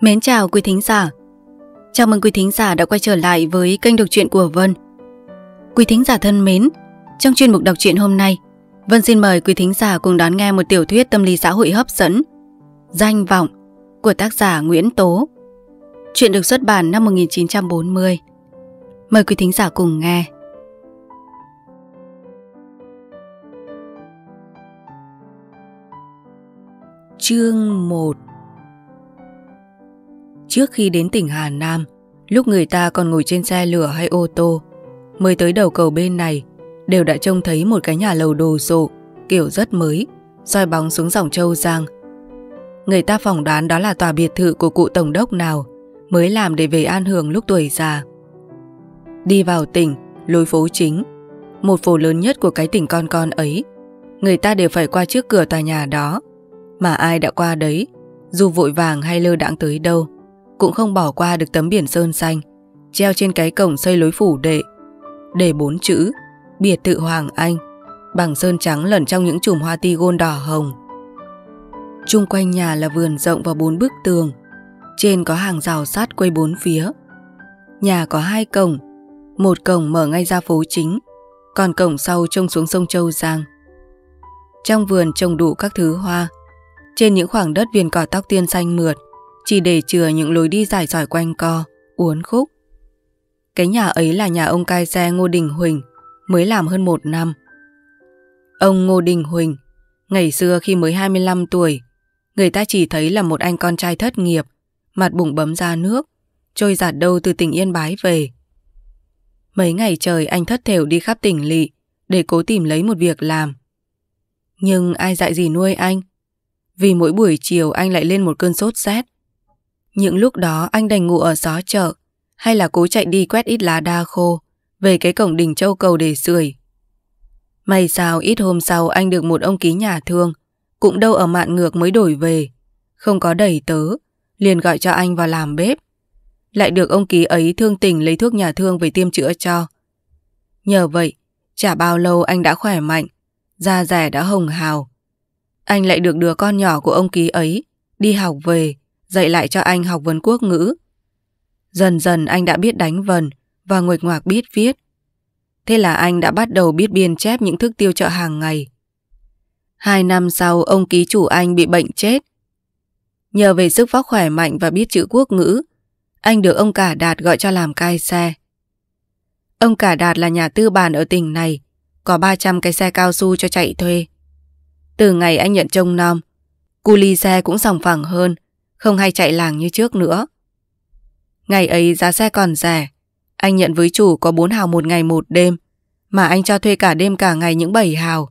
Mến chào quý thính giả. Chào mừng quý thính giả đã quay trở lại với kênh đọc truyện của Vân. Quý thính giả thân mến, trong chuyên mục đọc truyện hôm nay, Vân xin mời quý thính giả cùng đón nghe một tiểu thuyết tâm lý xã hội hấp dẫn, Danh vọng của tác giả Nguyễn Tố. Chuyện được xuất bản năm 1940. Mời quý thính giả cùng nghe. Chương 1 trước khi đến tỉnh Hà Nam, lúc người ta còn ngồi trên xe lửa hay ô tô, mới tới đầu cầu bên này, đều đã trông thấy một cái nhà lầu đồ sộ, kiểu rất mới, soi bóng xuống dòng châu Giang. Người ta phỏng đoán đó là tòa biệt thự của cụ tổng đốc nào, mới làm để về an hưởng lúc tuổi già. Đi vào tỉnh, lối phố chính, một phố lớn nhất của cái tỉnh con con ấy, người ta đều phải qua trước cửa tòa nhà đó. Mà ai đã qua đấy, dù vội vàng hay lơ đãng tới đâu, cũng không bỏ qua được tấm biển sơn xanh treo trên cái cổng xây lối phủ đệ để bốn chữ biệt tự Hoàng Anh bằng sơn trắng lẫn trong những chùm hoa ti gôn đỏ hồng. Trung quanh nhà là vườn rộng và bốn bức tường, trên có hàng rào sát quây bốn phía. Nhà có hai cổng, một cổng mở ngay ra phố chính, còn cổng sau trông xuống sông Châu Giang. Trong vườn trồng đủ các thứ hoa, trên những khoảng đất viền cỏ tóc tiên xanh mượt, chỉ để chừa những lối đi dài dòi quanh co, uốn khúc. Cái nhà ấy là nhà ông cai xe Ngô Đình Huỳnh, mới làm hơn một năm. Ông Ngô Đình Huỳnh, ngày xưa khi mới 25 tuổi, người ta chỉ thấy là một anh con trai thất nghiệp, mặt bụng bấm ra nước, trôi giạt đâu từ tỉnh Yên Bái về. Mấy ngày trời anh thất thểu đi khắp tỉnh lỵ để cố tìm lấy một việc làm. Nhưng ai dạy gì nuôi anh? Vì mỗi buổi chiều anh lại lên một cơn sốt rét, những lúc đó anh đành ngủ ở gió chợ, hay là cố chạy đi quét ít lá đa khô, về cái cổng đỉnh châu cầu để sưởi. May sao ít hôm sau anh được một ông ký nhà thương, cũng đâu ở mạn ngược mới đổi về. Không có đẩy tớ, liền gọi cho anh vào làm bếp. Lại được ông ký ấy thương tình lấy thuốc nhà thương về tiêm chữa cho. Nhờ vậy, chả bao lâu anh đã khỏe mạnh, da rẻ đã hồng hào. Anh lại được đứa con nhỏ của ông ký ấy, đi học về, dạy lại cho anh học vấn quốc ngữ. Dần dần anh đã biết đánh vần và nguệch ngoạc biết viết. Thế là anh đã bắt đầu biết biên chép những thức tiêu chợ hàng ngày. Hai năm sau, ông ký chủ anh bị bệnh chết. Nhờ về sức vóc khỏe mạnh và biết chữ quốc ngữ, anh được ông cả Đạt gọi cho làm cai xe. Ông cả Đạt là nhà tư bản ở tỉnh này, có 300 cái xe cao su cho chạy thuê. Từ ngày anh nhận trông nom, cu ly xe cũng sòng phẳng hơn không hay chạy làng như trước nữa. Ngày ấy giá xe còn rẻ, anh nhận với chủ có 4 hào một ngày một đêm, mà anh cho thuê cả đêm cả ngày những 7 hào.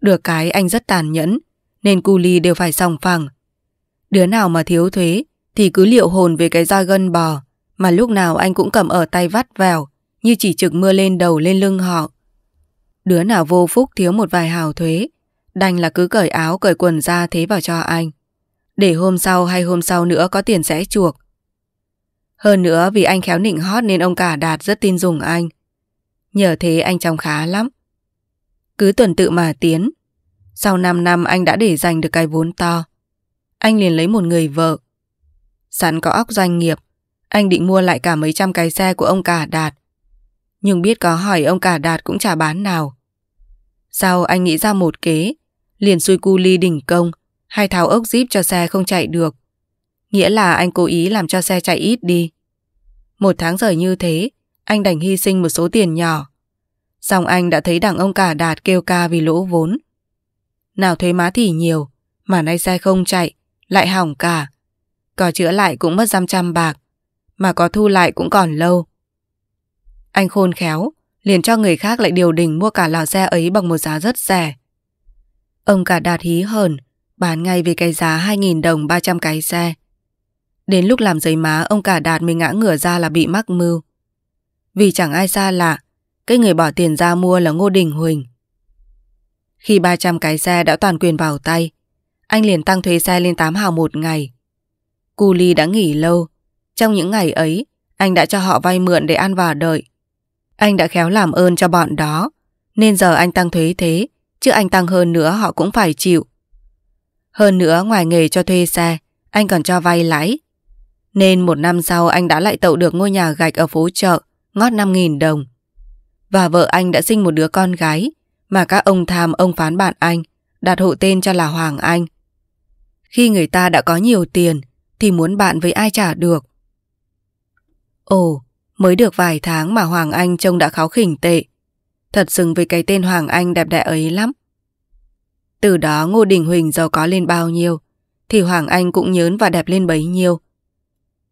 Được cái anh rất tàn nhẫn, nên cu ly đều phải sòng phẳng. Đứa nào mà thiếu thuế thì cứ liệu hồn về cái roi gân bò mà lúc nào anh cũng cầm ở tay vắt vào như chỉ trực mưa lên đầu lên lưng họ. Đứa nào vô phúc thiếu một vài hào thuế, đành là cứ cởi áo cởi quần ra thế vào cho anh để hôm sau hay hôm sau nữa có tiền sẽ chuộc. Hơn nữa vì anh khéo nịnh hót nên ông cả Đạt rất tin dùng anh. Nhờ thế anh trông khá lắm. Cứ tuần tự mà tiến. Sau 5 năm anh đã để dành được cái vốn to. Anh liền lấy một người vợ. Sẵn có óc doanh nghiệp, anh định mua lại cả mấy trăm cái xe của ông cả Đạt. Nhưng biết có hỏi ông cả Đạt cũng chả bán nào. Sau anh nghĩ ra một kế, liền xui cu ly đỉnh công – hay tháo ốc zip cho xe không chạy được. Nghĩa là anh cố ý làm cho xe chạy ít đi. Một tháng rời như thế, anh đành hy sinh một số tiền nhỏ. Xong anh đã thấy đảng ông cả đạt kêu ca vì lỗ vốn. Nào thuế má thì nhiều, mà nay xe không chạy, lại hỏng cả. Có chữa lại cũng mất trăm trăm bạc, mà có thu lại cũng còn lâu. Anh khôn khéo, liền cho người khác lại điều đình mua cả lò xe ấy bằng một giá rất rẻ. Ông cả đạt hí hờn, Bán ngay về cái giá 2.000 đồng 300 cái xe. Đến lúc làm giấy má ông cả đạt mình ngã ngửa ra là bị mắc mưu. Vì chẳng ai xa lạ, cái người bỏ tiền ra mua là Ngô Đình Huỳnh. Khi 300 cái xe đã toàn quyền vào tay, anh liền tăng thuế xe lên 8 hào một ngày. Cù Ly đã nghỉ lâu. Trong những ngày ấy, anh đã cho họ vay mượn để ăn và đợi. Anh đã khéo làm ơn cho bọn đó, nên giờ anh tăng thuế thế, chứ anh tăng hơn nữa họ cũng phải chịu. Hơn nữa ngoài nghề cho thuê xe, anh còn cho vay lãi. Nên một năm sau anh đã lại tậu được ngôi nhà gạch ở phố chợ, ngót 5.000 đồng. Và vợ anh đã sinh một đứa con gái, mà các ông tham ông phán bạn anh, đặt hộ tên cho là Hoàng Anh. Khi người ta đã có nhiều tiền, thì muốn bạn với ai trả được. Ồ, mới được vài tháng mà Hoàng Anh trông đã kháo khỉnh tệ. Thật xứng với cái tên Hoàng Anh đẹp đẽ ấy lắm. Từ đó Ngô Đình Huỳnh giàu có lên bao nhiêu, thì Hoàng Anh cũng nhớn và đẹp lên bấy nhiêu.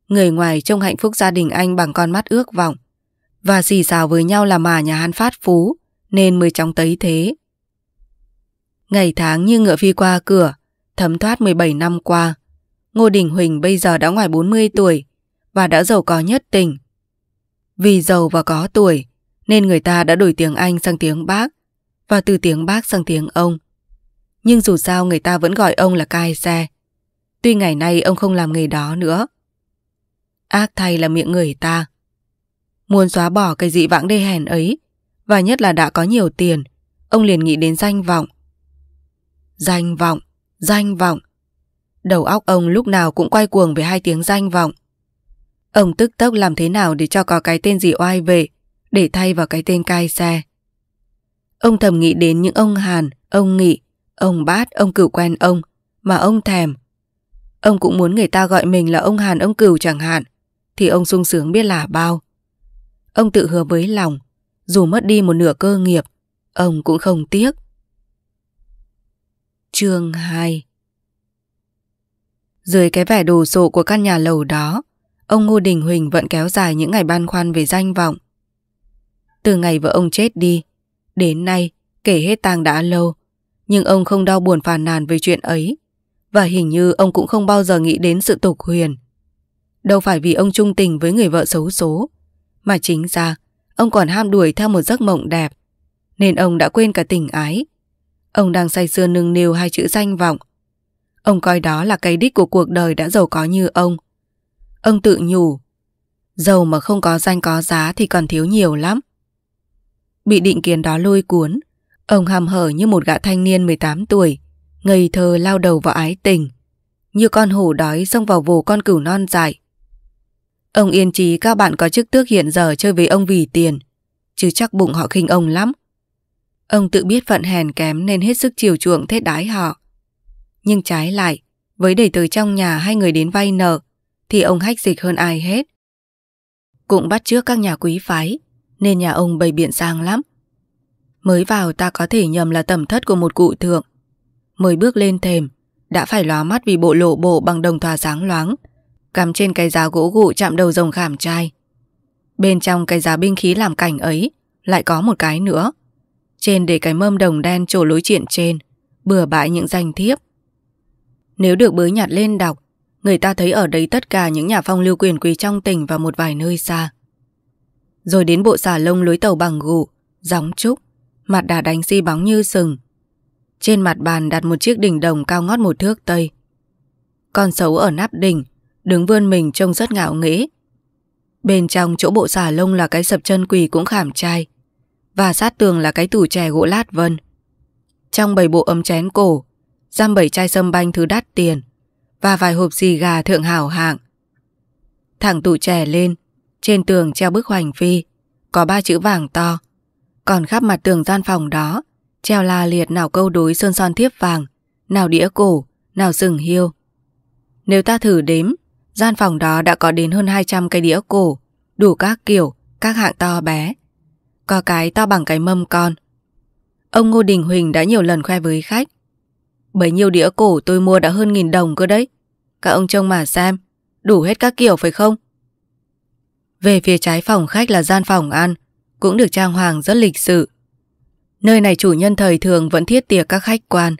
Người ngoài trông hạnh phúc gia đình anh bằng con mắt ước vọng, và xì xào với nhau là mà nhà hắn phát phú, nên mới chóng tới thế. Ngày tháng như ngựa phi qua cửa, thấm thoát 17 năm qua. Ngô Đình Huỳnh bây giờ đã ngoài 40 tuổi và đã giàu có nhất tình. Vì giàu và có tuổi nên người ta đã đổi tiếng Anh sang tiếng Bác và từ tiếng Bác sang tiếng ông nhưng dù sao người ta vẫn gọi ông là cai xe. Tuy ngày nay ông không làm nghề đó nữa. Ác thay là miệng người ta. Muốn xóa bỏ cái dị vãng đê hèn ấy, và nhất là đã có nhiều tiền, ông liền nghĩ đến danh vọng. Danh vọng, danh vọng. Đầu óc ông lúc nào cũng quay cuồng về hai tiếng danh vọng. Ông tức tốc làm thế nào để cho có cái tên gì oai về, để thay vào cái tên cai xe. Ông thầm nghĩ đến những ông Hàn, ông Nghị, Ông bát, ông cửu quen ông, mà ông thèm. Ông cũng muốn người ta gọi mình là ông Hàn ông cửu chẳng hạn, thì ông sung sướng biết là bao. Ông tự hứa với lòng, dù mất đi một nửa cơ nghiệp, ông cũng không tiếc. Chương 2 Dưới cái vẻ đồ sộ của căn nhà lầu đó, ông Ngô Đình Huỳnh vẫn kéo dài những ngày băn khoăn về danh vọng. Từ ngày vợ ông chết đi, đến nay kể hết tang đã lâu, nhưng ông không đau buồn phàn nàn về chuyện ấy Và hình như ông cũng không bao giờ nghĩ đến sự tục huyền Đâu phải vì ông trung tình với người vợ xấu số Mà chính ra Ông còn ham đuổi theo một giấc mộng đẹp Nên ông đã quên cả tình ái Ông đang say sưa nâng niu hai chữ danh vọng Ông coi đó là cái đích của cuộc đời đã giàu có như ông Ông tự nhủ Giàu mà không có danh có giá thì còn thiếu nhiều lắm Bị định kiến đó lôi cuốn Ông hàm hở như một gã thanh niên 18 tuổi, ngây thơ lao đầu vào ái tình, như con hổ đói xông vào vồ con cừu non dại. Ông yên trí các bạn có chức tước hiện giờ chơi với ông vì tiền, chứ chắc bụng họ khinh ông lắm. Ông tự biết phận hèn kém nên hết sức chiều chuộng thế đái họ. Nhưng trái lại, với đầy từ trong nhà hay người đến vay nợ, thì ông hách dịch hơn ai hết. Cũng bắt trước các nhà quý phái, nên nhà ông bày biện sang lắm. Mới vào ta có thể nhầm là tẩm thất của một cụ thượng. Mới bước lên thềm, đã phải lóa mắt vì bộ lộ bộ bằng đồng thòa sáng loáng, cầm trên cái giá gỗ gụ chạm đầu rồng khảm trai. Bên trong cái giá binh khí làm cảnh ấy, lại có một cái nữa. Trên để cái mâm đồng đen trổ lối chuyện trên, bừa bãi những danh thiếp. Nếu được bới nhặt lên đọc, người ta thấy ở đấy tất cả những nhà phong lưu quyền quý trong tỉnh và một vài nơi xa. Rồi đến bộ xà lông lối tàu bằng gụ, gióng trúc, mặt đã đánh di bóng như sừng. Trên mặt bàn đặt một chiếc đỉnh đồng cao ngót một thước tây. Con sấu ở nắp đỉnh, đứng vươn mình trông rất ngạo nghễ. Bên trong chỗ bộ xà lông là cái sập chân quỳ cũng khảm trai, và sát tường là cái tủ chè gỗ lát vân. Trong bảy bộ ấm chén cổ, giam bảy chai sâm banh thứ đắt tiền, và vài hộp xì gà thượng hảo hạng. Thẳng tủ chè lên, trên tường treo bức hoành phi, có ba chữ vàng to – còn khắp mặt tường gian phòng đó, treo la liệt nào câu đối sơn son thiếp vàng, nào đĩa cổ, nào sừng hiêu. Nếu ta thử đếm, gian phòng đó đã có đến hơn 200 cái đĩa cổ, đủ các kiểu, các hạng to bé. Có cái to bằng cái mâm con. Ông Ngô Đình Huỳnh đã nhiều lần khoe với khách. Bấy nhiêu đĩa cổ tôi mua đã hơn nghìn đồng cơ đấy. Các ông trông mà xem, đủ hết các kiểu phải không? Về phía trái phòng khách là gian phòng ăn, cũng được trang hoàng rất lịch sự. Nơi này chủ nhân thời thường vẫn thiết tiệc các khách quan.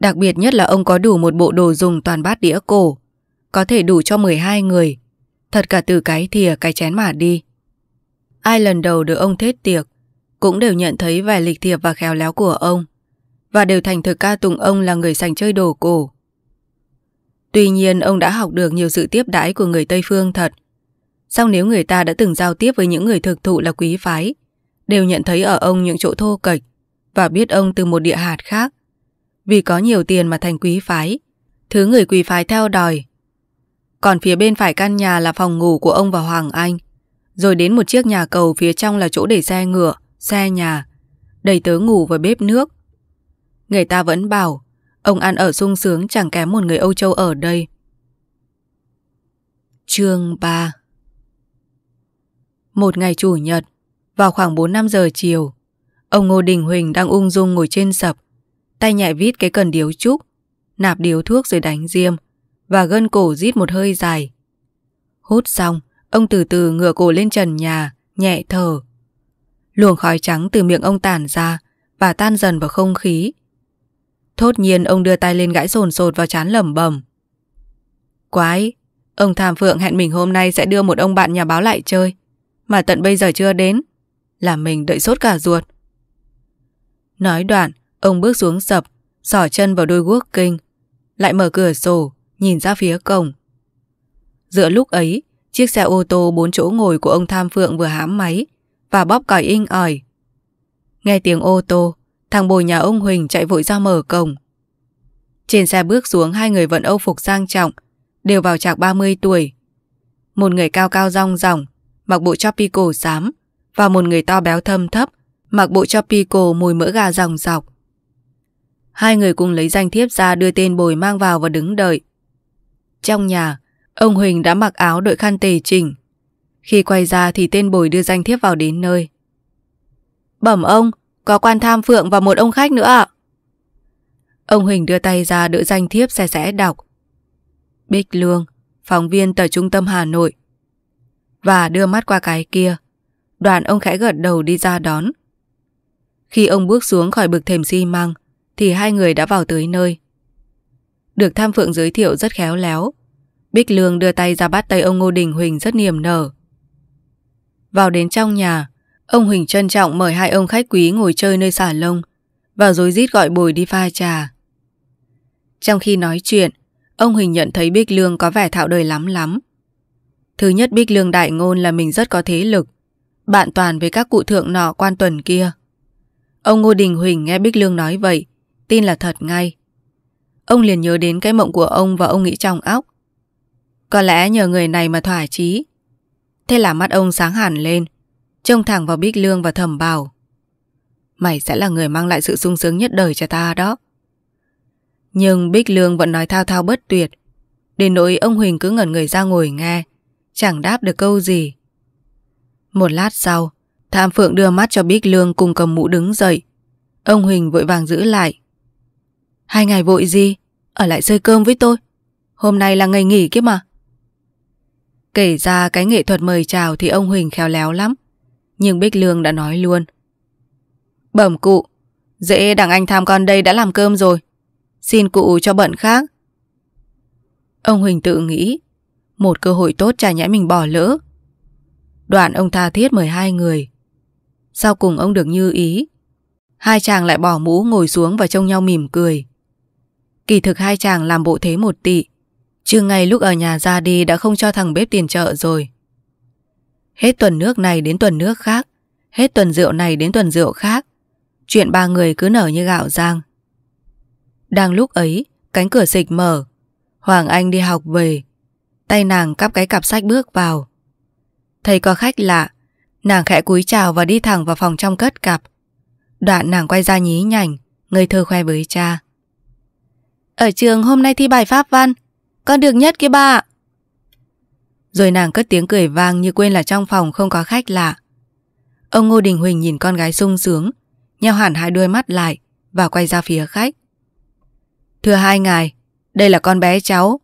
Đặc biệt nhất là ông có đủ một bộ đồ dùng toàn bát đĩa cổ, có thể đủ cho 12 người. Thật cả từ cái thìa cái chén mà đi. Ai lần đầu được ông thết tiệc cũng đều nhận thấy vẻ lịch thiệp và khéo léo của ông và đều thành thực ca tùng ông là người sành chơi đồ cổ. Tuy nhiên ông đã học được nhiều sự tiếp đãi của người Tây Phương thật sau nếu người ta đã từng giao tiếp với những người thực thụ là quý phái, đều nhận thấy ở ông những chỗ thô kệch và biết ông từ một địa hạt khác. Vì có nhiều tiền mà thành quý phái, thứ người quý phái theo đòi. Còn phía bên phải căn nhà là phòng ngủ của ông và Hoàng Anh, rồi đến một chiếc nhà cầu phía trong là chỗ để xe ngựa, xe nhà, đầy tớ ngủ và bếp nước. Người ta vẫn bảo, ông ăn ở sung sướng chẳng kém một người Âu Châu ở đây. Chương 3 một ngày chủ nhật, vào khoảng 4-5 giờ chiều, ông Ngô Đình Huỳnh đang ung dung ngồi trên sập, tay nhẹ vít cái cần điếu trúc, nạp điếu thuốc rồi đánh diêm, và gân cổ rít một hơi dài. Hút xong, ông từ từ ngửa cổ lên trần nhà, nhẹ thở. Luồng khói trắng từ miệng ông tản ra và tan dần vào không khí. Thốt nhiên ông đưa tay lên gãi sồn sột vào chán lẩm bẩm. Quái, ông Tham Phượng hẹn mình hôm nay sẽ đưa một ông bạn nhà báo lại chơi mà tận bây giờ chưa đến, làm mình đợi sốt cả ruột. Nói đoạn, ông bước xuống sập, sỏ chân vào đôi guốc kinh, lại mở cửa sổ, nhìn ra phía cổng. Giữa lúc ấy, chiếc xe ô tô bốn chỗ ngồi của ông Tham Phượng vừa hãm máy và bóp còi inh ỏi. Nghe tiếng ô tô, thằng bồi nhà ông Huỳnh chạy vội ra mở cổng. Trên xe bước xuống hai người vận âu phục sang trọng, đều vào trạc 30 tuổi. Một người cao cao rong ròng, mặc bộ cho pico xám và một người to béo thâm thấp, mặc bộ cho pico mùi mỡ gà ròng rọc. Hai người cùng lấy danh thiếp ra đưa tên bồi mang vào và đứng đợi. Trong nhà, ông Huỳnh đã mặc áo đội khăn tề chỉnh. Khi quay ra thì tên bồi đưa danh thiếp vào đến nơi. Bẩm ông, có quan tham phượng và một ông khách nữa ạ. Ông Huỳnh đưa tay ra đỡ danh thiếp xe sẽ đọc. Bích Lương, phóng viên tờ trung tâm Hà Nội, và đưa mắt qua cái kia. Đoàn ông khẽ gật đầu đi ra đón. Khi ông bước xuống khỏi bực thềm xi măng, thì hai người đã vào tới nơi. Được Tham Phượng giới thiệu rất khéo léo. Bích Lương đưa tay ra bắt tay ông Ngô Đình Huỳnh rất niềm nở. Vào đến trong nhà, ông Huỳnh trân trọng mời hai ông khách quý ngồi chơi nơi xả lông và dối rít gọi bồi đi pha trà. Trong khi nói chuyện, ông Huỳnh nhận thấy Bích Lương có vẻ thạo đời lắm lắm. Thứ nhất Bích Lương Đại Ngôn là mình rất có thế lực, bạn toàn với các cụ thượng nọ quan tuần kia. Ông Ngô Đình Huỳnh nghe Bích Lương nói vậy, tin là thật ngay. Ông liền nhớ đến cái mộng của ông và ông nghĩ trong óc. Có lẽ nhờ người này mà thỏa chí. Thế là mắt ông sáng hẳn lên, trông thẳng vào Bích Lương và thầm bảo. Mày sẽ là người mang lại sự sung sướng nhất đời cho ta đó. Nhưng Bích Lương vẫn nói thao thao bất tuyệt. Đến nỗi ông Huỳnh cứ ngẩn người ra ngồi nghe, chẳng đáp được câu gì. Một lát sau, Tham Phượng đưa mắt cho Bích Lương cùng cầm mũ đứng dậy. Ông Huỳnh vội vàng giữ lại. Hai ngày vội gì? Ở lại sơi cơm với tôi. Hôm nay là ngày nghỉ kia mà. Kể ra cái nghệ thuật mời chào thì ông Huỳnh khéo léo lắm. Nhưng Bích Lương đã nói luôn. Bẩm cụ, dễ đằng anh tham con đây đã làm cơm rồi. Xin cụ cho bận khác. Ông Huỳnh tự nghĩ một cơ hội tốt chả nhẽ mình bỏ lỡ Đoạn ông tha thiết mời hai người Sau cùng ông được như ý Hai chàng lại bỏ mũ ngồi xuống và trông nhau mỉm cười Kỳ thực hai chàng làm bộ thế một tị chưa ngày lúc ở nhà ra đi đã không cho thằng bếp tiền chợ rồi Hết tuần nước này đến tuần nước khác Hết tuần rượu này đến tuần rượu khác Chuyện ba người cứ nở như gạo giang Đang lúc ấy Cánh cửa xịch mở Hoàng Anh đi học về Tay nàng cắp cái cặp sách bước vào Thấy có khách lạ Nàng khẽ cúi chào và đi thẳng vào phòng trong cất cặp Đoạn nàng quay ra nhí nhảnh Người thơ khoe với cha Ở trường hôm nay thi bài pháp văn Con được nhất kia ba ạ Rồi nàng cất tiếng cười vang Như quên là trong phòng không có khách lạ Ông Ngô Đình Huỳnh nhìn con gái sung sướng Nheo hẳn hai đuôi mắt lại Và quay ra phía khách Thưa hai ngài Đây là con bé cháu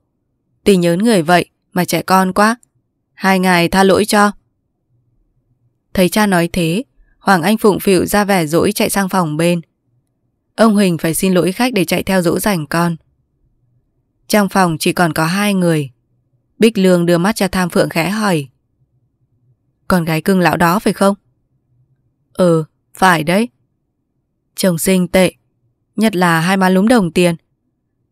Tình nhớ người vậy mà trẻ con quá. Hai ngày tha lỗi cho. Thấy cha nói thế, Hoàng Anh phụng phịu ra vẻ dỗi chạy sang phòng bên. Ông Huỳnh phải xin lỗi khách để chạy theo dỗ dành con. Trong phòng chỉ còn có hai người. Bích Lương đưa mắt cho Tham Phượng khẽ hỏi. Con gái cưng lão đó phải không? Ừ, phải đấy. Chồng sinh tệ, nhất là hai má lúm đồng tiền.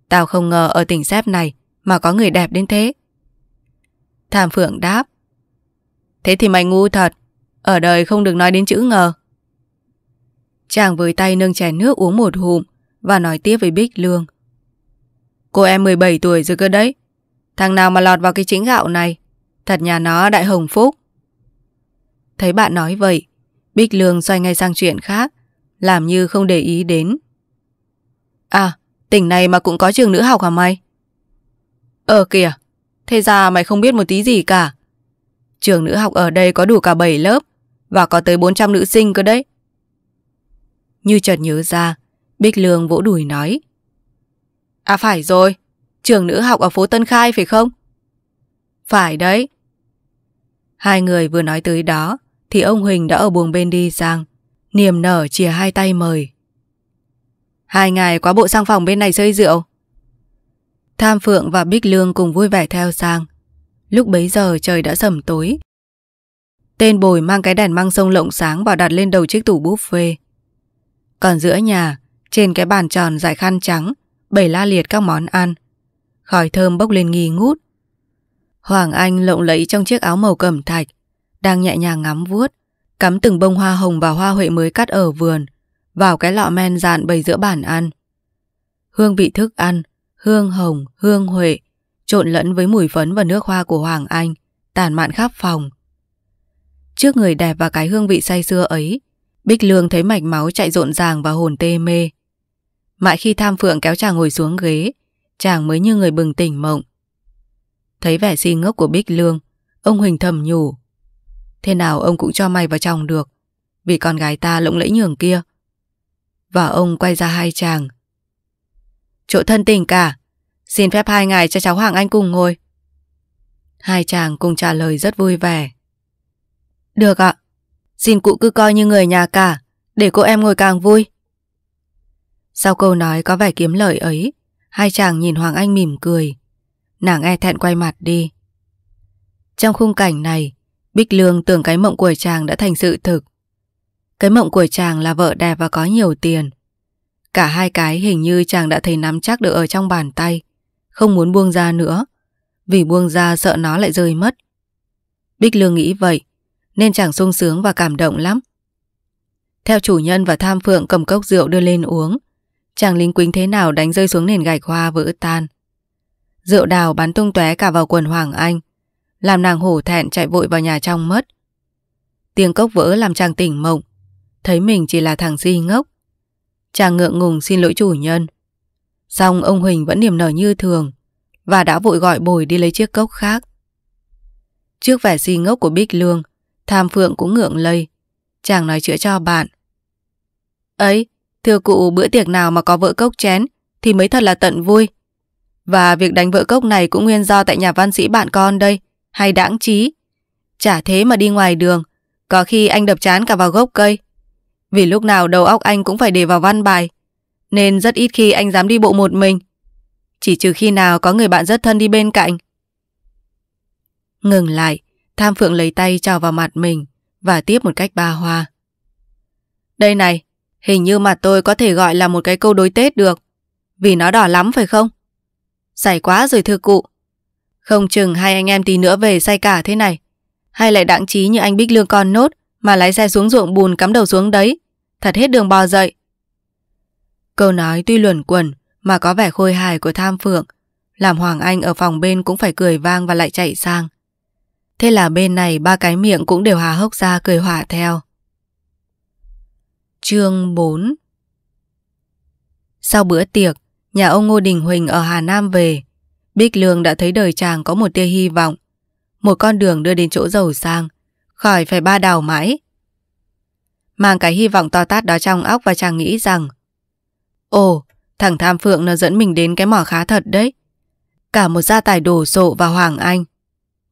Tao không ngờ ở tỉnh xếp này mà có người đẹp đến thế. Tham Phượng đáp Thế thì mày ngu thật Ở đời không được nói đến chữ ngờ Chàng với tay nâng chén nước uống một hụm Và nói tiếp với Bích Lương Cô em 17 tuổi rồi cơ đấy Thằng nào mà lọt vào cái chính gạo này Thật nhà nó đại hồng phúc Thấy bạn nói vậy Bích Lương xoay ngay sang chuyện khác Làm như không để ý đến À tỉnh này mà cũng có trường nữ học hả mày Ờ kìa, thế ra mày không biết một tí gì cả. Trường nữ học ở đây có đủ cả 7 lớp và có tới 400 nữ sinh cơ đấy. Như chợt nhớ ra, Bích Lương vỗ đùi nói. À phải rồi, trường nữ học ở phố Tân Khai phải không? Phải đấy. Hai người vừa nói tới đó thì ông Huỳnh đã ở buồng bên đi sang, niềm nở chìa hai tay mời. Hai ngày quá bộ sang phòng bên này rơi rượu. Tham Phượng và Bích Lương cùng vui vẻ theo sang. Lúc bấy giờ trời đã sầm tối. Tên bồi mang cái đèn măng sông lộng sáng và đặt lên đầu chiếc tủ buffet. Còn giữa nhà, trên cái bàn tròn dài khăn trắng, bày la liệt các món ăn. Khói thơm bốc lên nghi ngút. Hoàng Anh lộng lẫy trong chiếc áo màu cẩm thạch, đang nhẹ nhàng ngắm vuốt, cắm từng bông hoa hồng và hoa huệ mới cắt ở vườn, vào cái lọ men dạn bày giữa bàn ăn. Hương vị thức ăn, hương hồng, hương huệ, trộn lẫn với mùi phấn và nước hoa của Hoàng Anh, tàn mạn khắp phòng. Trước người đẹp và cái hương vị say xưa ấy, Bích Lương thấy mạch máu chạy rộn ràng và hồn tê mê. Mãi khi Tham Phượng kéo chàng ngồi xuống ghế, chàng mới như người bừng tỉnh mộng. Thấy vẻ si ngốc của Bích Lương, ông Huỳnh thầm nhủ. Thế nào ông cũng cho mày vào chồng được, vì con gái ta lộng lẫy nhường kia. Và ông quay ra hai chàng, chỗ thân tình cả. Xin phép hai ngài cho cháu Hoàng Anh cùng ngồi. Hai chàng cùng trả lời rất vui vẻ. Được ạ, xin cụ cứ coi như người nhà cả, để cô em ngồi càng vui. Sau câu nói có vẻ kiếm lời ấy, hai chàng nhìn Hoàng Anh mỉm cười. Nàng e thẹn quay mặt đi. Trong khung cảnh này, Bích Lương tưởng cái mộng của chàng đã thành sự thực. Cái mộng của chàng là vợ đẹp và có nhiều tiền. Cả hai cái hình như chàng đã thấy nắm chắc được ở trong bàn tay, không muốn buông ra nữa, vì buông ra sợ nó lại rơi mất. Bích Lương nghĩ vậy, nên chàng sung sướng và cảm động lắm. Theo chủ nhân và tham phượng cầm cốc rượu đưa lên uống, chàng lính quính thế nào đánh rơi xuống nền gạch hoa vỡ tan. Rượu đào bắn tung tóe cả vào quần Hoàng Anh, làm nàng hổ thẹn chạy vội vào nhà trong mất. Tiếng cốc vỡ làm chàng tỉnh mộng, thấy mình chỉ là thằng si ngốc, Chàng ngượng ngùng xin lỗi chủ nhân Xong ông Huỳnh vẫn niềm nở như thường Và đã vội gọi bồi đi lấy chiếc cốc khác Trước vẻ si ngốc của Bích Lương Tham Phượng cũng ngượng lây Chàng nói chữa cho bạn Ấy, thưa cụ bữa tiệc nào mà có vợ cốc chén Thì mới thật là tận vui Và việc đánh vợ cốc này cũng nguyên do Tại nhà văn sĩ bạn con đây Hay đáng trí Chả thế mà đi ngoài đường Có khi anh đập chán cả vào gốc cây vì lúc nào đầu óc anh cũng phải để vào văn bài Nên rất ít khi anh dám đi bộ một mình Chỉ trừ khi nào có người bạn rất thân đi bên cạnh Ngừng lại Tham Phượng lấy tay trào vào mặt mình Và tiếp một cách ba hoa Đây này Hình như mặt tôi có thể gọi là một cái câu đối Tết được Vì nó đỏ lắm phải không Xảy quá rồi thưa cụ Không chừng hai anh em tí nữa về say cả thế này Hay lại đặng trí như anh Bích Lương con nốt mà lái xe xuống ruộng bùn cắm đầu xuống đấy. Thật hết đường bò dậy. Câu nói tuy luẩn quẩn mà có vẻ khôi hài của tham phượng, làm Hoàng Anh ở phòng bên cũng phải cười vang và lại chạy sang. Thế là bên này ba cái miệng cũng đều hà hốc ra cười hỏa theo. Chương 4 Sau bữa tiệc, nhà ông Ngô Đình Huỳnh ở Hà Nam về, Bích Lương đã thấy đời chàng có một tia hy vọng. Một con đường đưa đến chỗ giàu sang, khỏi phải ba đào mãi. Mang cái hy vọng to tát đó trong óc và chàng nghĩ rằng Ồ, thằng Tham Phượng nó dẫn mình đến cái mỏ khá thật đấy. Cả một gia tài đổ sộ và hoàng anh.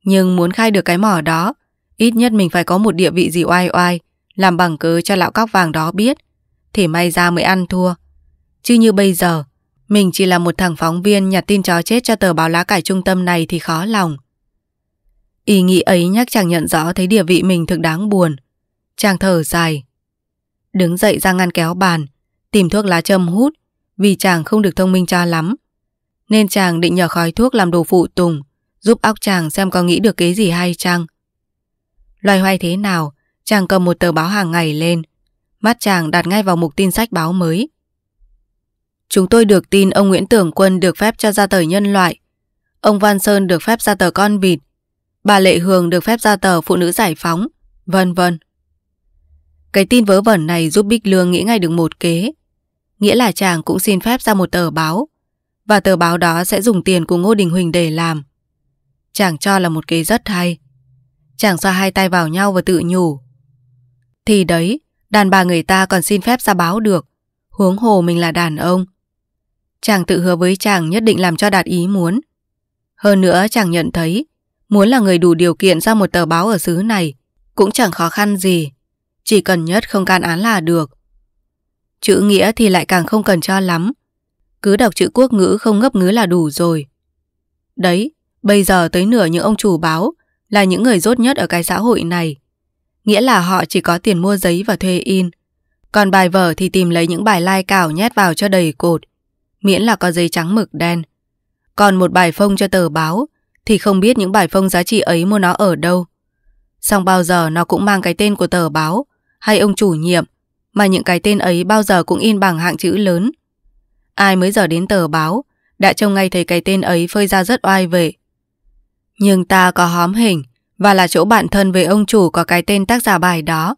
Nhưng muốn khai được cái mỏ đó, ít nhất mình phải có một địa vị gì oai oai, làm bằng cớ cho lão cóc vàng đó biết, thì may ra mới ăn thua. Chứ như bây giờ, mình chỉ là một thằng phóng viên nhặt tin chó chết cho tờ báo lá cải trung tâm này thì khó lòng. Ý nghĩ ấy nhắc chàng nhận rõ thấy địa vị mình thực đáng buồn. Chàng thở dài. Đứng dậy ra ngăn kéo bàn, tìm thuốc lá châm hút vì chàng không được thông minh cho lắm. Nên chàng định nhờ khói thuốc làm đồ phụ tùng, giúp óc chàng xem có nghĩ được cái gì hay chăng. Loài hoay thế nào, chàng cầm một tờ báo hàng ngày lên. Mắt chàng đặt ngay vào mục tin sách báo mới. Chúng tôi được tin ông Nguyễn Tưởng Quân được phép cho ra tờ nhân loại. Ông Văn Sơn được phép ra tờ con vịt bà Lệ Hương được phép ra tờ phụ nữ giải phóng, vân vân. Cái tin vớ vẩn này giúp Bích Lương nghĩ ngay được một kế. Nghĩa là chàng cũng xin phép ra một tờ báo, và tờ báo đó sẽ dùng tiền của Ngô Đình Huỳnh để làm. Chàng cho là một kế rất hay. Chàng xoa hai tay vào nhau và tự nhủ. Thì đấy, đàn bà người ta còn xin phép ra báo được, huống hồ mình là đàn ông. Chàng tự hứa với chàng nhất định làm cho đạt ý muốn. Hơn nữa chàng nhận thấy Muốn là người đủ điều kiện ra một tờ báo ở xứ này cũng chẳng khó khăn gì. Chỉ cần nhất không can án là được. Chữ nghĩa thì lại càng không cần cho lắm. Cứ đọc chữ quốc ngữ không ngấp ngứ là đủ rồi. Đấy, bây giờ tới nửa những ông chủ báo là những người rốt nhất ở cái xã hội này. Nghĩa là họ chỉ có tiền mua giấy và thuê in. Còn bài vở thì tìm lấy những bài lai cào nhét vào cho đầy cột. Miễn là có giấy trắng mực đen. Còn một bài phông cho tờ báo thì không biết những bài phong giá trị ấy mua nó ở đâu. Xong bao giờ nó cũng mang cái tên của tờ báo hay ông chủ nhiệm, mà những cái tên ấy bao giờ cũng in bằng hạng chữ lớn. Ai mới giờ đến tờ báo, đã trông ngay thấy cái tên ấy phơi ra rất oai vệ. Nhưng ta có hóm hình và là chỗ bạn thân với ông chủ có cái tên tác giả bài đó.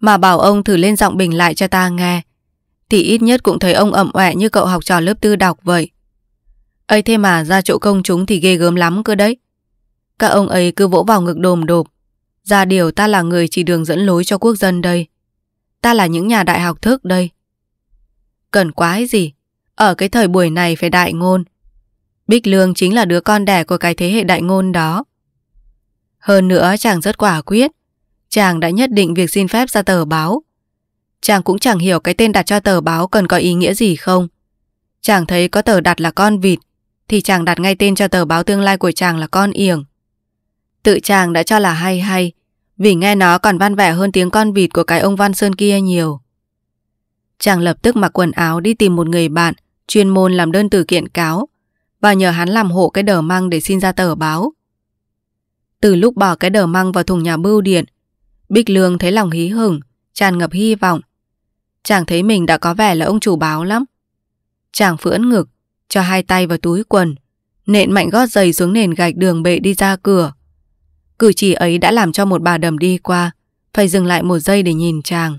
Mà bảo ông thử lên giọng bình lại cho ta nghe. Thì ít nhất cũng thấy ông ẩm ẹ như cậu học trò lớp tư đọc vậy ấy thế mà ra chỗ công chúng thì ghê gớm lắm cơ đấy. Các ông ấy cứ vỗ vào ngực đồm đồm. Ra điều ta là người chỉ đường dẫn lối cho quốc dân đây. Ta là những nhà đại học thức đây. Cần quái gì? Ở cái thời buổi này phải đại ngôn. Bích Lương chính là đứa con đẻ của cái thế hệ đại ngôn đó. Hơn nữa chàng rất quả quyết. Chàng đã nhất định việc xin phép ra tờ báo. Chàng cũng chẳng hiểu cái tên đặt cho tờ báo cần có ý nghĩa gì không. Chàng thấy có tờ đặt là con vịt thì chàng đặt ngay tên cho tờ báo tương lai của chàng là con yểng. Tự chàng đã cho là hay hay, vì nghe nó còn văn vẻ hơn tiếng con vịt của cái ông Văn Sơn kia nhiều. Chàng lập tức mặc quần áo đi tìm một người bạn chuyên môn làm đơn từ kiện cáo và nhờ hắn làm hộ cái đờ măng để xin ra tờ báo. Từ lúc bỏ cái đờ măng vào thùng nhà bưu điện, Bích Lương thấy lòng hí hửng, tràn ngập hy vọng. Chàng thấy mình đã có vẻ là ông chủ báo lắm. Chàng phưỡn ngực, cho hai tay vào túi quần, nện mạnh gót giày xuống nền gạch đường bệ đi ra cửa. Cử chỉ ấy đã làm cho một bà đầm đi qua, phải dừng lại một giây để nhìn chàng.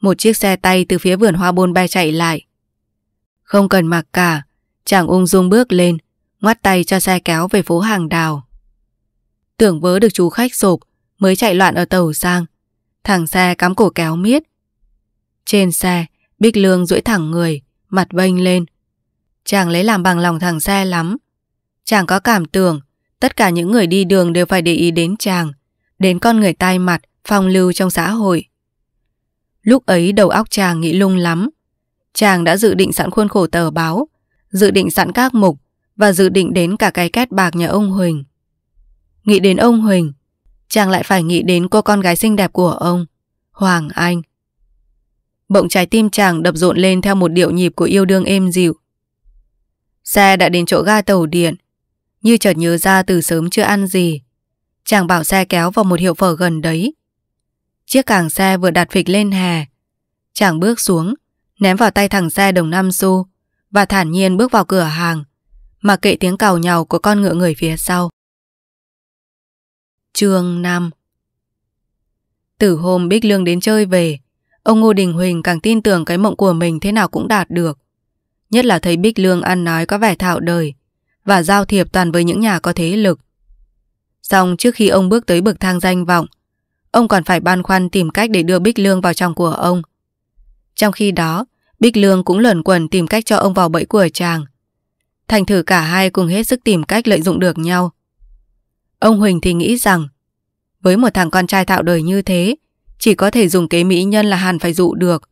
Một chiếc xe tay từ phía vườn hoa bôn bay chạy lại. Không cần mặc cả, chàng ung dung bước lên, ngoắt tay cho xe kéo về phố hàng đào. Tưởng vớ được chú khách sộp, mới chạy loạn ở tàu sang. Thằng xe cắm cổ kéo miết. Trên xe, Bích Lương duỗi thẳng người, mặt bênh lên, Chàng lấy làm bằng lòng thằng xe lắm. Chàng có cảm tưởng tất cả những người đi đường đều phải để ý đến chàng, đến con người tai mặt, phong lưu trong xã hội. Lúc ấy đầu óc chàng nghĩ lung lắm. Chàng đã dự định sẵn khuôn khổ tờ báo, dự định sẵn các mục và dự định đến cả cái két bạc nhà ông Huỳnh. Nghĩ đến ông Huỳnh, chàng lại phải nghĩ đến cô con gái xinh đẹp của ông, Hoàng Anh. Bỗng trái tim chàng đập rộn lên theo một điệu nhịp của yêu đương êm dịu. Xe đã đến chỗ ga tàu điện Như chợt nhớ ra từ sớm chưa ăn gì Chàng bảo xe kéo vào một hiệu phở gần đấy Chiếc càng xe vừa đặt phịch lên hè Chàng bước xuống Ném vào tay thằng xe đồng năm xu Và thản nhiên bước vào cửa hàng Mà kệ tiếng cào nhau của con ngựa người phía sau chương 5 Từ hôm Bích Lương đến chơi về Ông Ngô Đình Huỳnh càng tin tưởng cái mộng của mình thế nào cũng đạt được Nhất là thấy Bích Lương ăn nói có vẻ thạo đời và giao thiệp toàn với những nhà có thế lực. Xong trước khi ông bước tới bậc thang danh vọng, ông còn phải băn khoăn tìm cách để đưa Bích Lương vào trong của ông. Trong khi đó, Bích Lương cũng lẩn quẩn tìm cách cho ông vào bẫy của chàng. Thành thử cả hai cùng hết sức tìm cách lợi dụng được nhau. Ông Huỳnh thì nghĩ rằng, với một thằng con trai thạo đời như thế, chỉ có thể dùng kế mỹ nhân là Hàn phải dụ được.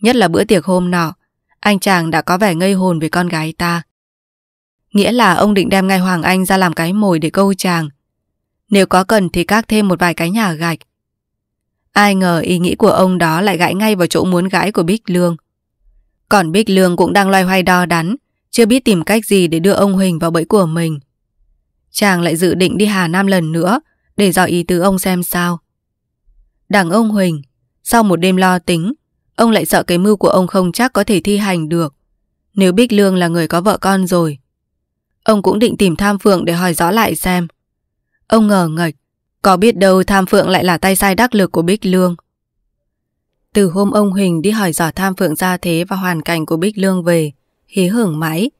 Nhất là bữa tiệc hôm nọ, anh chàng đã có vẻ ngây hồn về con gái ta. Nghĩa là ông định đem ngay Hoàng Anh ra làm cái mồi để câu chàng. Nếu có cần thì các thêm một vài cái nhà gạch. Ai ngờ ý nghĩ của ông đó lại gãi ngay vào chỗ muốn gãi của Bích Lương. Còn Bích Lương cũng đang loay hoay đo đắn, chưa biết tìm cách gì để đưa ông Huỳnh vào bẫy của mình. Chàng lại dự định đi Hà Nam lần nữa để dò ý tứ ông xem sao. Đằng ông Huỳnh, sau một đêm lo tính, Ông lại sợ cái mưu của ông không chắc có thể thi hành được Nếu Bích Lương là người có vợ con rồi Ông cũng định tìm Tham Phượng để hỏi rõ lại xem Ông ngờ ngạch Có biết đâu Tham Phượng lại là tay sai đắc lực của Bích Lương Từ hôm ông Huỳnh đi hỏi rõ Tham Phượng gia thế và hoàn cảnh của Bích Lương về Hí hưởng mãi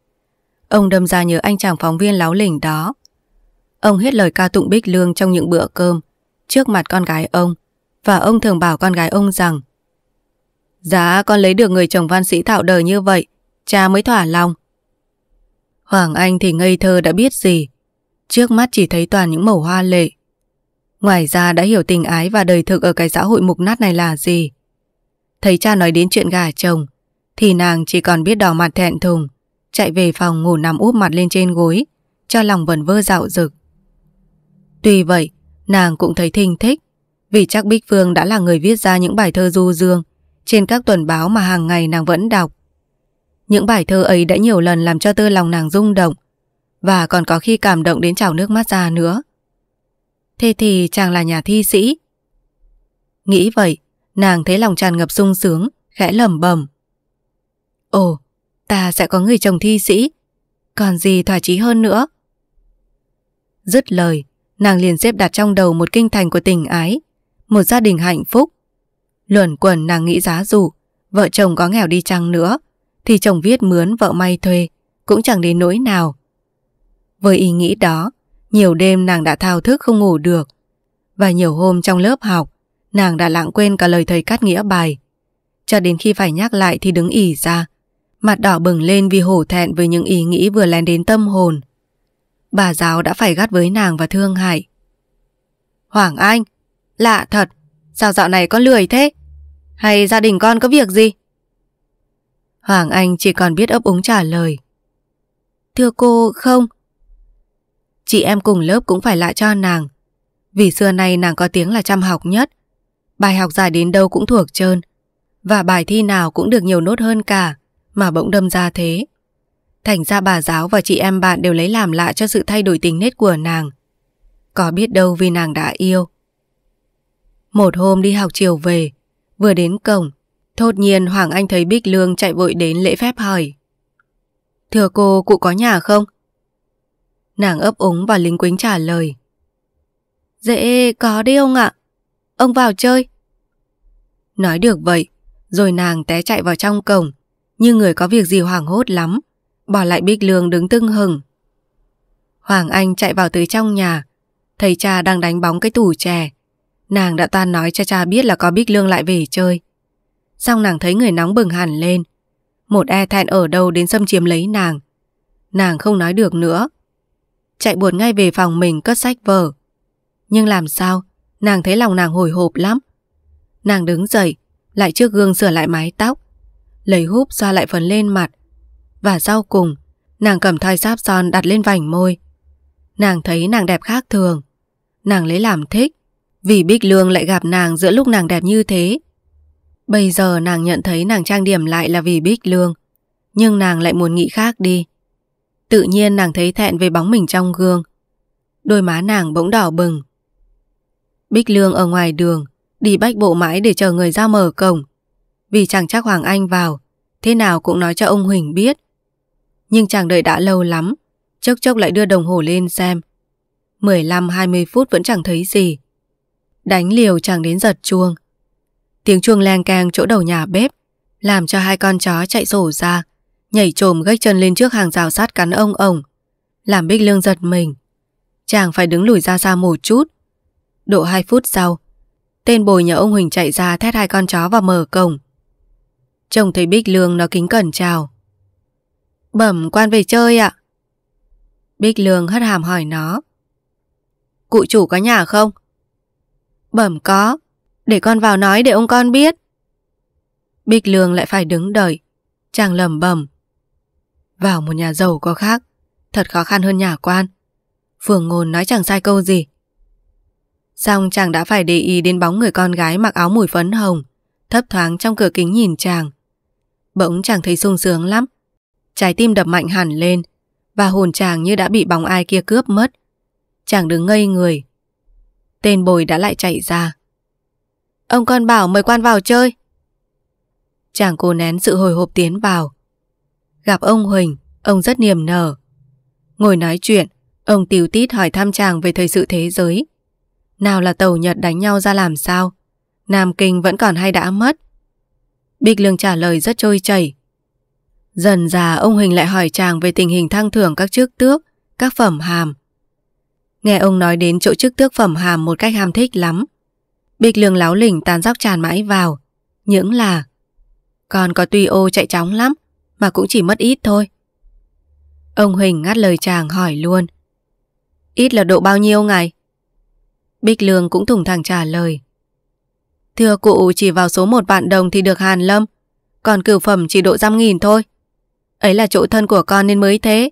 Ông đâm ra nhớ anh chàng phóng viên láo lỉnh đó Ông hết lời ca tụng Bích Lương trong những bữa cơm Trước mặt con gái ông Và ông thường bảo con gái ông rằng giá dạ, con lấy được người chồng văn sĩ thạo đời như vậy Cha mới thỏa lòng Hoàng Anh thì ngây thơ đã biết gì Trước mắt chỉ thấy toàn những màu hoa lệ Ngoài ra đã hiểu tình ái và đời thực Ở cái xã hội mục nát này là gì Thấy cha nói đến chuyện gà chồng Thì nàng chỉ còn biết đỏ mặt thẹn thùng Chạy về phòng ngủ nằm úp mặt lên trên gối Cho lòng vẩn vơ dạo rực Tuy vậy Nàng cũng thấy thình thích Vì chắc Bích Phương đã là người viết ra những bài thơ du dương trên các tuần báo mà hàng ngày nàng vẫn đọc. Những bài thơ ấy đã nhiều lần làm cho tơ lòng nàng rung động và còn có khi cảm động đến trào nước mắt ra nữa. Thế thì chàng là nhà thi sĩ. Nghĩ vậy, nàng thấy lòng tràn ngập sung sướng, khẽ lẩm bẩm. Ồ, ta sẽ có người chồng thi sĩ, còn gì thỏa chí hơn nữa. Dứt lời, nàng liền xếp đặt trong đầu một kinh thành của tình ái, một gia đình hạnh phúc, Luẩn quẩn nàng nghĩ giá dù Vợ chồng có nghèo đi chăng nữa Thì chồng viết mướn vợ may thuê Cũng chẳng đến nỗi nào Với ý nghĩ đó Nhiều đêm nàng đã thao thức không ngủ được Và nhiều hôm trong lớp học Nàng đã lãng quên cả lời thầy cắt nghĩa bài Cho đến khi phải nhắc lại thì đứng ỉ ra Mặt đỏ bừng lên vì hổ thẹn Với những ý nghĩ vừa lén đến tâm hồn Bà giáo đã phải gắt với nàng và thương hại Hoàng Anh Lạ thật Sao dạo này con lười thế? Hay gia đình con có việc gì? Hoàng Anh chỉ còn biết ấp úng trả lời. Thưa cô, không. Chị em cùng lớp cũng phải lại cho nàng. Vì xưa nay nàng có tiếng là chăm học nhất. Bài học dài đến đâu cũng thuộc trơn. Và bài thi nào cũng được nhiều nốt hơn cả, mà bỗng đâm ra thế. Thành ra bà giáo và chị em bạn đều lấy làm lạ cho sự thay đổi tính nết của nàng. Có biết đâu vì nàng đã yêu, một hôm đi học chiều về, vừa đến cổng, thốt nhiên Hoàng Anh thấy Bích Lương chạy vội đến lễ phép hỏi. Thưa cô, cụ có nhà không? Nàng ấp úng và lính quính trả lời. Dễ có đi ông ạ. Ông vào chơi. Nói được vậy, rồi nàng té chạy vào trong cổng, như người có việc gì hoảng hốt lắm, bỏ lại Bích Lương đứng tưng hừng. Hoàng Anh chạy vào tới trong nhà, thấy cha đang đánh bóng cái tủ chè, Nàng đã tan nói cho cha biết là có Bích Lương lại về chơi. Xong nàng thấy người nóng bừng hẳn lên. Một e thẹn ở đâu đến xâm chiếm lấy nàng. Nàng không nói được nữa. Chạy buồn ngay về phòng mình cất sách vở. Nhưng làm sao, nàng thấy lòng nàng hồi hộp lắm. Nàng đứng dậy, lại trước gương sửa lại mái tóc. Lấy húp xoa lại phần lên mặt. Và sau cùng, nàng cầm thoi sáp son đặt lên vành môi. Nàng thấy nàng đẹp khác thường. Nàng lấy làm thích. Vì Bích Lương lại gặp nàng giữa lúc nàng đẹp như thế. Bây giờ nàng nhận thấy nàng trang điểm lại là vì Bích Lương, nhưng nàng lại muốn nghĩ khác đi. Tự nhiên nàng thấy thẹn về bóng mình trong gương. Đôi má nàng bỗng đỏ bừng. Bích Lương ở ngoài đường, đi bách bộ mãi để chờ người ra mở cổng. Vì chàng chắc Hoàng Anh vào, thế nào cũng nói cho ông Huỳnh biết. Nhưng chàng đợi đã lâu lắm, chốc chốc lại đưa đồng hồ lên xem. 15-20 phút vẫn chẳng thấy gì. Đánh liều chàng đến giật chuông Tiếng chuông leng keng chỗ đầu nhà bếp Làm cho hai con chó chạy rổ ra Nhảy trồm gách chân lên trước hàng rào sát cắn ông ổng Làm Bích Lương giật mình Chàng phải đứng lùi ra xa một chút Độ hai phút sau Tên bồi nhà ông Huỳnh chạy ra thét hai con chó và mở cổng Trông thấy Bích Lương nó kính cẩn chào Bẩm quan về chơi ạ Bích Lương hất hàm hỏi nó Cụ chủ có nhà không? Bẩm có, để con vào nói để ông con biết. Bích Lương lại phải đứng đợi, chàng lầm bẩm. Vào một nhà giàu có khác, thật khó khăn hơn nhà quan. Phường ngôn nói chẳng sai câu gì. Xong chàng đã phải để ý đến bóng người con gái mặc áo mùi phấn hồng, thấp thoáng trong cửa kính nhìn chàng. Bỗng chàng thấy sung sướng lắm, trái tim đập mạnh hẳn lên và hồn chàng như đã bị bóng ai kia cướp mất. Chàng đứng ngây người, Tên bồi đã lại chạy ra Ông con bảo mời quan vào chơi Chàng cô nén sự hồi hộp tiến vào Gặp ông Huỳnh Ông rất niềm nở Ngồi nói chuyện Ông Tiểu tít hỏi thăm chàng về thời sự thế giới Nào là tàu Nhật đánh nhau ra làm sao Nam Kinh vẫn còn hay đã mất Bích Lương trả lời rất trôi chảy Dần già ông Huỳnh lại hỏi chàng về tình hình thăng thưởng các chức tước Các phẩm hàm Nghe ông nói đến chỗ chức tước phẩm hàm một cách ham thích lắm. bịch lường láo lỉnh tàn dóc tràn mãi vào. Những là Còn có tuy ô chạy chóng lắm mà cũng chỉ mất ít thôi. Ông Huỳnh ngắt lời chàng hỏi luôn. Ít là độ bao nhiêu ngày? Bích Lương cũng thủng thẳng trả lời. Thưa cụ chỉ vào số một vạn đồng thì được hàn lâm, còn cửu phẩm chỉ độ trăm nghìn thôi. Ấy là chỗ thân của con nên mới thế.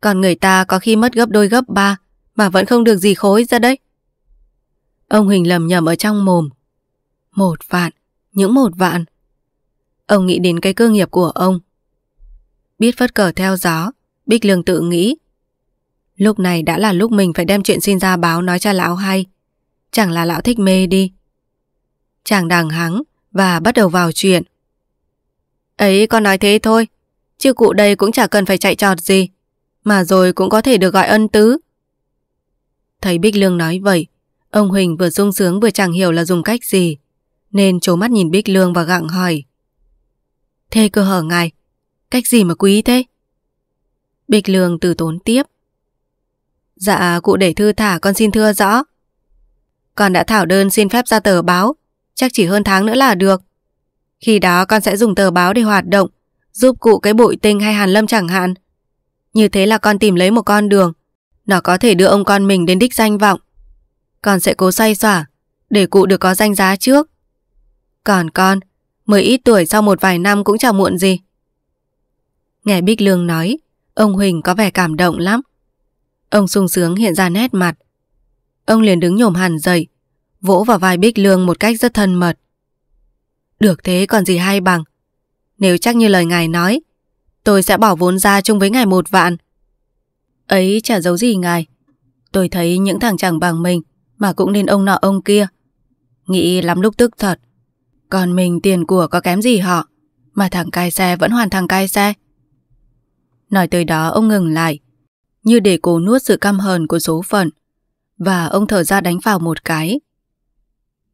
Còn người ta có khi mất gấp đôi gấp ba, mà vẫn không được gì khối ra đấy. Ông Huỳnh lầm nhầm ở trong mồm. Một vạn, những một vạn. Ông nghĩ đến cái cơ nghiệp của ông. Biết phất cờ theo gió, Bích Lương tự nghĩ. Lúc này đã là lúc mình phải đem chuyện xin ra báo nói cho lão hay. Chẳng là lão thích mê đi. Chàng đằng hắng và bắt đầu vào chuyện. Ấy con nói thế thôi, chứ cụ đây cũng chả cần phải chạy trọt gì. Mà rồi cũng có thể được gọi ân tứ. Thấy Bích Lương nói vậy, ông Huỳnh vừa sung sướng vừa chẳng hiểu là dùng cách gì, nên trố mắt nhìn Bích Lương và gặng hỏi. Thế cơ hở ngài, cách gì mà quý thế? Bích Lương từ tốn tiếp. Dạ, cụ để thư thả con xin thưa rõ. Con đã thảo đơn xin phép ra tờ báo, chắc chỉ hơn tháng nữa là được. Khi đó con sẽ dùng tờ báo để hoạt động, giúp cụ cái bụi tinh hay hàn lâm chẳng hạn. Như thế là con tìm lấy một con đường, nó có thể đưa ông con mình đến đích danh vọng. Con sẽ cố xoay xỏa, để cụ được có danh giá trước. Còn con, mới ít tuổi sau một vài năm cũng chẳng muộn gì. Nghe Bích Lương nói, ông Huỳnh có vẻ cảm động lắm. Ông sung sướng hiện ra nét mặt. Ông liền đứng nhổm hẳn dậy, vỗ vào vai Bích Lương một cách rất thân mật. Được thế còn gì hay bằng. Nếu chắc như lời ngài nói, tôi sẽ bỏ vốn ra chung với ngài một vạn. Ấy chả giấu gì ngài Tôi thấy những thằng chẳng bằng mình Mà cũng nên ông nọ ông kia Nghĩ lắm lúc tức thật Còn mình tiền của có kém gì họ Mà thằng cai xe vẫn hoàn thằng cai xe Nói tới đó ông ngừng lại Như để cố nuốt sự căm hờn của số phận Và ông thở ra đánh vào một cái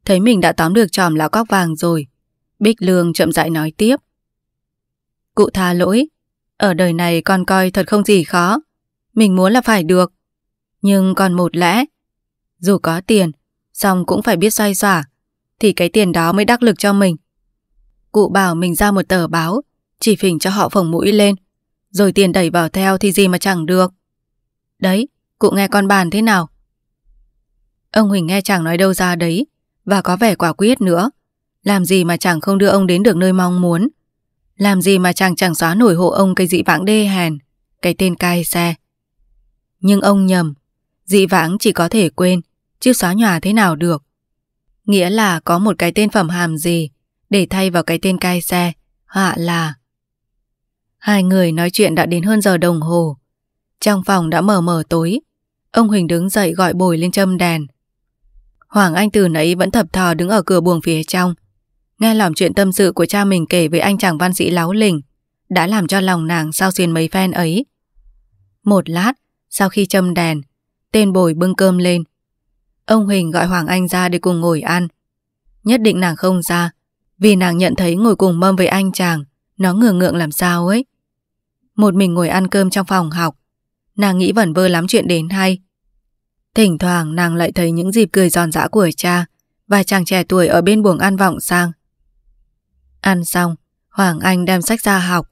Thấy mình đã tóm được tròm lão cóc vàng rồi Bích Lương chậm rãi nói tiếp Cụ tha lỗi Ở đời này con coi thật không gì khó mình muốn là phải được. Nhưng còn một lẽ, dù có tiền, xong cũng phải biết xoay xỏa, thì cái tiền đó mới đắc lực cho mình. Cụ bảo mình ra một tờ báo, chỉ phỉnh cho họ phồng mũi lên, rồi tiền đẩy vào theo thì gì mà chẳng được. Đấy, cụ nghe con bàn thế nào? Ông Huỳnh nghe chàng nói đâu ra đấy, và có vẻ quả quyết nữa. Làm gì mà chàng không đưa ông đến được nơi mong muốn. Làm gì mà chàng chẳng xóa nổi hộ ông cái dị vãng đê hèn, cái tên cai xe. Nhưng ông nhầm, dị vãng chỉ có thể quên, chứ xóa nhòa thế nào được. Nghĩa là có một cái tên phẩm hàm gì để thay vào cái tên cai xe, họa là... Hai người nói chuyện đã đến hơn giờ đồng hồ. Trong phòng đã mờ mờ tối, ông Huỳnh đứng dậy gọi bồi lên châm đèn. Hoàng Anh từ nãy vẫn thập thò đứng ở cửa buồng phía trong. Nghe lỏm chuyện tâm sự của cha mình kể với anh chàng văn sĩ láo lỉnh, đã làm cho lòng nàng sao xuyên mấy phen ấy. Một lát, sau khi châm đèn, tên bồi bưng cơm lên. Ông Huỳnh gọi Hoàng Anh ra để cùng ngồi ăn. Nhất định nàng không ra, vì nàng nhận thấy ngồi cùng mâm với anh chàng, nó ngượng ngượng làm sao ấy. Một mình ngồi ăn cơm trong phòng học, nàng nghĩ vẩn vơ lắm chuyện đến hay. Thỉnh thoảng nàng lại thấy những dịp cười giòn giã của cha và chàng trẻ tuổi ở bên buồng ăn vọng sang. Ăn xong, Hoàng Anh đem sách ra học.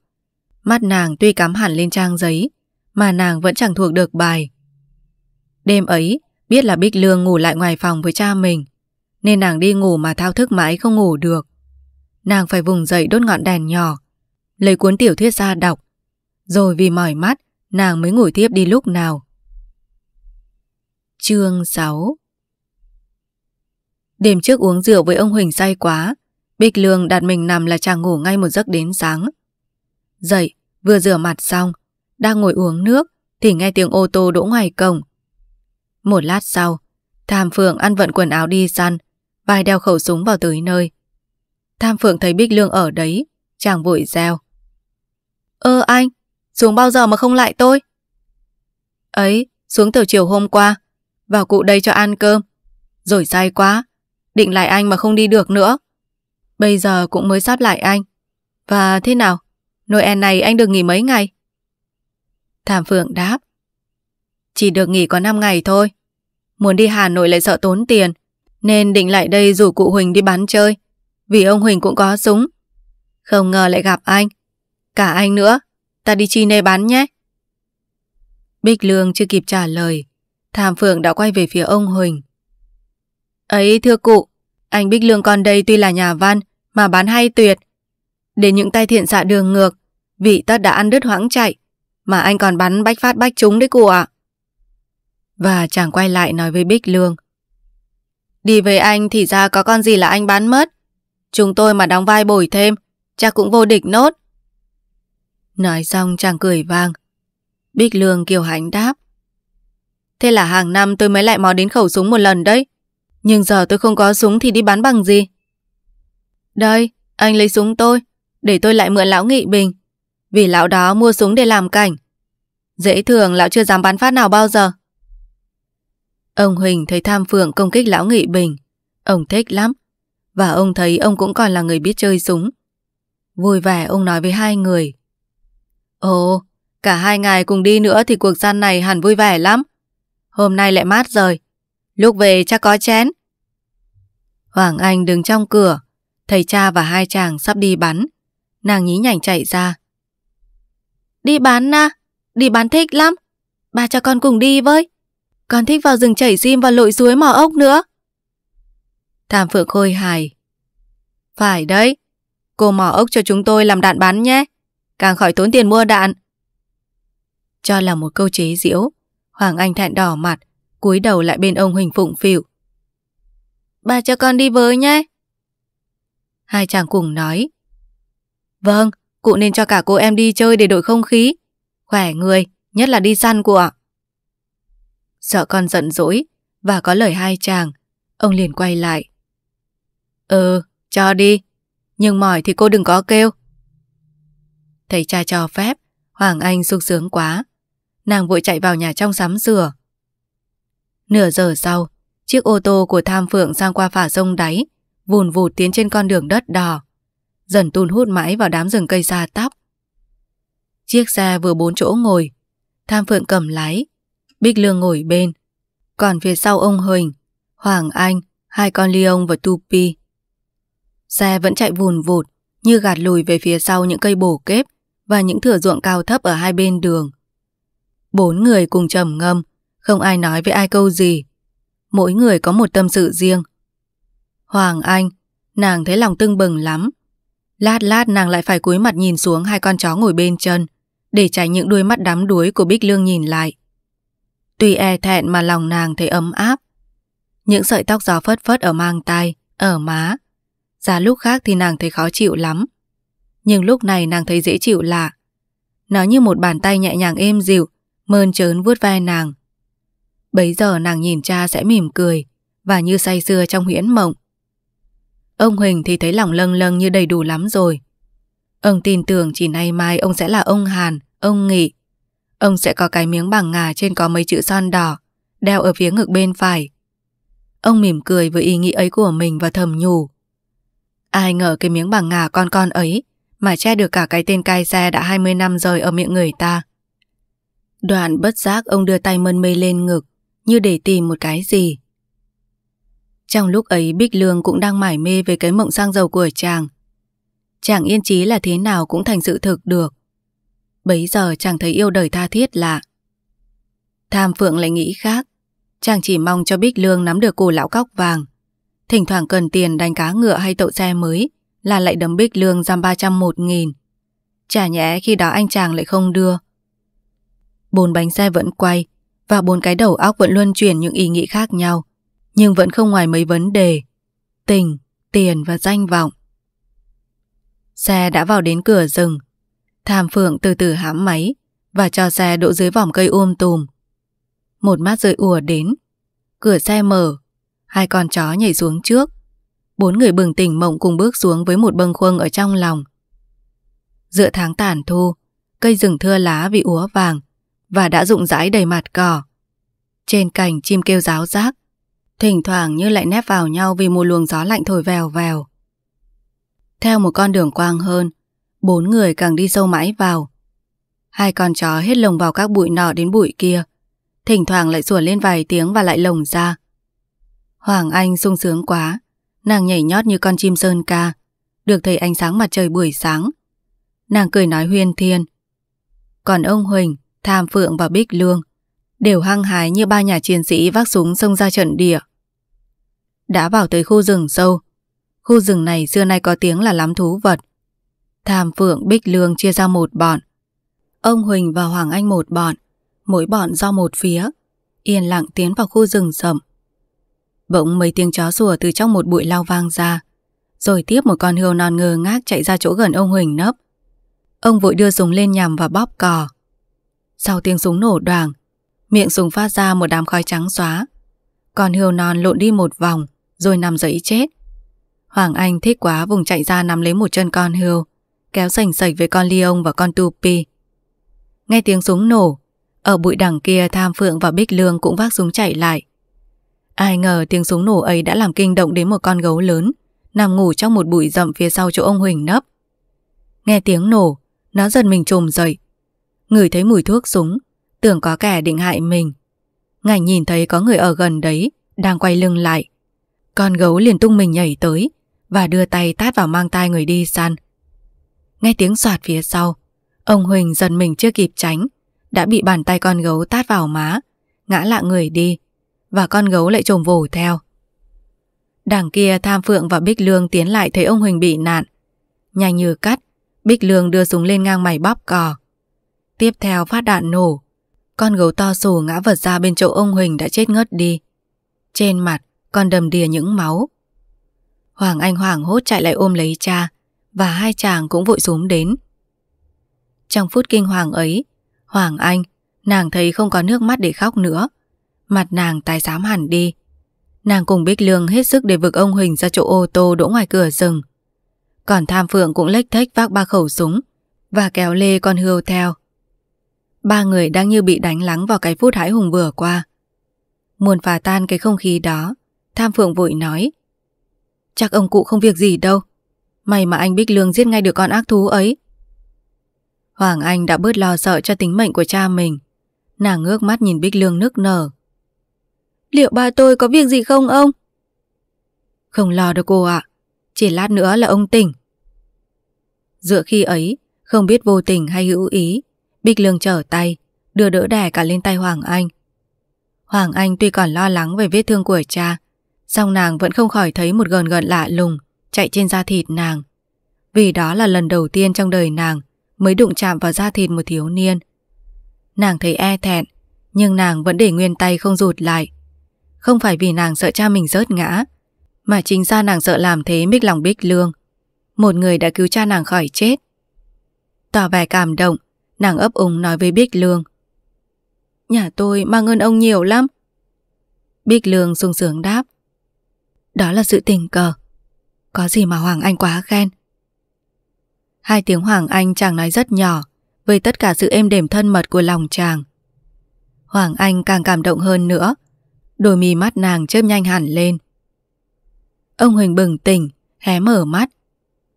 Mắt nàng tuy cắm hẳn lên trang giấy, mà nàng vẫn chẳng thuộc được bài. Đêm ấy, biết là Bích Lương ngủ lại ngoài phòng với cha mình, nên nàng đi ngủ mà thao thức mãi không ngủ được. Nàng phải vùng dậy đốt ngọn đèn nhỏ, lấy cuốn tiểu thuyết ra đọc, rồi vì mỏi mắt, nàng mới ngủ tiếp đi lúc nào. Chương 6 Đêm trước uống rượu với ông Huỳnh say quá, Bích Lương đặt mình nằm là chàng ngủ ngay một giấc đến sáng. Dậy, vừa rửa mặt xong, đang ngồi uống nước thì nghe tiếng ô tô đỗ ngoài cổng. Một lát sau, Tham Phượng ăn vận quần áo đi săn, vai đeo khẩu súng vào tới nơi. Tham Phượng thấy Bích Lương ở đấy, chàng vội reo. Ơ anh, xuống bao giờ mà không lại tôi? Ấy, xuống từ chiều hôm qua, vào cụ đây cho ăn cơm. Rồi sai quá, định lại anh mà không đi được nữa. Bây giờ cũng mới sắp lại anh. Và thế nào, Noel này anh được nghỉ mấy ngày? Thảm Phượng đáp. Chỉ được nghỉ có 5 ngày thôi. Muốn đi Hà Nội lại sợ tốn tiền, nên định lại đây rủ cụ Huỳnh đi bán chơi, vì ông Huỳnh cũng có súng. Không ngờ lại gặp anh. Cả anh nữa, ta đi chi nê bán nhé. Bích Lương chưa kịp trả lời, Thảm Phượng đã quay về phía ông Huỳnh. Ấy thưa cụ, anh Bích Lương con đây tuy là nhà văn mà bán hay tuyệt. Đến những tay thiện xạ đường ngược, vị tất đã ăn đứt hoãng chạy, mà anh còn bắn bách phát bách trúng đấy cụ ạ. Và chàng quay lại nói với Bích Lương. Đi với anh thì ra có con gì là anh bán mất. Chúng tôi mà đóng vai bồi thêm, chắc cũng vô địch nốt. Nói xong chàng cười vang. Bích Lương kiều hãnh đáp. Thế là hàng năm tôi mới lại mò đến khẩu súng một lần đấy. Nhưng giờ tôi không có súng thì đi bán bằng gì? Đây, anh lấy súng tôi, để tôi lại mượn lão nghị bình. Vì lão đó mua súng để làm cảnh. Dễ thường lão chưa dám bắn phát nào bao giờ. Ông Huỳnh thấy tham phượng công kích lão Nghị Bình. Ông thích lắm. Và ông thấy ông cũng còn là người biết chơi súng. Vui vẻ ông nói với hai người. Ồ, cả hai ngày cùng đi nữa thì cuộc gian này hẳn vui vẻ lắm. Hôm nay lại mát rồi. Lúc về chắc có chén. Hoàng Anh đứng trong cửa. Thầy cha và hai chàng sắp đi bắn. Nàng nhí nhảnh chạy ra. Đi bán na, đi bán thích lắm. Ba cho con cùng đi với. Con thích vào rừng chảy sim và lội suối mò ốc nữa. Thảm Phượng khôi hài. Phải đấy, cô mò ốc cho chúng tôi làm đạn bắn nhé. Càng khỏi tốn tiền mua đạn. Cho là một câu chế diễu, Hoàng Anh thẹn đỏ mặt, cúi đầu lại bên ông Huỳnh Phụng phịu. Ba cho con đi với nhé. Hai chàng cùng nói. Vâng, Cụ nên cho cả cô em đi chơi để đổi không khí. Khỏe người, nhất là đi săn của. Sợ con giận dỗi và có lời hai chàng, ông liền quay lại. Ừ, cho đi, nhưng mỏi thì cô đừng có kêu. Thầy cha cho phép, Hoàng Anh sung sướng quá. Nàng vội chạy vào nhà trong sắm sửa. Nửa giờ sau, chiếc ô tô của Tham Phượng sang qua phả sông đáy, vùn vụt tiến trên con đường đất đỏ dần tuôn hút mãi vào đám rừng cây xa tóc. Chiếc xe vừa bốn chỗ ngồi, Tham Phượng cầm lái, Bích Lương ngồi bên, còn phía sau ông Huỳnh, Hoàng Anh, hai con Leon và Tupi. Xe vẫn chạy vùn vụt, như gạt lùi về phía sau những cây bổ kép và những thửa ruộng cao thấp ở hai bên đường. Bốn người cùng trầm ngâm, không ai nói với ai câu gì. Mỗi người có một tâm sự riêng. Hoàng Anh, nàng thấy lòng tưng bừng lắm Lát lát nàng lại phải cúi mặt nhìn xuống hai con chó ngồi bên chân, để tránh những đuôi mắt đắm đuối của Bích Lương nhìn lại. Tuy e thẹn mà lòng nàng thấy ấm áp. Những sợi tóc gió phất phất ở mang tay, ở má. Giá lúc khác thì nàng thấy khó chịu lắm. Nhưng lúc này nàng thấy dễ chịu lạ. Nó như một bàn tay nhẹ nhàng êm dịu, mơn trớn vuốt vai nàng. Bấy giờ nàng nhìn cha sẽ mỉm cười, và như say sưa trong huyễn mộng, Ông Huỳnh thì thấy lòng lâng lâng như đầy đủ lắm rồi. Ông tin tưởng chỉ nay mai ông sẽ là ông Hàn, ông Nghị. Ông sẽ có cái miếng bằng ngà trên có mấy chữ son đỏ, đeo ở phía ngực bên phải. Ông mỉm cười với ý nghĩ ấy của mình và thầm nhủ. Ai ngờ cái miếng bằng ngà con con ấy mà che được cả cái tên cai xe đã 20 năm rồi ở miệng người ta. Đoạn bất giác ông đưa tay mân mê lên ngực như để tìm một cái gì. Trong lúc ấy Bích Lương cũng đang mải mê về cái mộng sang giàu của chàng. Chàng yên chí là thế nào cũng thành sự thực được. Bấy giờ chàng thấy yêu đời tha thiết lạ. Tham Phượng lại nghĩ khác. Chàng chỉ mong cho Bích Lương nắm được cổ lão cóc vàng. Thỉnh thoảng cần tiền đánh cá ngựa hay tậu xe mới là lại đấm Bích Lương giam 301 nghìn. Chả nhẽ khi đó anh chàng lại không đưa. Bốn bánh xe vẫn quay và bốn cái đầu óc vẫn luân chuyển những ý nghĩ khác nhau nhưng vẫn không ngoài mấy vấn đề tình, tiền và danh vọng. Xe đã vào đến cửa rừng. Tham Phượng từ từ hãm máy và cho xe đỗ dưới vòng cây um tùm. Một mát rơi ùa đến. Cửa xe mở. Hai con chó nhảy xuống trước. Bốn người bừng tỉnh mộng cùng bước xuống với một bâng khuâng ở trong lòng. Giữa tháng tản thu, cây rừng thưa lá vì úa vàng và đã rụng rãi đầy mặt cỏ. Trên cành chim kêu ráo rác, thỉnh thoảng như lại nép vào nhau vì một luồng gió lạnh thổi vèo vèo. Theo một con đường quang hơn, bốn người càng đi sâu mãi vào. Hai con chó hết lồng vào các bụi nọ đến bụi kia, thỉnh thoảng lại sủa lên vài tiếng và lại lồng ra. Hoàng Anh sung sướng quá, nàng nhảy nhót như con chim sơn ca, được thấy ánh sáng mặt trời buổi sáng. Nàng cười nói huyên thiên. Còn ông Huỳnh, Tham Phượng và Bích Lương đều hăng hái như ba nhà chiến sĩ vác súng xông ra trận địa. Đã vào tới khu rừng sâu, khu rừng này xưa nay có tiếng là lắm thú vật. Tham Phượng Bích Lương chia ra một bọn, ông Huỳnh và Hoàng Anh một bọn, mỗi bọn do một phía, yên lặng tiến vào khu rừng rậm. Bỗng mấy tiếng chó sủa từ trong một bụi lao vang ra, rồi tiếp một con hươu non ngơ ngác chạy ra chỗ gần ông Huỳnh nấp. Ông vội đưa súng lên nhằm và bóp cò. Sau tiếng súng nổ đoàng, miệng sùng phát ra một đám khói trắng xóa. con hươu non lộn đi một vòng, rồi nằm dậy chết. Hoàng Anh thích quá vùng chạy ra nắm lấy một chân con hươu, kéo sành sạch với con Leon và con Tupi. Nghe tiếng súng nổ, ở bụi đằng kia Tham Phượng và Bích Lương cũng vác súng chạy lại. Ai ngờ tiếng súng nổ ấy đã làm kinh động đến một con gấu lớn, nằm ngủ trong một bụi rậm phía sau chỗ ông Huỳnh nấp. Nghe tiếng nổ, nó dần mình trồm dậy. Ngửi thấy mùi thuốc súng, tưởng có kẻ định hại mình. Ngành nhìn thấy có người ở gần đấy, đang quay lưng lại. Con gấu liền tung mình nhảy tới và đưa tay tát vào mang tai người đi săn. Nghe tiếng soạt phía sau, ông Huỳnh dần mình chưa kịp tránh, đã bị bàn tay con gấu tát vào má, ngã lạ người đi, và con gấu lại trồm vồ theo. Đằng kia Tham Phượng và Bích Lương tiến lại thấy ông Huỳnh bị nạn. Nhanh như cắt, Bích Lương đưa súng lên ngang mày bóp cò. Tiếp theo phát đạn nổ, con gấu to sù ngã vật ra bên chỗ ông Huỳnh đã chết ngất đi. Trên mặt con đầm đìa những máu. Hoàng Anh hoàng hốt chạy lại ôm lấy cha và hai chàng cũng vội xuống đến. Trong phút kinh hoàng ấy, Hoàng Anh, nàng thấy không có nước mắt để khóc nữa. Mặt nàng tái xám hẳn đi. Nàng cùng Bích Lương hết sức để vực ông Huỳnh ra chỗ ô tô đỗ ngoài cửa rừng. Còn Tham Phượng cũng lách thách vác ba khẩu súng và kéo lê con hươu theo. Ba người đang như bị đánh lắng vào cái phút hãi hùng vừa qua. Muốn phá tan cái không khí đó, Tham Phượng vội nói. Chắc ông cụ không việc gì đâu. May mà anh Bích Lương giết ngay được con ác thú ấy. Hoàng Anh đã bớt lo sợ cho tính mệnh của cha mình. Nàng ngước mắt nhìn Bích Lương nức nở. Liệu ba tôi có việc gì không ông? Không lo được cô ạ. À. Chỉ lát nữa là ông tỉnh. Dựa khi ấy, không biết vô tình hay hữu ý, Bích Lương trở tay, đưa đỡ đẻ cả lên tay Hoàng Anh. Hoàng Anh tuy còn lo lắng về vết thương của cha, song nàng vẫn không khỏi thấy một gờn gợn lạ lùng chạy trên da thịt nàng. Vì đó là lần đầu tiên trong đời nàng mới đụng chạm vào da thịt một thiếu niên. Nàng thấy e thẹn, nhưng nàng vẫn để nguyên tay không rụt lại. Không phải vì nàng sợ cha mình rớt ngã, mà chính ra nàng sợ làm thế mít lòng bích lương. Một người đã cứu cha nàng khỏi chết. Tỏ vẻ cảm động, Nàng ấp úng nói với Bích Lương Nhà tôi mang ơn ông nhiều lắm Bích Lương sung sướng đáp Đó là sự tình cờ Có gì mà Hoàng Anh quá khen Hai tiếng Hoàng Anh chàng nói rất nhỏ Với tất cả sự êm đềm thân mật của lòng chàng Hoàng Anh càng cảm động hơn nữa Đôi mi mắt nàng chớp nhanh hẳn lên Ông Huỳnh bừng tỉnh Hé mở mắt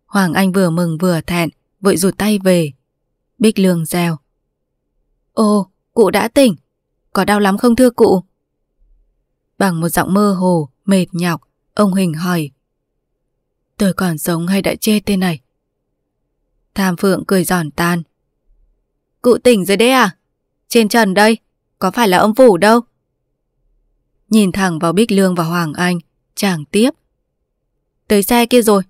Hoàng Anh vừa mừng vừa thẹn Vội rụt tay về Bích Lương rèo. Ô, cụ đã tỉnh. Có đau lắm không thưa cụ? Bằng một giọng mơ hồ, mệt nhọc, ông Hình hỏi. Tôi còn sống hay đã chết tên này? Tham Phượng cười giòn tan. Cụ tỉnh rồi đấy à? Trên trần đây, có phải là ông Vũ đâu? Nhìn thẳng vào Bích Lương và Hoàng Anh, chàng tiếp. Tới xe kia rồi,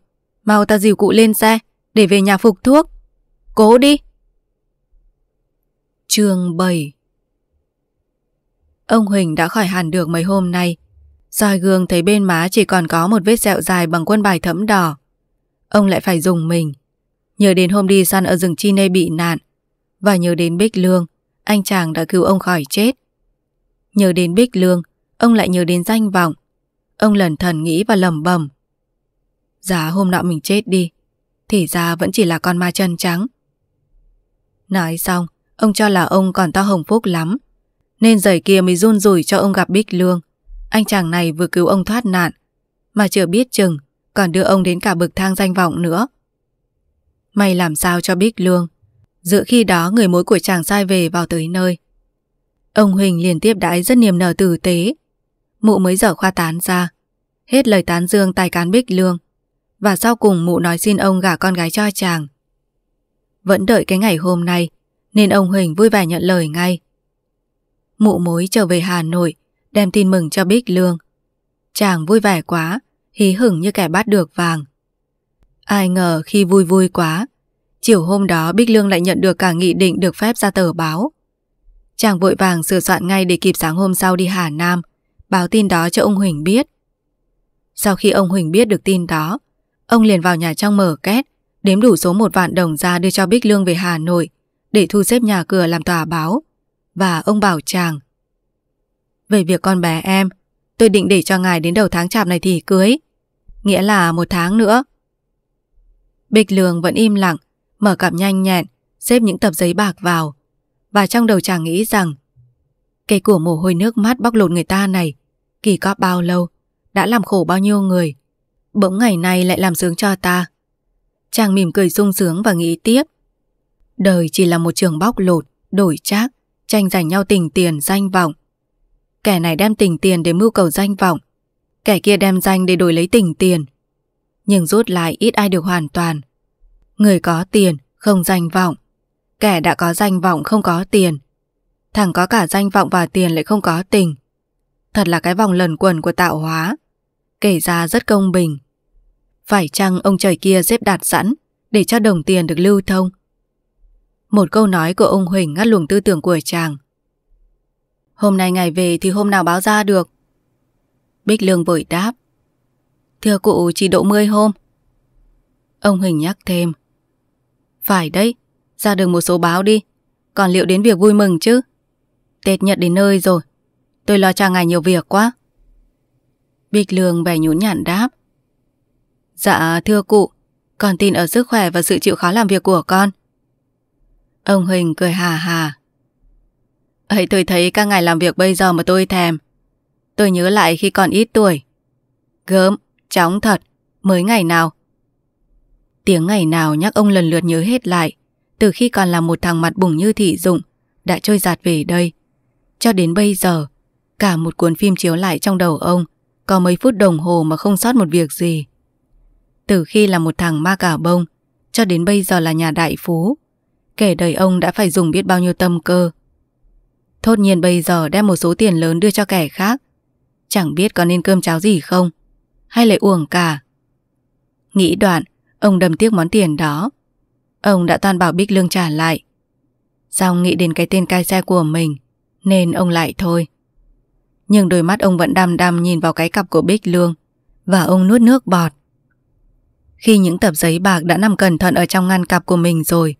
mau ta dìu cụ lên xe để về nhà phục thuốc. Cố đi! Chương 7 Ông Huỳnh đã khỏi hẳn được mấy hôm nay. soi gương thấy bên má chỉ còn có một vết sẹo dài bằng quân bài thẫm đỏ. Ông lại phải dùng mình. Nhớ đến hôm đi săn ở rừng Chi Nê bị nạn và nhớ đến Bích Lương, anh chàng đã cứu ông khỏi chết. Nhớ đến Bích Lương, ông lại nhớ đến danh vọng. Ông lần thần nghĩ và lầm bầm. Giá dạ, hôm nọ mình chết đi, thì ra vẫn chỉ là con ma chân trắng. Nói xong, Ông cho là ông còn to hồng phúc lắm Nên giời kia mới run rủi cho ông gặp Bích Lương Anh chàng này vừa cứu ông thoát nạn Mà chưa biết chừng Còn đưa ông đến cả bực thang danh vọng nữa May làm sao cho Bích Lương Giữa khi đó người mối của chàng sai về vào tới nơi Ông Huỳnh liên tiếp đãi rất niềm nở tử tế Mụ mới dở khoa tán ra Hết lời tán dương tài cán Bích Lương Và sau cùng mụ nói xin ông gả con gái cho chàng Vẫn đợi cái ngày hôm nay nên ông Huỳnh vui vẻ nhận lời ngay. Mụ mối trở về Hà Nội, đem tin mừng cho Bích Lương. Chàng vui vẻ quá, hí hửng như kẻ bắt được vàng. Ai ngờ khi vui vui quá, chiều hôm đó Bích Lương lại nhận được cả nghị định được phép ra tờ báo. Chàng vội vàng sửa soạn ngay để kịp sáng hôm sau đi Hà Nam, báo tin đó cho ông Huỳnh biết. Sau khi ông Huỳnh biết được tin đó, ông liền vào nhà trong mở két, đếm đủ số một vạn đồng ra đưa cho Bích Lương về Hà Nội để thu xếp nhà cửa làm tòa báo và ông bảo chàng Về việc con bé em, tôi định để cho ngài đến đầu tháng chạp này thì cưới, nghĩa là một tháng nữa. bịch lường vẫn im lặng, mở cặp nhanh nhẹn, xếp những tập giấy bạc vào. Và trong đầu chàng nghĩ rằng Cây của mồ hôi nước mắt bóc lột người ta này Kỳ có bao lâu Đã làm khổ bao nhiêu người Bỗng ngày nay lại làm sướng cho ta Chàng mỉm cười sung sướng và nghĩ tiếp Đời chỉ là một trường bóc lột, đổi trác, tranh giành nhau tình tiền, danh vọng. Kẻ này đem tình tiền để mưu cầu danh vọng, kẻ kia đem danh để đổi lấy tình tiền. Nhưng rút lại ít ai được hoàn toàn. Người có tiền, không danh vọng. Kẻ đã có danh vọng không có tiền. Thằng có cả danh vọng và tiền lại không có tình. Thật là cái vòng lần quẩn của tạo hóa. Kể ra rất công bình. Phải chăng ông trời kia xếp đặt sẵn để cho đồng tiền được lưu thông một câu nói của ông Huỳnh ngắt luồng tư tưởng của chàng. Hôm nay ngày về thì hôm nào báo ra được? Bích Lương vội đáp. Thưa cụ chỉ độ 10 hôm. Ông Huỳnh nhắc thêm. Phải đấy, ra đường một số báo đi. Còn liệu đến việc vui mừng chứ? Tết Nhật đến nơi rồi. Tôi lo cha ngài nhiều việc quá. Bích Lương bè nhún nhản đáp. Dạ thưa cụ, con tin ở sức khỏe và sự chịu khó làm việc của con. Ông Huỳnh cười hà hà. Ấy tôi thấy các ngài làm việc bây giờ mà tôi thèm. Tôi nhớ lại khi còn ít tuổi. Gớm, chóng thật, mới ngày nào. Tiếng ngày nào nhắc ông lần lượt nhớ hết lại, từ khi còn là một thằng mặt bùng như thị dụng, đã trôi giạt về đây. Cho đến bây giờ, cả một cuốn phim chiếu lại trong đầu ông, có mấy phút đồng hồ mà không sót một việc gì. Từ khi là một thằng ma cả bông, cho đến bây giờ là nhà đại phú, kể đời ông đã phải dùng biết bao nhiêu tâm cơ Thốt nhiên bây giờ đem một số tiền lớn đưa cho kẻ khác Chẳng biết có nên cơm cháo gì không Hay lại uổng cả Nghĩ đoạn Ông đầm tiếc món tiền đó Ông đã toàn bảo Bích Lương trả lại Xong nghĩ đến cái tên cai xe của mình Nên ông lại thôi Nhưng đôi mắt ông vẫn đam đam nhìn vào cái cặp của Bích Lương Và ông nuốt nước bọt Khi những tập giấy bạc đã nằm cẩn thận ở trong ngăn cặp của mình rồi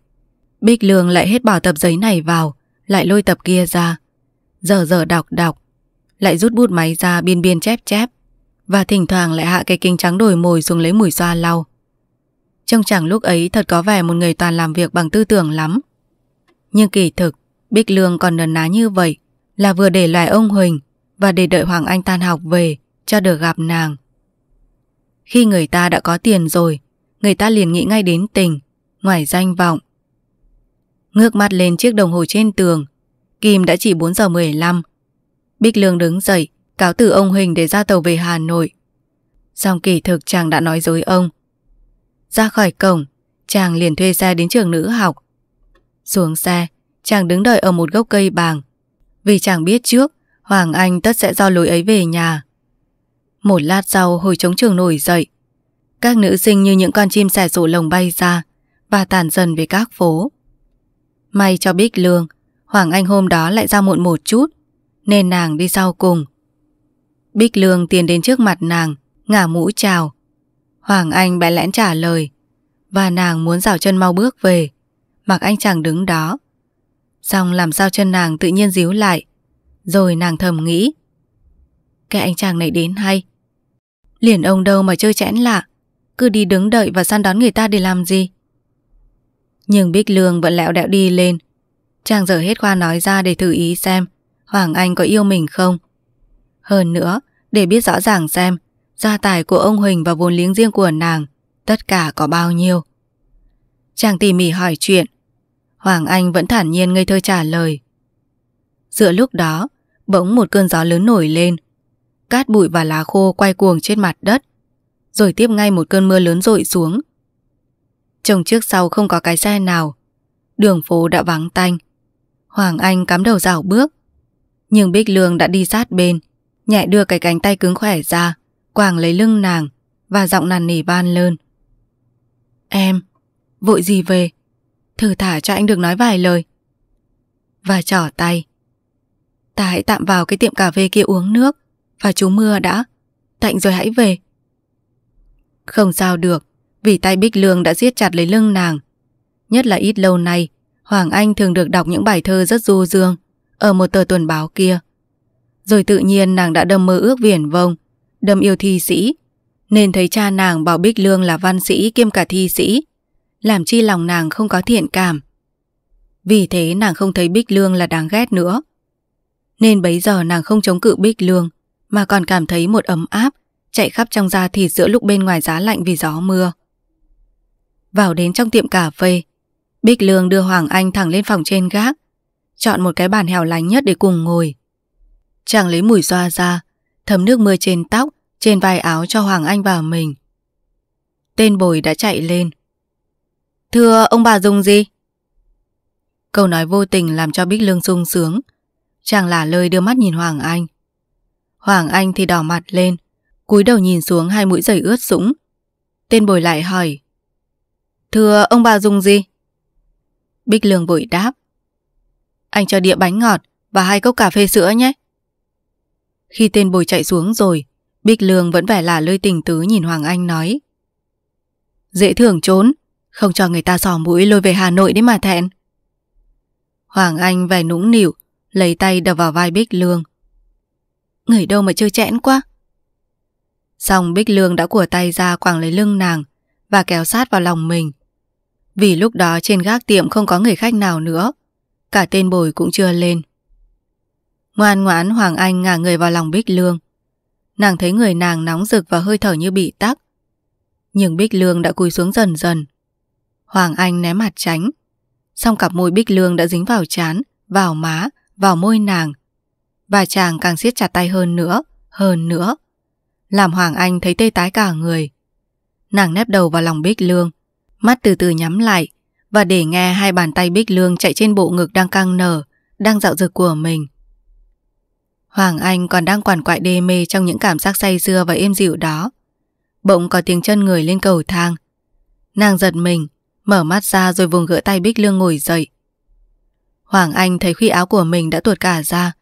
Bích Lương lại hết bỏ tập giấy này vào, lại lôi tập kia ra. Giờ giờ đọc đọc, lại rút bút máy ra biên biên chép chép, và thỉnh thoảng lại hạ cái kính trắng đổi mồi xuống lấy mùi xoa lau. Trong chẳng lúc ấy thật có vẻ một người toàn làm việc bằng tư tưởng lắm. Nhưng kỳ thực, Bích Lương còn nấn ná như vậy là vừa để lại ông Huỳnh và để đợi Hoàng Anh tan học về cho được gặp nàng. Khi người ta đã có tiền rồi, người ta liền nghĩ ngay đến tình, ngoài danh vọng, Ngước mắt lên chiếc đồng hồ trên tường Kim đã chỉ 4 giờ 15 Bích Lương đứng dậy Cáo từ ông Huỳnh để ra tàu về Hà Nội Song kỳ thực chàng đã nói dối ông Ra khỏi cổng Chàng liền thuê xe đến trường nữ học Xuống xe Chàng đứng đợi ở một gốc cây bàng Vì chàng biết trước Hoàng Anh tất sẽ do lối ấy về nhà Một lát sau hồi trống trường nổi dậy Các nữ sinh như những con chim sẻ sổ lồng bay ra Và tàn dần về các phố May cho Bích Lương, Hoàng Anh hôm đó lại ra muộn một chút, nên nàng đi sau cùng. Bích Lương tiến đến trước mặt nàng, ngả mũ chào. Hoàng Anh bẽ lẽn trả lời, và nàng muốn rào chân mau bước về, mặc anh chàng đứng đó. Xong làm sao chân nàng tự nhiên díu lại, rồi nàng thầm nghĩ. Cái anh chàng này đến hay. Liền ông đâu mà chơi chẽn lạ, cứ đi đứng đợi và săn đón người ta để làm gì. Nhưng Bích Lương vẫn lẹo đẹo đi lên Chàng giờ hết khoa nói ra để thử ý xem Hoàng Anh có yêu mình không Hơn nữa Để biết rõ ràng xem Gia tài của ông Huỳnh và vốn liếng riêng của nàng Tất cả có bao nhiêu Chàng tỉ mỉ hỏi chuyện Hoàng Anh vẫn thản nhiên ngây thơ trả lời Giữa lúc đó Bỗng một cơn gió lớn nổi lên Cát bụi và lá khô quay cuồng trên mặt đất Rồi tiếp ngay một cơn mưa lớn rội xuống Trông trước sau không có cái xe nào Đường phố đã vắng tanh Hoàng Anh cắm đầu rảo bước Nhưng Bích Lương đã đi sát bên Nhẹ đưa cái cánh tay cứng khỏe ra Quàng lấy lưng nàng Và giọng nằn nỉ ban lơn Em, vội gì về Thử thả cho anh được nói vài lời Và trỏ tay Ta hãy tạm vào cái tiệm cà phê kia uống nước Và chú mưa đã Tạnh rồi hãy về Không sao được vì tay Bích Lương đã giết chặt lấy lưng nàng. Nhất là ít lâu nay, Hoàng Anh thường được đọc những bài thơ rất du dương ở một tờ tuần báo kia. Rồi tự nhiên nàng đã đâm mơ ước viển vông, đâm yêu thi sĩ, nên thấy cha nàng bảo Bích Lương là văn sĩ kiêm cả thi sĩ, làm chi lòng nàng không có thiện cảm. Vì thế nàng không thấy Bích Lương là đáng ghét nữa. Nên bấy giờ nàng không chống cự Bích Lương, mà còn cảm thấy một ấm áp chạy khắp trong da thịt giữa lúc bên ngoài giá lạnh vì gió mưa vào đến trong tiệm cà phê. Bích Lương đưa Hoàng Anh thẳng lên phòng trên gác, chọn một cái bàn hẻo lánh nhất để cùng ngồi. Chàng lấy mùi xoa ra, thấm nước mưa trên tóc, trên vai áo cho Hoàng Anh và mình. Tên bồi đã chạy lên. Thưa ông bà dùng gì? Câu nói vô tình làm cho Bích Lương sung sướng. Chàng lả lời đưa mắt nhìn Hoàng Anh. Hoàng Anh thì đỏ mặt lên, cúi đầu nhìn xuống hai mũi giày ướt sũng. Tên bồi lại hỏi. Thưa ông bà dùng gì? Bích Lương vội đáp. Anh cho địa bánh ngọt và hai cốc cà phê sữa nhé. Khi tên bồi chạy xuống rồi, Bích Lương vẫn vẻ là lơi tình tứ nhìn Hoàng Anh nói. Dễ thường trốn, không cho người ta sò mũi lôi về Hà Nội đấy mà thẹn. Hoàng Anh vẻ nũng nịu, lấy tay đập vào vai Bích Lương. Người đâu mà chơi chẽn quá. Xong Bích Lương đã của tay ra quàng lấy lưng nàng và kéo sát vào lòng mình. Vì lúc đó trên gác tiệm không có người khách nào nữa Cả tên bồi cũng chưa lên Ngoan ngoãn Hoàng Anh ngả người vào lòng Bích Lương Nàng thấy người nàng nóng rực và hơi thở như bị tắc Nhưng Bích Lương đã cúi xuống dần dần Hoàng Anh né mặt tránh Xong cặp môi Bích Lương đã dính vào chán Vào má, vào môi nàng Và chàng càng siết chặt tay hơn nữa Hơn nữa Làm Hoàng Anh thấy tê tái cả người Nàng nép đầu vào lòng Bích Lương Mắt từ từ nhắm lại và để nghe hai bàn tay bích lương chạy trên bộ ngực đang căng nở, đang dạo dực của mình. Hoàng Anh còn đang quản quại đê mê trong những cảm giác say dưa và êm dịu đó. Bỗng có tiếng chân người lên cầu thang. Nàng giật mình, mở mắt ra rồi vùng gỡ tay bích lương ngồi dậy. Hoàng Anh thấy khuy áo của mình đã tuột cả ra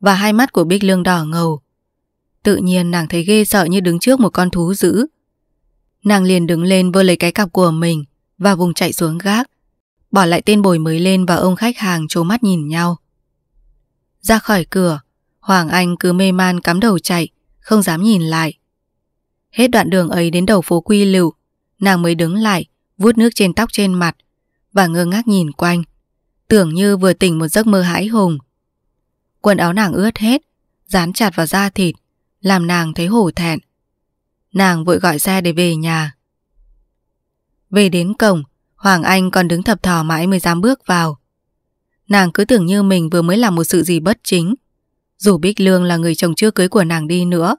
và hai mắt của bích lương đỏ ngầu. Tự nhiên nàng thấy ghê sợ như đứng trước một con thú dữ Nàng liền đứng lên vơ lấy cái cặp của mình và vùng chạy xuống gác. Bỏ lại tên bồi mới lên và ông khách hàng trố mắt nhìn nhau. Ra khỏi cửa, Hoàng Anh cứ mê man cắm đầu chạy, không dám nhìn lại. Hết đoạn đường ấy đến đầu phố Quy Lựu, nàng mới đứng lại, vuốt nước trên tóc trên mặt và ngơ ngác nhìn quanh, tưởng như vừa tỉnh một giấc mơ hãi hùng. Quần áo nàng ướt hết, dán chặt vào da thịt, làm nàng thấy hổ thẹn. Nàng vội gọi xe để về nhà Về đến cổng Hoàng Anh còn đứng thập thò mãi mới dám bước vào Nàng cứ tưởng như mình vừa mới làm một sự gì bất chính Dù Bích Lương là người chồng chưa cưới của nàng đi nữa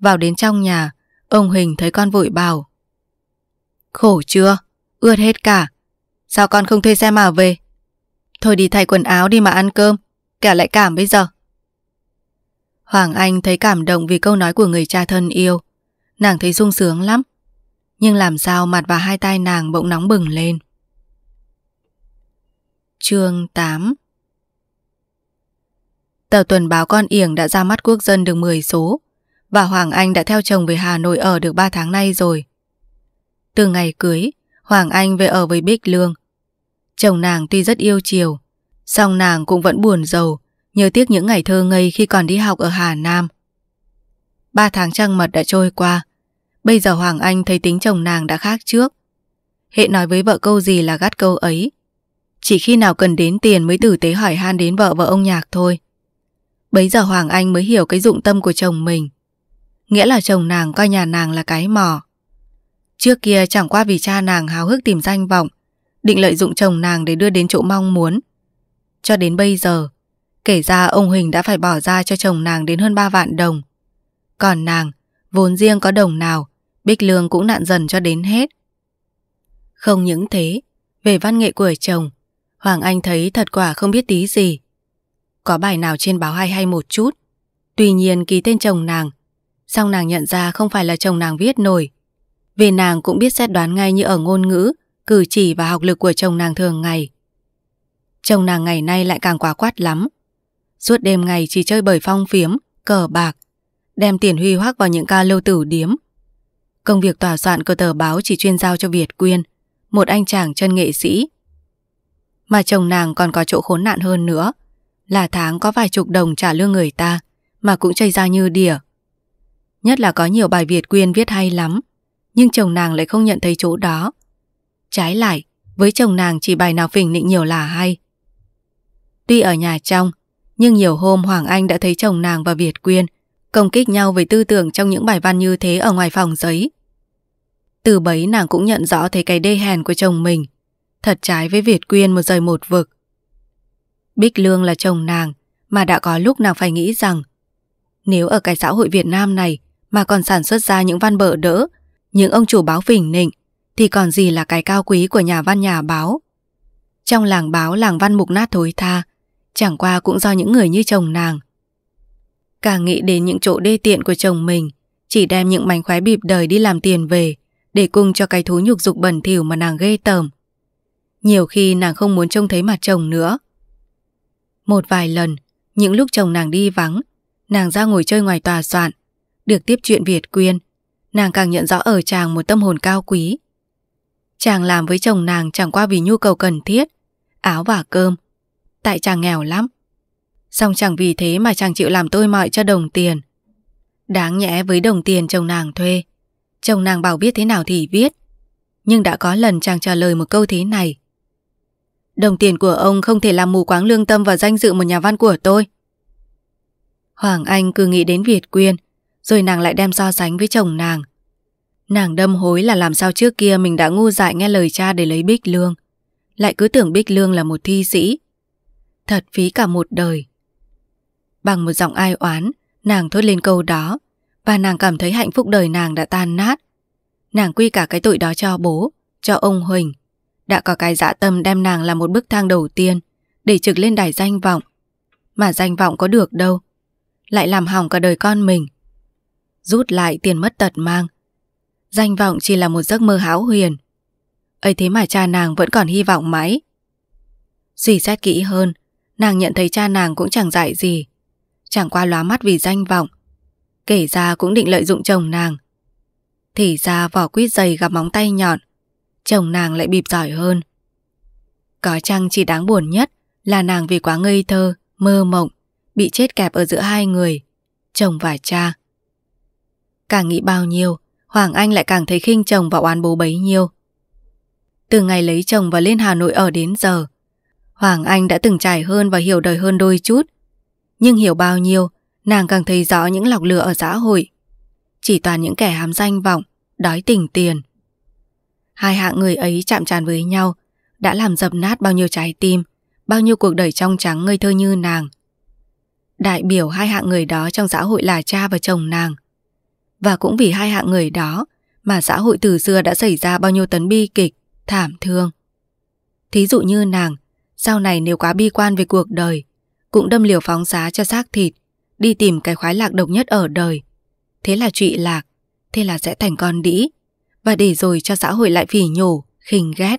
Vào đến trong nhà Ông Huỳnh thấy con vội bảo Khổ chưa? Ướt hết cả Sao con không thuê xe mà về? Thôi đi thay quần áo đi mà ăn cơm kẻ lại cảm bây giờ Hoàng Anh thấy cảm động vì câu nói của người cha thân yêu. Nàng thấy sung sướng lắm. Nhưng làm sao mặt và hai tay nàng bỗng nóng bừng lên. chương 8 Tờ tuần báo Con Yểng đã ra mắt quốc dân được 10 số và Hoàng Anh đã theo chồng về Hà Nội ở được 3 tháng nay rồi. Từ ngày cưới, Hoàng Anh về ở với Bích Lương. Chồng nàng tuy rất yêu chiều, song nàng cũng vẫn buồn giàu Nhớ tiếc những ngày thơ ngây khi còn đi học ở Hà Nam Ba tháng trăng mật đã trôi qua Bây giờ Hoàng Anh thấy tính chồng nàng đã khác trước Hệ nói với vợ câu gì là gắt câu ấy Chỉ khi nào cần đến tiền mới tử tế hỏi han đến vợ và ông nhạc thôi bây giờ Hoàng Anh mới hiểu cái dụng tâm của chồng mình Nghĩa là chồng nàng coi nhà nàng là cái mỏ Trước kia chẳng qua vì cha nàng háo hức tìm danh vọng Định lợi dụng chồng nàng để đưa đến chỗ mong muốn Cho đến bây giờ Kể ra ông Huỳnh đã phải bỏ ra cho chồng nàng đến hơn 3 vạn đồng. Còn nàng, vốn riêng có đồng nào, Bích Lương cũng nạn dần cho đến hết. Không những thế, về văn nghệ của chồng, Hoàng Anh thấy thật quả không biết tí gì. Có bài nào trên báo hay hay một chút, tuy nhiên ký tên chồng nàng, song nàng nhận ra không phải là chồng nàng viết nổi. Vì nàng cũng biết xét đoán ngay như ở ngôn ngữ, cử chỉ và học lực của chồng nàng thường ngày. Chồng nàng ngày nay lại càng quá quát lắm, Suốt đêm ngày chỉ chơi bời phong phiếm, cờ bạc, đem tiền huy hoác vào những ca lưu tử điếm. Công việc tòa soạn của tờ báo chỉ chuyên giao cho Việt Quyên, một anh chàng chân nghệ sĩ. Mà chồng nàng còn có chỗ khốn nạn hơn nữa, là tháng có vài chục đồng trả lương người ta, mà cũng chơi ra như đỉa. Nhất là có nhiều bài Việt Quyên viết hay lắm, nhưng chồng nàng lại không nhận thấy chỗ đó. Trái lại, với chồng nàng chỉ bài nào phình nịnh nhiều là hay. Tuy ở nhà trong, nhưng nhiều hôm Hoàng Anh đã thấy chồng nàng và Việt Quyên công kích nhau về tư tưởng trong những bài văn như thế ở ngoài phòng giấy. Từ bấy nàng cũng nhận rõ thấy cái đê hèn của chồng mình, thật trái với Việt Quyên một rời một vực. Bích Lương là chồng nàng, mà đã có lúc nàng phải nghĩ rằng nếu ở cái xã hội Việt Nam này mà còn sản xuất ra những văn bợ đỡ, những ông chủ báo phỉnh nịnh, thì còn gì là cái cao quý của nhà văn nhà báo. Trong làng báo làng văn mục nát thối tha, Chẳng qua cũng do những người như chồng nàng Càng nghĩ đến những chỗ đê tiện của chồng mình Chỉ đem những mảnh khoái bịp đời đi làm tiền về Để cung cho cái thú nhục dục bẩn thỉu mà nàng ghê tởm Nhiều khi nàng không muốn trông thấy mặt chồng nữa Một vài lần Những lúc chồng nàng đi vắng Nàng ra ngồi chơi ngoài tòa soạn Được tiếp chuyện Việt Quyên Nàng càng nhận rõ ở chàng một tâm hồn cao quý Chàng làm với chồng nàng chẳng qua vì nhu cầu cần thiết Áo và cơm tại chàng nghèo lắm. song chẳng vì thế mà chàng chịu làm tôi mọi cho đồng tiền. Đáng nhẽ với đồng tiền chồng nàng thuê, chồng nàng bảo biết thế nào thì biết. Nhưng đã có lần chàng trả lời một câu thế này. Đồng tiền của ông không thể làm mù quáng lương tâm và danh dự một nhà văn của tôi. Hoàng Anh cứ nghĩ đến Việt Quyên, rồi nàng lại đem so sánh với chồng nàng. Nàng đâm hối là làm sao trước kia mình đã ngu dại nghe lời cha để lấy Bích Lương. Lại cứ tưởng Bích Lương là một thi sĩ, thật phí cả một đời. Bằng một giọng ai oán, nàng thốt lên câu đó, và nàng cảm thấy hạnh phúc đời nàng đã tan nát. Nàng quy cả cái tội đó cho bố, cho ông Huỳnh. Đã có cái dạ tâm đem nàng là một bức thang đầu tiên để trực lên đài danh vọng. Mà danh vọng có được đâu. Lại làm hỏng cả đời con mình. Rút lại tiền mất tật mang. Danh vọng chỉ là một giấc mơ háo huyền. ấy thế mà cha nàng vẫn còn hy vọng mãi. Suy xét kỹ hơn, Nàng nhận thấy cha nàng cũng chẳng dạy gì Chẳng qua lóa mắt vì danh vọng Kể ra cũng định lợi dụng chồng nàng Thì ra vỏ quýt dày gặp móng tay nhọn Chồng nàng lại bịp giỏi hơn Có chăng chỉ đáng buồn nhất Là nàng vì quá ngây thơ Mơ mộng Bị chết kẹp ở giữa hai người Chồng và cha Càng nghĩ bao nhiêu Hoàng Anh lại càng thấy khinh chồng và oán bố bấy nhiêu Từ ngày lấy chồng và lên Hà Nội ở đến giờ Hoàng Anh đã từng trải hơn và hiểu đời hơn đôi chút. Nhưng hiểu bao nhiêu, nàng càng thấy rõ những lọc lừa ở xã hội. Chỉ toàn những kẻ hám danh vọng, đói tình tiền. Hai hạng người ấy chạm tràn với nhau, đã làm dập nát bao nhiêu trái tim, bao nhiêu cuộc đời trong trắng ngây thơ như nàng. Đại biểu hai hạng người đó trong xã hội là cha và chồng nàng. Và cũng vì hai hạng người đó mà xã hội từ xưa đã xảy ra bao nhiêu tấn bi kịch, thảm thương. Thí dụ như nàng, sau này nếu quá bi quan về cuộc đời, cũng đâm liều phóng giá cho xác thịt, đi tìm cái khoái lạc độc nhất ở đời. Thế là trụy lạc, thế là sẽ thành con đĩ, và để rồi cho xã hội lại phỉ nhổ, khinh ghét.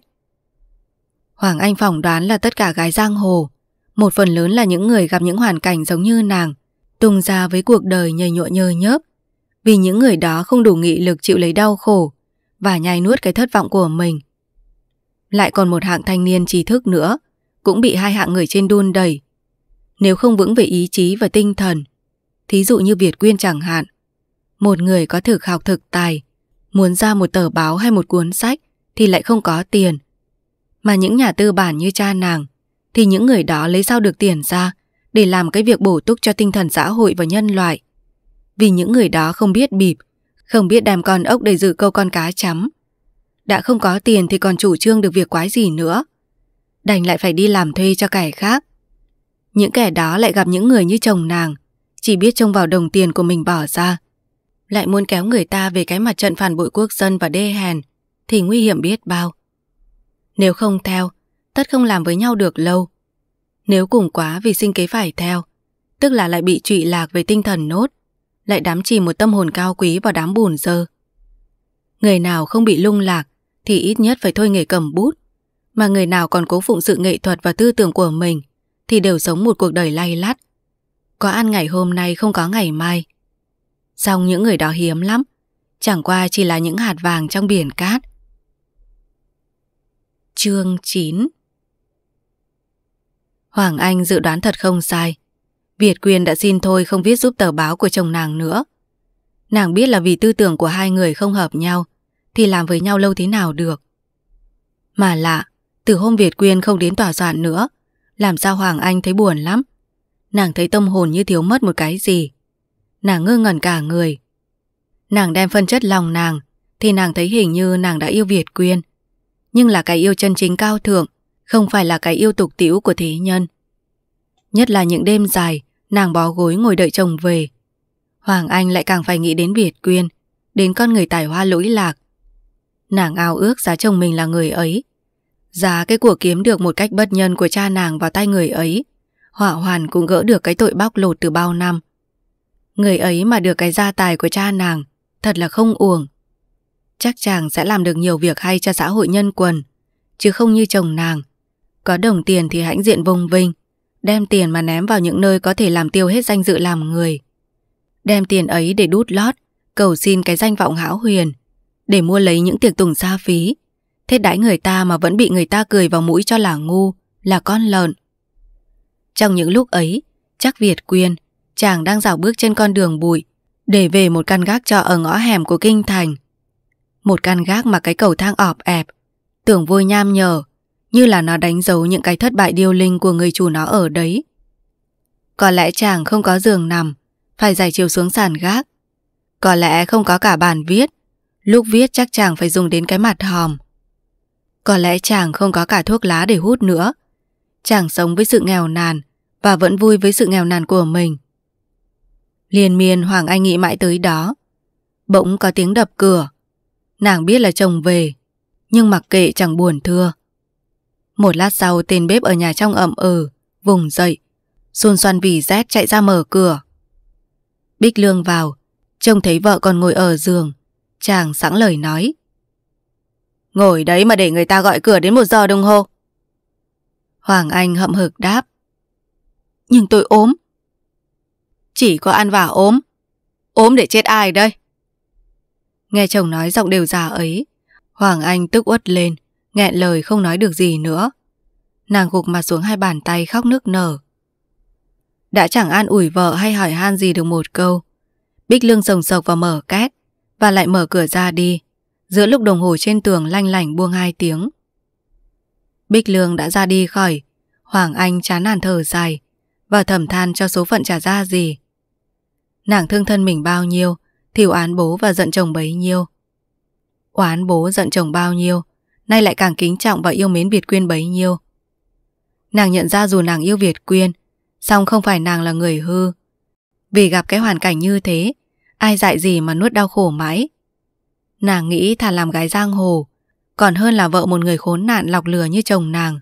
Hoàng Anh phỏng đoán là tất cả gái giang hồ, một phần lớn là những người gặp những hoàn cảnh giống như nàng, tung ra với cuộc đời nhầy nhụa nhơ nhớp, vì những người đó không đủ nghị lực chịu lấy đau khổ và nhai nuốt cái thất vọng của mình. Lại còn một hạng thanh niên trí thức nữa, cũng bị hai hạng người trên đun đầy. Nếu không vững về ý chí và tinh thần, thí dụ như Việt Quyên chẳng hạn, một người có thực học thực tài, muốn ra một tờ báo hay một cuốn sách thì lại không có tiền. Mà những nhà tư bản như cha nàng thì những người đó lấy sao được tiền ra để làm cái việc bổ túc cho tinh thần xã hội và nhân loại. Vì những người đó không biết bịp, không biết đàm con ốc để giữ câu con cá chấm. Đã không có tiền thì còn chủ trương được việc quái gì nữa đành lại phải đi làm thuê cho kẻ khác. Những kẻ đó lại gặp những người như chồng nàng, chỉ biết trông vào đồng tiền của mình bỏ ra. Lại muốn kéo người ta về cái mặt trận phản bội quốc dân và đê hèn, thì nguy hiểm biết bao. Nếu không theo, tất không làm với nhau được lâu. Nếu cùng quá vì sinh kế phải theo, tức là lại bị trụy lạc về tinh thần nốt, lại đám chìm một tâm hồn cao quý vào đám bùn dơ. Người nào không bị lung lạc thì ít nhất phải thôi nghề cầm bút, mà người nào còn cố phụng sự nghệ thuật và tư tưởng của mình thì đều sống một cuộc đời lay lắt. Có ăn ngày hôm nay không có ngày mai. Xong những người đó hiếm lắm, chẳng qua chỉ là những hạt vàng trong biển cát. Chương 9 Hoàng Anh dự đoán thật không sai. Việt Quyên đã xin thôi không viết giúp tờ báo của chồng nàng nữa. Nàng biết là vì tư tưởng của hai người không hợp nhau thì làm với nhau lâu thế nào được. Mà lạ, từ hôm Việt Quyên không đến tòa soạn nữa, làm sao Hoàng Anh thấy buồn lắm. Nàng thấy tâm hồn như thiếu mất một cái gì. Nàng ngơ ngẩn cả người. Nàng đem phân chất lòng nàng, thì nàng thấy hình như nàng đã yêu Việt Quyên. Nhưng là cái yêu chân chính cao thượng, không phải là cái yêu tục tiễu của thế nhân. Nhất là những đêm dài, nàng bó gối ngồi đợi chồng về. Hoàng Anh lại càng phải nghĩ đến Việt Quyên, đến con người tài hoa lỗi lạc. Nàng ao ước giá chồng mình là người ấy, Giá cái của kiếm được một cách bất nhân của cha nàng vào tay người ấy, họa hoàn cũng gỡ được cái tội bóc lột từ bao năm. Người ấy mà được cái gia tài của cha nàng, thật là không uổng. Chắc chàng sẽ làm được nhiều việc hay cho xã hội nhân quần, chứ không như chồng nàng. Có đồng tiền thì hãnh diện vông vinh, đem tiền mà ném vào những nơi có thể làm tiêu hết danh dự làm người. Đem tiền ấy để đút lót, cầu xin cái danh vọng hão huyền, để mua lấy những tiệc tùng xa phí, Thế đãi người ta mà vẫn bị người ta cười vào mũi cho là ngu, là con lợn. Trong những lúc ấy, chắc Việt Quyên, chàng đang dạo bước trên con đường bụi để về một căn gác cho ở ngõ hẻm của Kinh Thành. Một căn gác mà cái cầu thang ọp ẹp, tưởng vôi nham nhở, như là nó đánh dấu những cái thất bại điêu linh của người chủ nó ở đấy. Có lẽ chàng không có giường nằm, phải giải chiều xuống sàn gác. Có lẽ không có cả bàn viết, lúc viết chắc chàng phải dùng đến cái mặt hòm. Có lẽ chàng không có cả thuốc lá để hút nữa. Chàng sống với sự nghèo nàn và vẫn vui với sự nghèo nàn của mình. Liên miên Hoàng Anh nghĩ mãi tới đó. Bỗng có tiếng đập cửa. Nàng biết là chồng về, nhưng mặc kệ chẳng buồn thưa. Một lát sau tên bếp ở nhà trong ẩm ừ, vùng dậy, xôn xoan vì rét chạy ra mở cửa. Bích Lương vào, trông thấy vợ còn ngồi ở giường. Chàng sẵn lời nói. Ngồi đấy mà để người ta gọi cửa đến một giờ đồng hồ. Hoàng Anh hậm hực đáp. Nhưng tôi ốm. Chỉ có ăn vả ốm. Ốm để chết ai đây? Nghe chồng nói giọng đều già ấy, Hoàng Anh tức uất lên, nghẹn lời không nói được gì nữa. Nàng gục mặt xuống hai bàn tay khóc nước nở. Đã chẳng an ủi vợ hay hỏi han gì được một câu. Bích lương sồng sộc và mở két, và lại mở cửa ra đi, Giữa lúc đồng hồ trên tường lanh lảnh buông hai tiếng Bích Lương đã ra đi khỏi Hoàng Anh chán nản thở dài Và thầm than cho số phận trả ra gì Nàng thương thân mình bao nhiêu Thiểu án bố và giận chồng bấy nhiêu Oán bố giận chồng bao nhiêu Nay lại càng kính trọng và yêu mến Việt Quyên bấy nhiêu Nàng nhận ra dù nàng yêu Việt Quyên song không phải nàng là người hư Vì gặp cái hoàn cảnh như thế Ai dạy gì mà nuốt đau khổ mãi Nàng nghĩ thà làm gái giang hồ Còn hơn là vợ một người khốn nạn lọc lừa như chồng nàng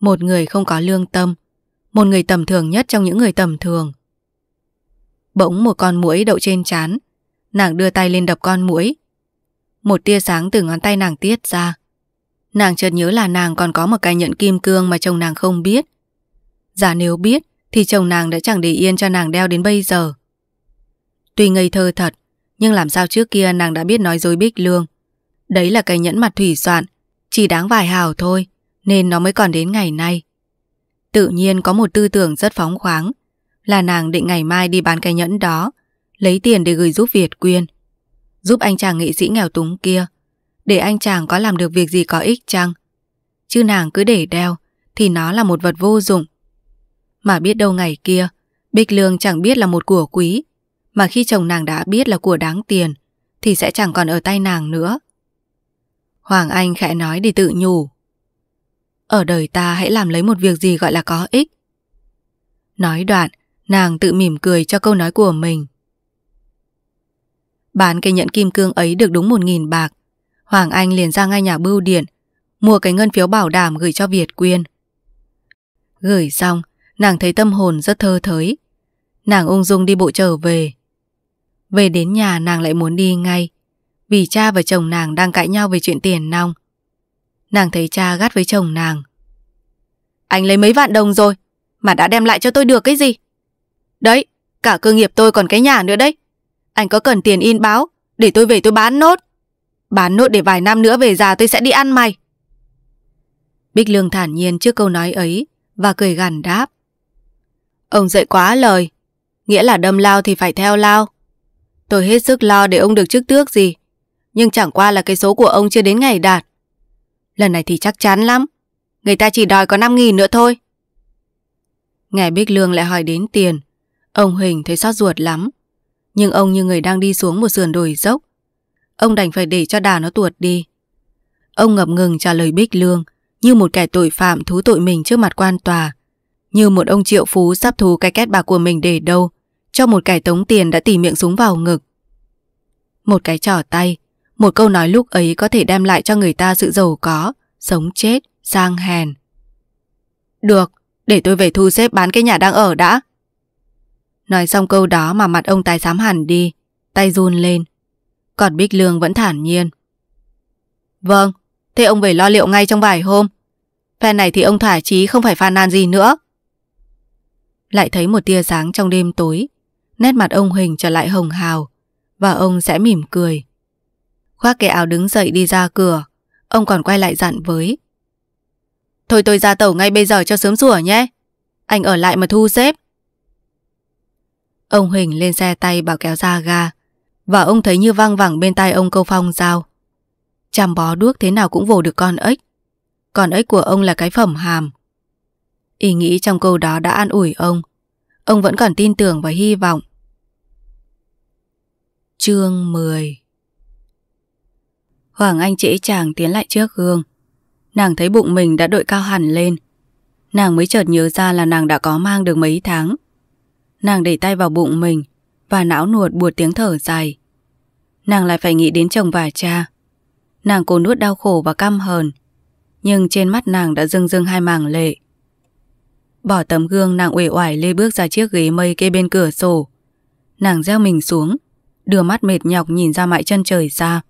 Một người không có lương tâm Một người tầm thường nhất trong những người tầm thường Bỗng một con muỗi đậu trên chán Nàng đưa tay lên đập con muỗi Một tia sáng từ ngón tay nàng tiết ra Nàng chợt nhớ là nàng còn có một cái nhẫn kim cương mà chồng nàng không biết Giả nếu biết thì chồng nàng đã chẳng để yên cho nàng đeo đến bây giờ Tuy ngây thơ thật nhưng làm sao trước kia nàng đã biết nói dối Bích Lương Đấy là cái nhẫn mặt thủy soạn Chỉ đáng vài hào thôi Nên nó mới còn đến ngày nay Tự nhiên có một tư tưởng rất phóng khoáng Là nàng định ngày mai đi bán cái nhẫn đó Lấy tiền để gửi giúp Việt Quyên Giúp anh chàng nghệ sĩ nghèo túng kia Để anh chàng có làm được việc gì có ích chăng Chứ nàng cứ để đeo Thì nó là một vật vô dụng Mà biết đâu ngày kia Bích Lương chẳng biết là một của quý mà khi chồng nàng đã biết là của đáng tiền thì sẽ chẳng còn ở tay nàng nữa. Hoàng Anh khẽ nói để tự nhủ. Ở đời ta hãy làm lấy một việc gì gọi là có ích. Nói đoạn, nàng tự mỉm cười cho câu nói của mình. Bán cái nhẫn kim cương ấy được đúng một nghìn bạc. Hoàng Anh liền ra ngay nhà bưu điện, mua cái ngân phiếu bảo đảm gửi cho Việt Quyên. Gửi xong, nàng thấy tâm hồn rất thơ thới. Nàng ung dung đi bộ trở về, về đến nhà nàng lại muốn đi ngay Vì cha và chồng nàng đang cãi nhau về chuyện tiền nong Nàng thấy cha gắt với chồng nàng Anh lấy mấy vạn đồng rồi Mà đã đem lại cho tôi được cái gì Đấy Cả cơ nghiệp tôi còn cái nhà nữa đấy Anh có cần tiền in báo Để tôi về tôi bán nốt Bán nốt để vài năm nữa về già tôi sẽ đi ăn mày Bích Lương thản nhiên trước câu nói ấy Và cười gằn đáp Ông dậy quá lời Nghĩa là đâm lao thì phải theo lao Tôi hết sức lo để ông được chức tước gì. Nhưng chẳng qua là cái số của ông chưa đến ngày đạt. Lần này thì chắc chắn lắm. Người ta chỉ đòi có 5.000 nữa thôi. Ngài Bích Lương lại hỏi đến tiền. Ông Hình thấy xót ruột lắm. Nhưng ông như người đang đi xuống một sườn đồi dốc. Ông đành phải để cho đà nó tuột đi. Ông ngập ngừng trả lời Bích Lương như một kẻ tội phạm thú tội mình trước mặt quan tòa. Như một ông triệu phú sắp thú cái kết bạc của mình để đâu cho một cái tống tiền đã tỉ miệng súng vào ngực. Một cái trỏ tay, một câu nói lúc ấy có thể đem lại cho người ta sự giàu có, sống chết, sang hèn. Được, để tôi về thu xếp bán cái nhà đang ở đã. Nói xong câu đó mà mặt ông tài xám hẳn đi, tay run lên. Còn Bích Lương vẫn thản nhiên. Vâng, thế ông về lo liệu ngay trong vài hôm. Phen này thì ông thỏa chí không phải phàn nàn gì nữa. Lại thấy một tia sáng trong đêm tối, nét mặt ông Huỳnh trở lại hồng hào và ông sẽ mỉm cười. Khoác cái áo đứng dậy đi ra cửa, ông còn quay lại dặn với. Thôi tôi ra tàu ngay bây giờ cho sớm rủa nhé. Anh ở lại mà thu xếp. Ông Huỳnh lên xe tay bảo kéo ra ga và ông thấy như vang vẳng bên tai ông câu phong dao. Chăm bó đuốc thế nào cũng vồ được con ếch. Con ếch của ông là cái phẩm hàm. Ý nghĩ trong câu đó đã an ủi ông. Ông vẫn còn tin tưởng và hy vọng Chương 10 Hoàng Anh trễ chàng tiến lại trước gương. Nàng thấy bụng mình đã đội cao hẳn lên. Nàng mới chợt nhớ ra là nàng đã có mang được mấy tháng. Nàng đẩy tay vào bụng mình và não nuột buột tiếng thở dài. Nàng lại phải nghĩ đến chồng và cha. Nàng cố nuốt đau khổ và căm hờn. Nhưng trên mắt nàng đã rưng rưng hai màng lệ. Bỏ tấm gương nàng uể oải lê bước ra chiếc ghế mây kê bên cửa sổ. Nàng gieo mình xuống đưa mắt mệt nhọc nhìn ra mãi chân trời xa.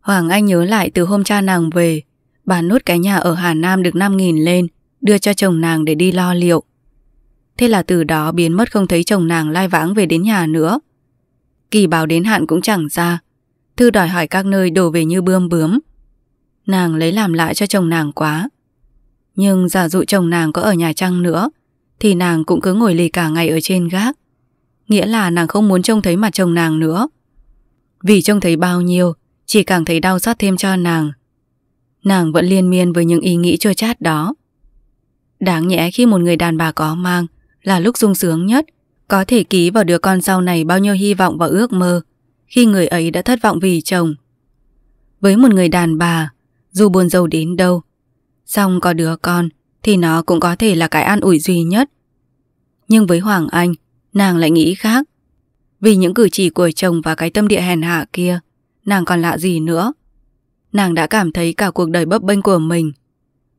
Hoàng Anh nhớ lại từ hôm cha nàng về, bà nốt cái nhà ở Hà Nam được 5.000 lên, đưa cho chồng nàng để đi lo liệu. Thế là từ đó biến mất không thấy chồng nàng lai vãng về đến nhà nữa. Kỳ báo đến hạn cũng chẳng ra, thư đòi hỏi các nơi đổ về như bươm bướm. Nàng lấy làm lại cho chồng nàng quá. Nhưng giả dụ chồng nàng có ở nhà trăng nữa, thì nàng cũng cứ ngồi lì cả ngày ở trên gác, Nghĩa là nàng không muốn trông thấy mặt chồng nàng nữa Vì trông thấy bao nhiêu Chỉ càng thấy đau xót thêm cho nàng Nàng vẫn liên miên với những ý nghĩ chua chát đó Đáng nhẽ khi một người đàn bà có mang Là lúc sung sướng nhất Có thể ký vào đứa con sau này bao nhiêu hy vọng và ước mơ Khi người ấy đã thất vọng vì chồng Với một người đàn bà Dù buồn giàu đến đâu Xong có đứa con Thì nó cũng có thể là cái an ủi duy nhất Nhưng với Hoàng Anh nàng lại nghĩ khác. Vì những cử chỉ của chồng và cái tâm địa hèn hạ kia, nàng còn lạ gì nữa. Nàng đã cảm thấy cả cuộc đời bấp bênh của mình.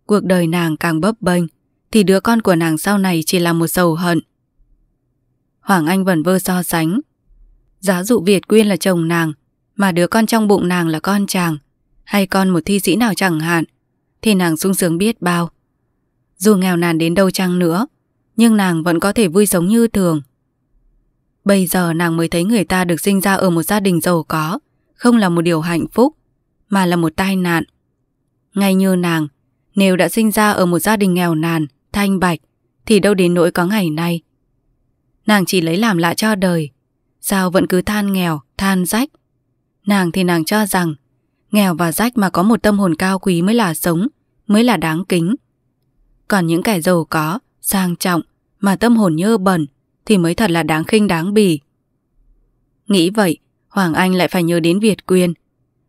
Cuộc đời nàng càng bấp bênh, thì đứa con của nàng sau này chỉ là một sầu hận. Hoàng Anh vẩn vơ so sánh. Giá dụ Việt Quyên là chồng nàng, mà đứa con trong bụng nàng là con chàng, hay con một thi sĩ nào chẳng hạn, thì nàng sung sướng biết bao. Dù nghèo nàn đến đâu chăng nữa, nhưng nàng vẫn có thể vui sống như thường. Bây giờ nàng mới thấy người ta được sinh ra ở một gia đình giàu có, không là một điều hạnh phúc, mà là một tai nạn. Ngay như nàng, nếu đã sinh ra ở một gia đình nghèo nàn, thanh bạch, thì đâu đến nỗi có ngày nay. Nàng chỉ lấy làm lạ cho đời, sao vẫn cứ than nghèo, than rách. Nàng thì nàng cho rằng, nghèo và rách mà có một tâm hồn cao quý mới là sống, mới là đáng kính. Còn những kẻ giàu có, sang trọng, mà tâm hồn nhơ bẩn, thì mới thật là đáng khinh đáng bỉ. Nghĩ vậy, Hoàng Anh lại phải nhớ đến Việt Quyên.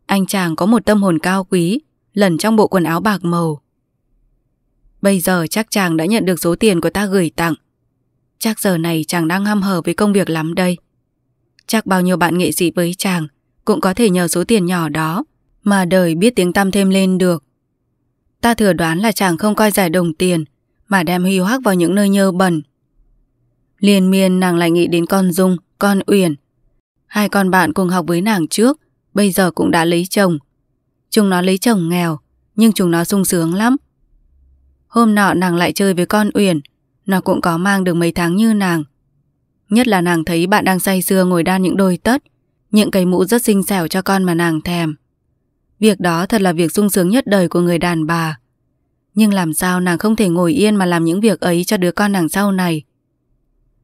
Anh chàng có một tâm hồn cao quý, lẩn trong bộ quần áo bạc màu. Bây giờ chắc chàng đã nhận được số tiền của ta gửi tặng. Chắc giờ này chàng đang ham hở với công việc lắm đây. Chắc bao nhiêu bạn nghệ sĩ với chàng cũng có thể nhờ số tiền nhỏ đó mà đời biết tiếng tăm thêm lên được. Ta thừa đoán là chàng không coi giải đồng tiền mà đem huy hoác vào những nơi nhơ bẩn Liên miên nàng lại nghĩ đến con Dung, con Uyển. Hai con bạn cùng học với nàng trước, bây giờ cũng đã lấy chồng. Chúng nó lấy chồng nghèo, nhưng chúng nó sung sướng lắm. Hôm nọ nàng lại chơi với con Uyển, nó cũng có mang được mấy tháng như nàng. Nhất là nàng thấy bạn đang say sưa ngồi đan những đôi tất, những cái mũ rất xinh xẻo cho con mà nàng thèm. Việc đó thật là việc sung sướng nhất đời của người đàn bà. Nhưng làm sao nàng không thể ngồi yên mà làm những việc ấy cho đứa con nàng sau này.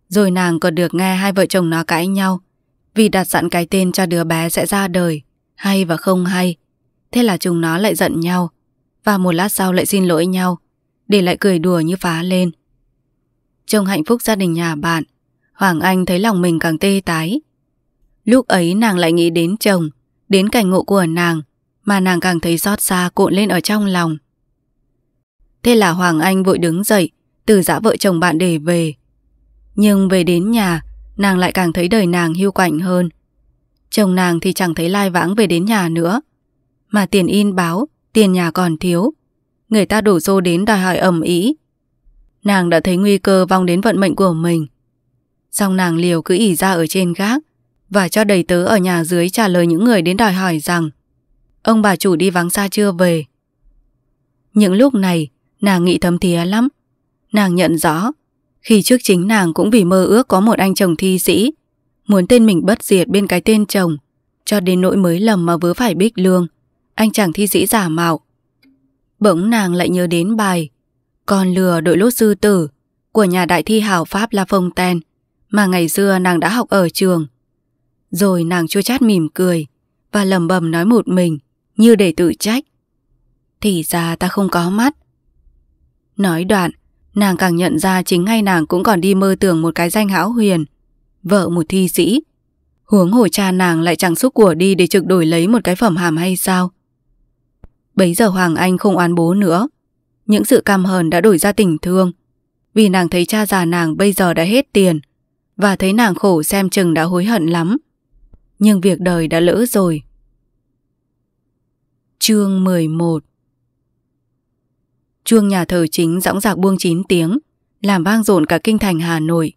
Rồi nàng còn được nghe hai vợ chồng nó cãi nhau vì đặt sẵn cái tên cho đứa bé sẽ ra đời, hay và không hay. Thế là chúng nó lại giận nhau, và một lát sau lại xin lỗi nhau, để lại cười đùa như phá lên. Trong hạnh phúc gia đình nhà bạn, Hoàng Anh thấy lòng mình càng tê tái. Lúc ấy nàng lại nghĩ đến chồng, đến cảnh ngộ của nàng, mà nàng càng thấy xót xa cuộn lên ở trong lòng. Thế là Hoàng Anh vội đứng dậy, từ dã vợ chồng bạn để về, nhưng về đến nhà, nàng lại càng thấy đời nàng hưu quạnh hơn. Chồng nàng thì chẳng thấy lai vãng về đến nhà nữa. Mà tiền in báo, tiền nhà còn thiếu. Người ta đổ xô đến đòi hỏi ẩm ý. Nàng đã thấy nguy cơ vong đến vận mệnh của mình. Xong nàng liều cứ ỉ ra ở trên gác và cho đầy tớ ở nhà dưới trả lời những người đến đòi hỏi rằng ông bà chủ đi vắng xa chưa về. Những lúc này, nàng nghĩ thấm thía lắm. Nàng nhận rõ khi trước chính nàng cũng vì mơ ước có một anh chồng thi sĩ, muốn tên mình bất diệt bên cái tên chồng, cho đến nỗi mới lầm mà vớ phải bích lương, anh chàng thi sĩ giả mạo. Bỗng nàng lại nhớ đến bài Con lừa đội lốt sư tử của nhà đại thi hảo Pháp La Phong Ten mà ngày xưa nàng đã học ở trường. Rồi nàng chua chát mỉm cười và lầm bầm nói một mình như để tự trách. Thì ra ta không có mắt. Nói đoạn, Nàng càng nhận ra chính ngay nàng cũng còn đi mơ tưởng một cái danh hão huyền Vợ một thi sĩ Huống hồ cha nàng lại chẳng xúc của đi để trực đổi lấy một cái phẩm hàm hay sao Bấy giờ Hoàng Anh không oán bố nữa Những sự căm hờn đã đổi ra tình thương Vì nàng thấy cha già nàng bây giờ đã hết tiền Và thấy nàng khổ xem chừng đã hối hận lắm Nhưng việc đời đã lỡ rồi Chương 11 chuông nhà thờ chính dõng dạc buông 9 tiếng, làm vang dồn cả kinh thành Hà Nội.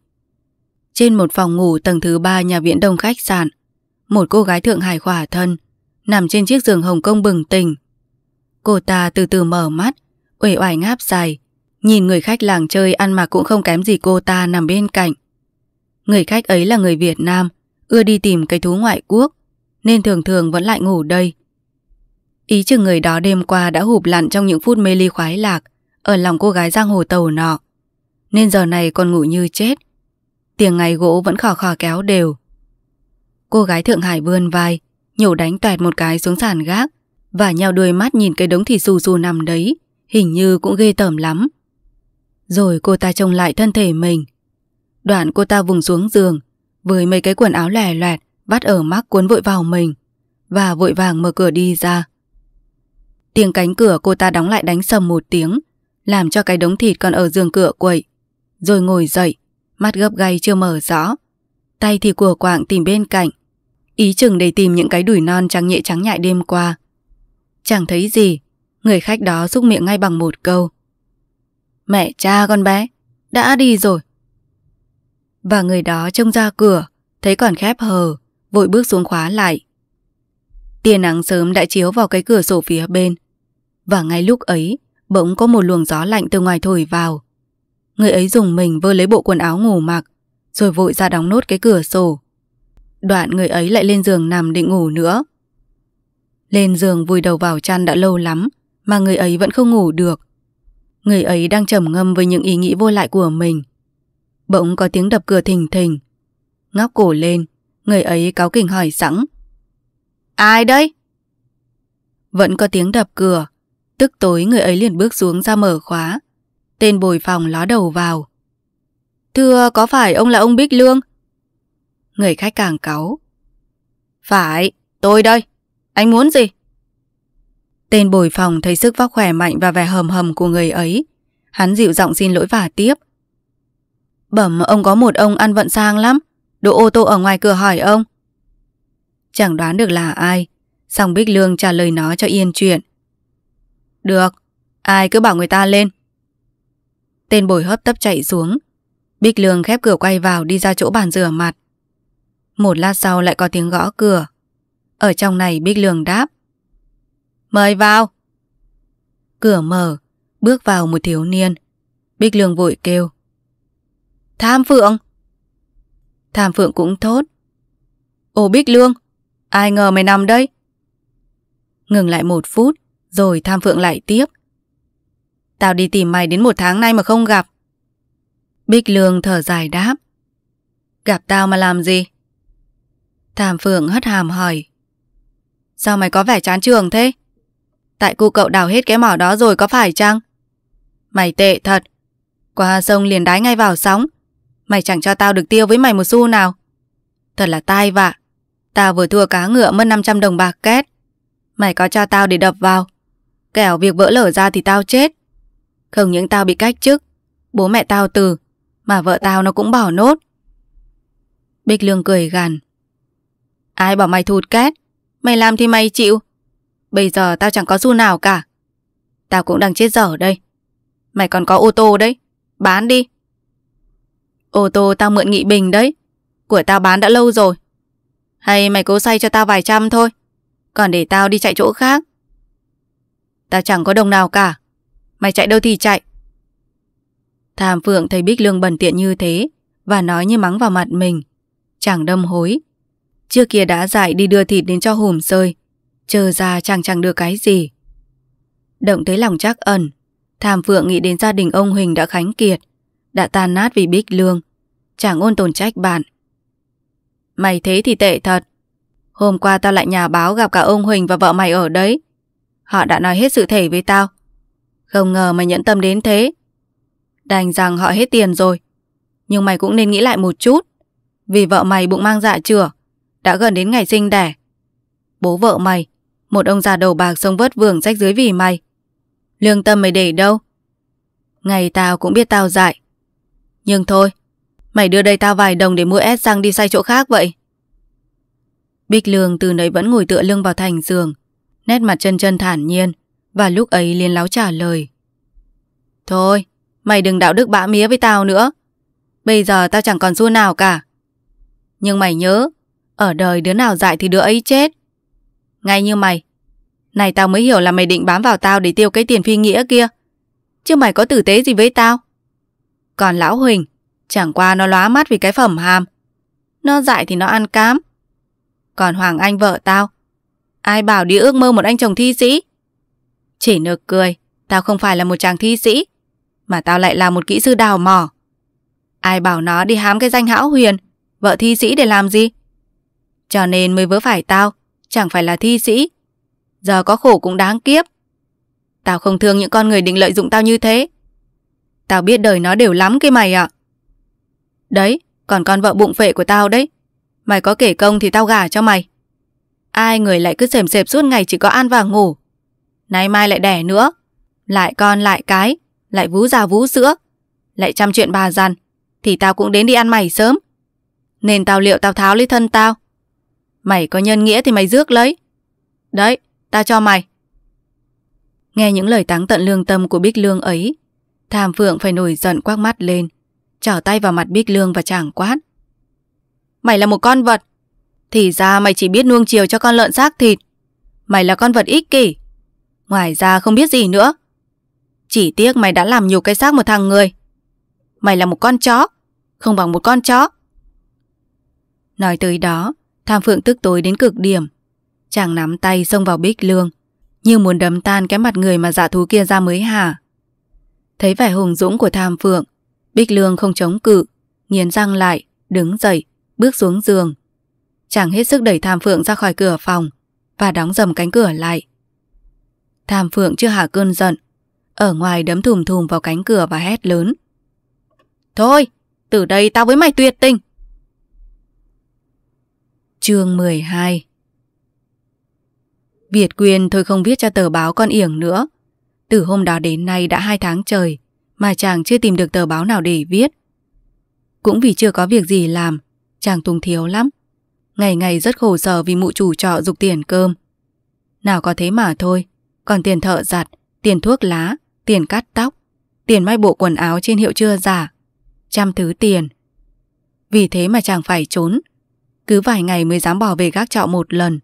Trên một phòng ngủ tầng thứ ba nhà viện đông khách sạn, một cô gái Thượng Hải khỏa thân, nằm trên chiếc giường Hồng Kông bừng tỉnh. Cô ta từ từ mở mắt, uể oải ngáp dài, nhìn người khách làng chơi ăn mặc cũng không kém gì cô ta nằm bên cạnh. Người khách ấy là người Việt Nam, ưa đi tìm cái thú ngoại quốc, nên thường thường vẫn lại ngủ đây. Ý chừng người đó đêm qua đã hụp lặn trong những phút mê ly khoái lạc ở lòng cô gái giang hồ tàu nọ. Nên giờ này còn ngủ như chết. Tiếng ngày gỗ vẫn khò khò kéo đều. Cô gái Thượng Hải vươn vai, nhổ đánh toẹt một cái xuống sàn gác và nhào đuôi mắt nhìn cái đống thịt xù xù nằm đấy, hình như cũng ghê tởm lắm. Rồi cô ta trông lại thân thể mình. Đoạn cô ta vùng xuống giường, với mấy cái quần áo lẻ loẹt vắt ở mắc cuốn vội vào mình và vội vàng mở cửa đi ra. Tiếng cánh cửa cô ta đóng lại đánh sầm một tiếng, làm cho cái đống thịt còn ở giường cửa quậy. Rồi ngồi dậy, mắt gấp gay chưa mở rõ. Tay thì của quạng tìm bên cạnh, ý chừng để tìm những cái đùi non trắng nhẹ trắng nhại đêm qua. Chẳng thấy gì, người khách đó xúc miệng ngay bằng một câu. Mẹ cha con bé, đã đi rồi. Và người đó trông ra cửa, thấy còn khép hờ, vội bước xuống khóa lại. Tia nắng sớm đã chiếu vào cái cửa sổ phía bên. Và ngay lúc ấy, bỗng có một luồng gió lạnh từ ngoài thổi vào. Người ấy dùng mình vơ lấy bộ quần áo ngủ mặc, rồi vội ra đóng nốt cái cửa sổ. Đoạn người ấy lại lên giường nằm định ngủ nữa. Lên giường vùi đầu vào chăn đã lâu lắm, mà người ấy vẫn không ngủ được. Người ấy đang trầm ngâm với những ý nghĩ vô lại của mình. Bỗng có tiếng đập cửa thình thình. Ngóc cổ lên, người ấy cáo kỉnh hỏi sẵn Ai đấy? Vẫn có tiếng đập cửa. Tức tối người ấy liền bước xuống ra mở khóa. Tên bồi phòng ló đầu vào. Thưa, có phải ông là ông Bích Lương? Người khách càng cáu. Phải, tôi đây. Anh muốn gì? Tên bồi phòng thấy sức vóc khỏe mạnh và vẻ hầm hầm của người ấy. Hắn dịu giọng xin lỗi và tiếp. Bẩm ông có một ông ăn vận sang lắm. Đỗ ô tô ở ngoài cửa hỏi ông, chẳng đoán được là ai. Xong Bích Lương trả lời nó cho yên chuyện. Được, ai cứ bảo người ta lên. Tên bồi hấp tấp chạy xuống. Bích Lương khép cửa quay vào đi ra chỗ bàn rửa mặt. Một lát sau lại có tiếng gõ cửa. Ở trong này Bích Lương đáp. Mời vào. Cửa mở, bước vào một thiếu niên. Bích Lương vội kêu. Tham Phượng! Tham Phượng cũng thốt. Ồ Bích Lương, Ai ngờ mày nằm đây? Ngừng lại một phút, rồi Tham Phượng lại tiếp. Tao đi tìm mày đến một tháng nay mà không gặp. Bích Lương thở dài đáp. Gặp tao mà làm gì? Tham Phượng hất hàm hỏi. Sao mày có vẻ chán trường thế? Tại cu cậu đào hết cái mỏ đó rồi có phải chăng? Mày tệ thật. Qua sông liền đái ngay vào sóng. Mày chẳng cho tao được tiêu với mày một xu nào. Thật là tai vạ. Tao vừa thua cá ngựa mất 500 đồng bạc két. Mày có cho tao để đập vào. Kẻo việc vỡ lở ra thì tao chết. Không những tao bị cách chức, bố mẹ tao từ, mà vợ tao nó cũng bỏ nốt. Bích Lương cười gằn. Ai bảo mày thụt két, mày làm thì mày chịu. Bây giờ tao chẳng có xu nào cả. Tao cũng đang chết dở đây. Mày còn có ô tô đấy, bán đi. Ô tô tao mượn nghị bình đấy, của tao bán đã lâu rồi. Hay mày cố say cho tao vài trăm thôi Còn để tao đi chạy chỗ khác Tao chẳng có đồng nào cả Mày chạy đâu thì chạy Tham Phượng thấy Bích Lương bẩn tiện như thế Và nói như mắng vào mặt mình chẳng đâm hối Trước kia đã dạy đi đưa thịt đến cho hùm sơi Chờ ra chàng chẳng được cái gì Động tới lòng chắc ẩn Tham Phượng nghĩ đến gia đình ông Huỳnh đã khánh kiệt Đã tan nát vì Bích Lương chẳng ôn tồn trách bạn Mày thế thì tệ thật. Hôm qua tao lại nhà báo gặp cả ông Huỳnh và vợ mày ở đấy. Họ đã nói hết sự thể với tao. Không ngờ mày nhẫn tâm đến thế. Đành rằng họ hết tiền rồi. Nhưng mày cũng nên nghĩ lại một chút. Vì vợ mày bụng mang dạ chửa. Đã gần đến ngày sinh đẻ. Bố vợ mày, một ông già đầu bạc sông vớt vườn rách dưới vì mày. Lương tâm mày để đâu? Ngày tao cũng biết tao dại. Nhưng thôi, Mày đưa đây tao vài đồng để mua ép xăng đi sai chỗ khác vậy Bích Lương từ nấy vẫn ngồi tựa lưng vào thành giường Nét mặt chân chân thản nhiên Và lúc ấy liền láo trả lời Thôi Mày đừng đạo đức bã mía với tao nữa Bây giờ tao chẳng còn xu nào cả Nhưng mày nhớ Ở đời đứa nào dại thì đứa ấy chết Ngay như mày Này tao mới hiểu là mày định bám vào tao Để tiêu cái tiền phi nghĩa kia Chứ mày có tử tế gì với tao Còn lão Huỳnh Chẳng qua nó lóa mắt vì cái phẩm hàm Nó dại thì nó ăn cám Còn Hoàng Anh vợ tao Ai bảo đi ước mơ một anh chồng thi sĩ Chỉ nực cười Tao không phải là một chàng thi sĩ Mà tao lại là một kỹ sư đào mỏ Ai bảo nó đi hám cái danh hão huyền Vợ thi sĩ để làm gì Cho nên mới vớ phải tao Chẳng phải là thi sĩ Giờ có khổ cũng đáng kiếp Tao không thương những con người định lợi dụng tao như thế Tao biết đời nó đều lắm cái mày ạ à. Đấy, còn con vợ bụng phệ của tao đấy. Mày có kể công thì tao gả cho mày. Ai người lại cứ sềm sệp suốt ngày chỉ có ăn và ngủ. Nay mai lại đẻ nữa. Lại con lại cái, lại vú già vú sữa. Lại chăm chuyện bà dằn. Thì tao cũng đến đi ăn mày sớm. Nên tao liệu tao tháo lấy thân tao. Mày có nhân nghĩa thì mày rước lấy. Đấy, tao cho mày. Nghe những lời táng tận lương tâm của Bích Lương ấy, Tham Phượng phải nổi giận quắc mắt lên trở tay vào mặt Bích Lương và chàng quát. Mày là một con vật. Thì ra mày chỉ biết nuông chiều cho con lợn xác thịt. Mày là con vật ích kỷ. Ngoài ra không biết gì nữa. Chỉ tiếc mày đã làm nhục cái xác một thằng người. Mày là một con chó, không bằng một con chó. Nói tới đó, Tham Phượng tức tối đến cực điểm. Chàng nắm tay xông vào Bích Lương, như muốn đấm tan cái mặt người mà dạ thú kia ra mới hả. Thấy vẻ hùng dũng của Tham Phượng, Bích Lương không chống cự, nghiến răng lại, đứng dậy, bước xuống giường. Chàng hết sức đẩy Tham Phượng ra khỏi cửa phòng và đóng dầm cánh cửa lại. Tham Phượng chưa hạ cơn giận, ở ngoài đấm thùm thùm vào cánh cửa và hét lớn. Thôi, từ đây tao với mày tuyệt tình. chương 12 Việt Quyên thôi không viết cho tờ báo con yểng nữa. Từ hôm đó đến nay đã hai tháng trời, mà chàng chưa tìm được tờ báo nào để viết. Cũng vì chưa có việc gì làm, chàng túng thiếu lắm. Ngày ngày rất khổ sở vì mụ chủ trọ dục tiền cơm. Nào có thế mà thôi, còn tiền thợ giặt, tiền thuốc lá, tiền cắt tóc, tiền may bộ quần áo trên hiệu chưa giả, trăm thứ tiền. Vì thế mà chàng phải trốn, cứ vài ngày mới dám bỏ về gác trọ một lần.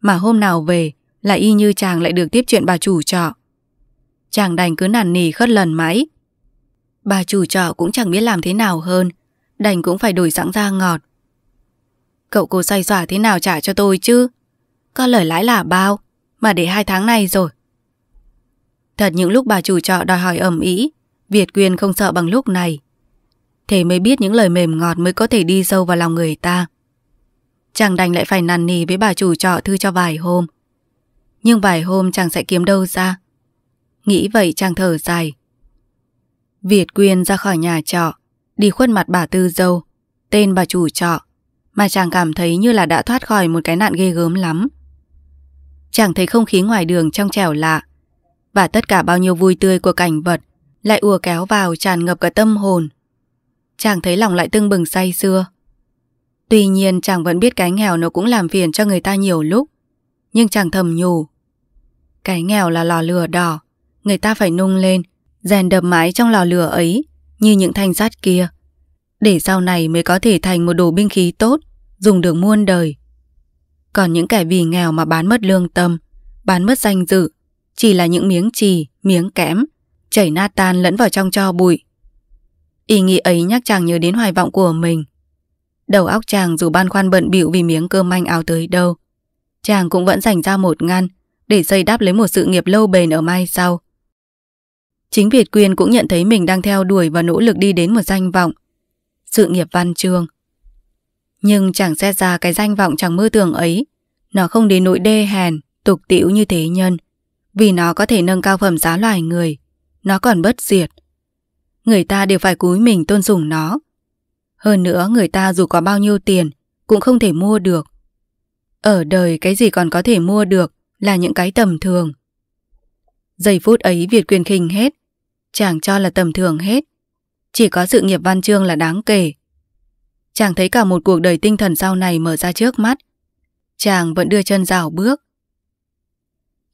Mà hôm nào về là y như chàng lại được tiếp chuyện bà chủ trọ. Chàng đành cứ nản nỉ khất lần mãi Bà chủ trọ cũng chẳng biết làm thế nào hơn Đành cũng phải đổi sẵn ra ngọt Cậu cô xoay xỏa thế nào trả cho tôi chứ Có lời lãi là bao Mà để hai tháng này rồi Thật những lúc bà chủ trọ đòi hỏi ẩm ý Việt quyền không sợ bằng lúc này Thế mới biết những lời mềm ngọt Mới có thể đi sâu vào lòng người ta Chàng đành lại phải năn nì với bà chủ trọ thư cho vài hôm Nhưng vài hôm chàng sẽ kiếm đâu ra Nghĩ vậy chàng thở dài Việt Quyên ra khỏi nhà trọ, đi khuất mặt bà Tư Dâu, tên bà chủ trọ, mà chàng cảm thấy như là đã thoát khỏi một cái nạn ghê gớm lắm. Chàng thấy không khí ngoài đường trong trẻo lạ, và tất cả bao nhiêu vui tươi của cảnh vật lại ùa kéo vào tràn ngập cả tâm hồn. Chàng thấy lòng lại tưng bừng say xưa. Tuy nhiên chàng vẫn biết cái nghèo nó cũng làm phiền cho người ta nhiều lúc. Nhưng chàng thầm nhủ. Cái nghèo là lò lửa đỏ, người ta phải nung lên rèn đập mãi trong lò lửa ấy như những thanh sắt kia, để sau này mới có thể thành một đồ binh khí tốt, dùng được muôn đời. Còn những kẻ vì nghèo mà bán mất lương tâm, bán mất danh dự, chỉ là những miếng trì, miếng kẽm, chảy nát tan lẫn vào trong cho bụi. Ý nghĩ ấy nhắc chàng nhớ đến hoài vọng của mình. Đầu óc chàng dù băn khoăn bận bịu vì miếng cơm manh áo tới đâu, chàng cũng vẫn dành ra một ngăn để xây đắp lấy một sự nghiệp lâu bền ở mai sau. Chính Việt Quyên cũng nhận thấy mình đang theo đuổi và nỗ lực đi đến một danh vọng. Sự nghiệp văn chương. Nhưng chẳng xét ra cái danh vọng chẳng mơ tưởng ấy. Nó không đến nỗi đê hèn, tục tiễu như thế nhân. Vì nó có thể nâng cao phẩm giá loài người. Nó còn bất diệt. Người ta đều phải cúi mình tôn dùng nó. Hơn nữa người ta dù có bao nhiêu tiền cũng không thể mua được. Ở đời cái gì còn có thể mua được là những cái tầm thường. Giây phút ấy Việt Quyền khinh hết chàng cho là tầm thường hết. Chỉ có sự nghiệp văn chương là đáng kể. Chàng thấy cả một cuộc đời tinh thần sau này mở ra trước mắt. Chàng vẫn đưa chân rào bước.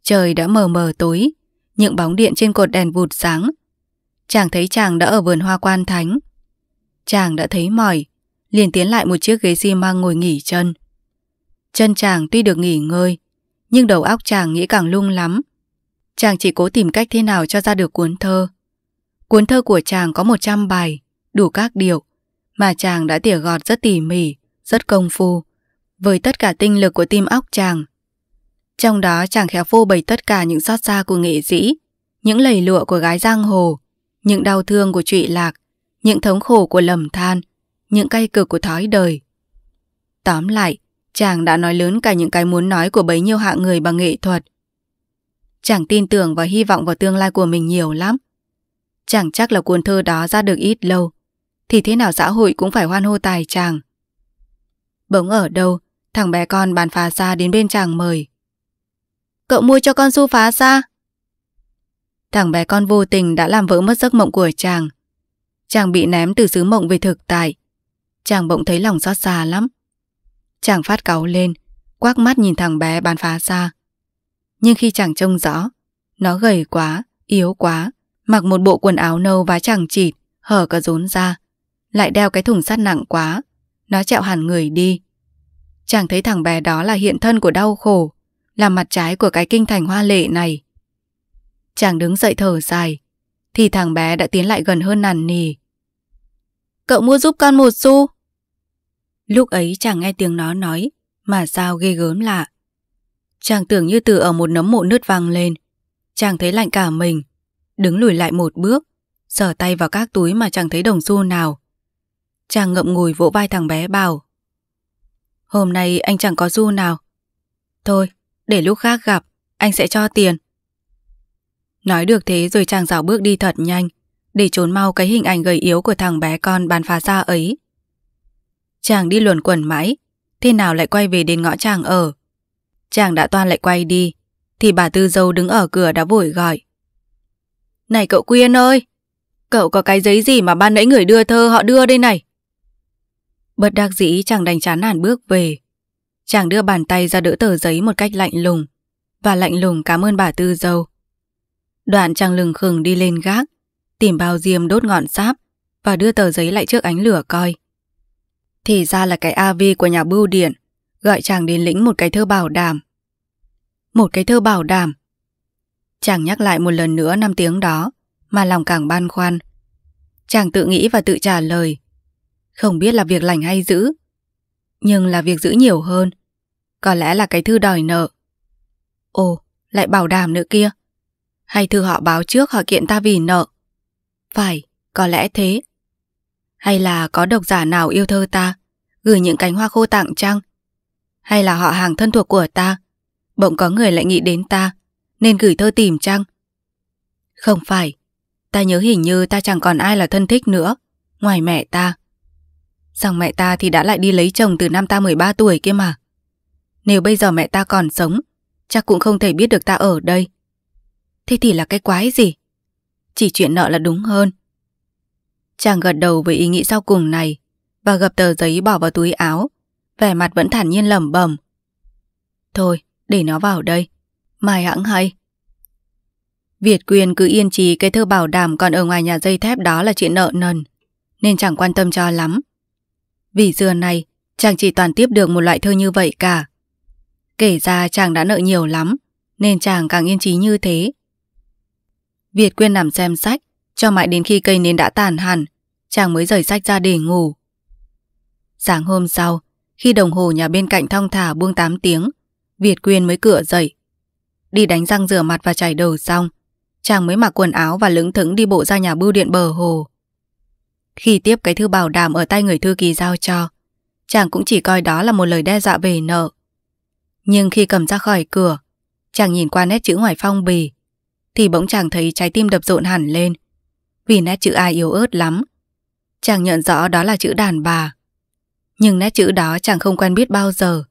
Trời đã mờ mờ tối, những bóng điện trên cột đèn vụt sáng. Chàng thấy chàng đã ở vườn hoa quan thánh. Chàng đã thấy mỏi, liền tiến lại một chiếc ghế xi măng ngồi nghỉ chân. Chân chàng tuy được nghỉ ngơi, nhưng đầu óc chàng nghĩ càng lung lắm. Chàng chỉ cố tìm cách thế nào cho ra được cuốn thơ. Cuốn thơ của chàng có 100 bài, đủ các điệu, mà chàng đã tỉa gọt rất tỉ mỉ, rất công phu, với tất cả tinh lực của tim óc chàng. Trong đó chàng khéo phô bày tất cả những xót xa của nghệ sĩ, những lầy lụa của gái giang hồ, những đau thương của trụy lạc, những thống khổ của lầm than, những cay cực của thói đời. Tóm lại, chàng đã nói lớn cả những cái muốn nói của bấy nhiêu hạ người bằng nghệ thuật. Chàng tin tưởng và hy vọng vào tương lai của mình nhiều lắm. Chẳng chắc là cuốn thơ đó ra được ít lâu Thì thế nào xã hội cũng phải hoan hô tài chàng Bỗng ở đâu Thằng bé con bàn phá xa đến bên chàng mời Cậu mua cho con su phá xa Thằng bé con vô tình đã làm vỡ mất giấc mộng của chàng Chàng bị ném từ xứ mộng về thực tại Chàng bỗng thấy lòng xót xa lắm Chàng phát cáu lên Quác mắt nhìn thằng bé bàn phá xa Nhưng khi chàng trông rõ Nó gầy quá, yếu quá Mặc một bộ quần áo nâu vá chẳng chịt, hở cả rốn ra. Lại đeo cái thùng sắt nặng quá. Nó chẹo hẳn người đi. Chàng thấy thằng bé đó là hiện thân của đau khổ, là mặt trái của cái kinh thành hoa lệ này. Chàng đứng dậy thở dài, thì thằng bé đã tiến lại gần hơn nằn nì. Cậu mua giúp con một xu. Lúc ấy chàng nghe tiếng nó nói, mà sao ghê gớm lạ. Chàng tưởng như từ ở một nấm mộ nứt vang lên. Chàng thấy lạnh cả mình, đứng lùi lại một bước, sờ tay vào các túi mà chẳng thấy đồng xu nào. Chàng ngậm ngùi vỗ vai thằng bé bảo Hôm nay anh chẳng có xu nào. Thôi, để lúc khác gặp, anh sẽ cho tiền. Nói được thế rồi chàng dạo bước đi thật nhanh, để trốn mau cái hình ảnh gầy yếu của thằng bé con bàn phá xa ấy. Chàng đi luồn quẩn mãi, thế nào lại quay về đến ngõ chàng ở. Chàng đã toan lại quay đi, thì bà tư dâu đứng ở cửa đã vội gọi. Này cậu Quyên ơi, cậu có cái giấy gì mà ban nãy người đưa thơ họ đưa đây này? Bất đắc dĩ chàng đành chán nản bước về. Chàng đưa bàn tay ra đỡ tờ giấy một cách lạnh lùng và lạnh lùng cảm ơn bà Tư dâu. Đoạn chàng lừng khừng đi lên gác, tìm bao diêm đốt ngọn sáp và đưa tờ giấy lại trước ánh lửa coi. Thì ra là cái AV của nhà bưu điện, gọi chàng đến lĩnh một cái thơ bảo đảm. Một cái thơ bảo đảm Chàng nhắc lại một lần nữa năm tiếng đó, mà lòng càng băn khoăn. Chàng tự nghĩ và tự trả lời. Không biết là việc lành hay giữ, nhưng là việc giữ nhiều hơn. Có lẽ là cái thư đòi nợ. Ồ, lại bảo đảm nữa kia. Hay thư họ báo trước họ kiện ta vì nợ. Phải, có lẽ thế. Hay là có độc giả nào yêu thơ ta, gửi những cánh hoa khô tặng chăng? Hay là họ hàng thân thuộc của ta, bỗng có người lại nghĩ đến ta, nên gửi thơ tìm chăng? Không phải, ta nhớ hình như ta chẳng còn ai là thân thích nữa, ngoài mẹ ta. Rằng mẹ ta thì đã lại đi lấy chồng từ năm ta 13 tuổi kia mà. Nếu bây giờ mẹ ta còn sống, chắc cũng không thể biết được ta ở đây. Thế thì là cái quái gì? Chỉ chuyện nợ là đúng hơn. Chàng gật đầu với ý nghĩ sau cùng này và gập tờ giấy bỏ vào túi áo, vẻ mặt vẫn thản nhiên lẩm bẩm. Thôi, để nó vào đây. Mai hãng hay. Việt Quyền cứ yên trì cái thơ bảo đảm còn ở ngoài nhà dây thép đó là chuyện nợ nần, nên chẳng quan tâm cho lắm. Vì xưa này, chàng chỉ toàn tiếp được một loại thơ như vậy cả. Kể ra chàng đã nợ nhiều lắm, nên chàng càng yên trí như thế. Việt Quyên nằm xem sách, cho mãi đến khi cây nến đã tàn hẳn, chàng mới rời sách ra để ngủ. Sáng hôm sau, khi đồng hồ nhà bên cạnh thong thả buông 8 tiếng, Việt Quyên mới cửa dậy. Đi đánh răng rửa mặt và chải đầu xong, chàng mới mặc quần áo và lững thững đi bộ ra nhà bưu điện bờ hồ. Khi tiếp cái thư bảo đảm ở tay người thư ký giao cho, chàng cũng chỉ coi đó là một lời đe dọa về nợ. Nhưng khi cầm ra khỏi cửa, chàng nhìn qua nét chữ ngoài phong bì, thì bỗng chàng thấy trái tim đập rộn hẳn lên, vì nét chữ ai yếu ớt lắm. Chàng nhận rõ đó là chữ đàn bà. Nhưng nét chữ đó chàng không quen biết bao giờ.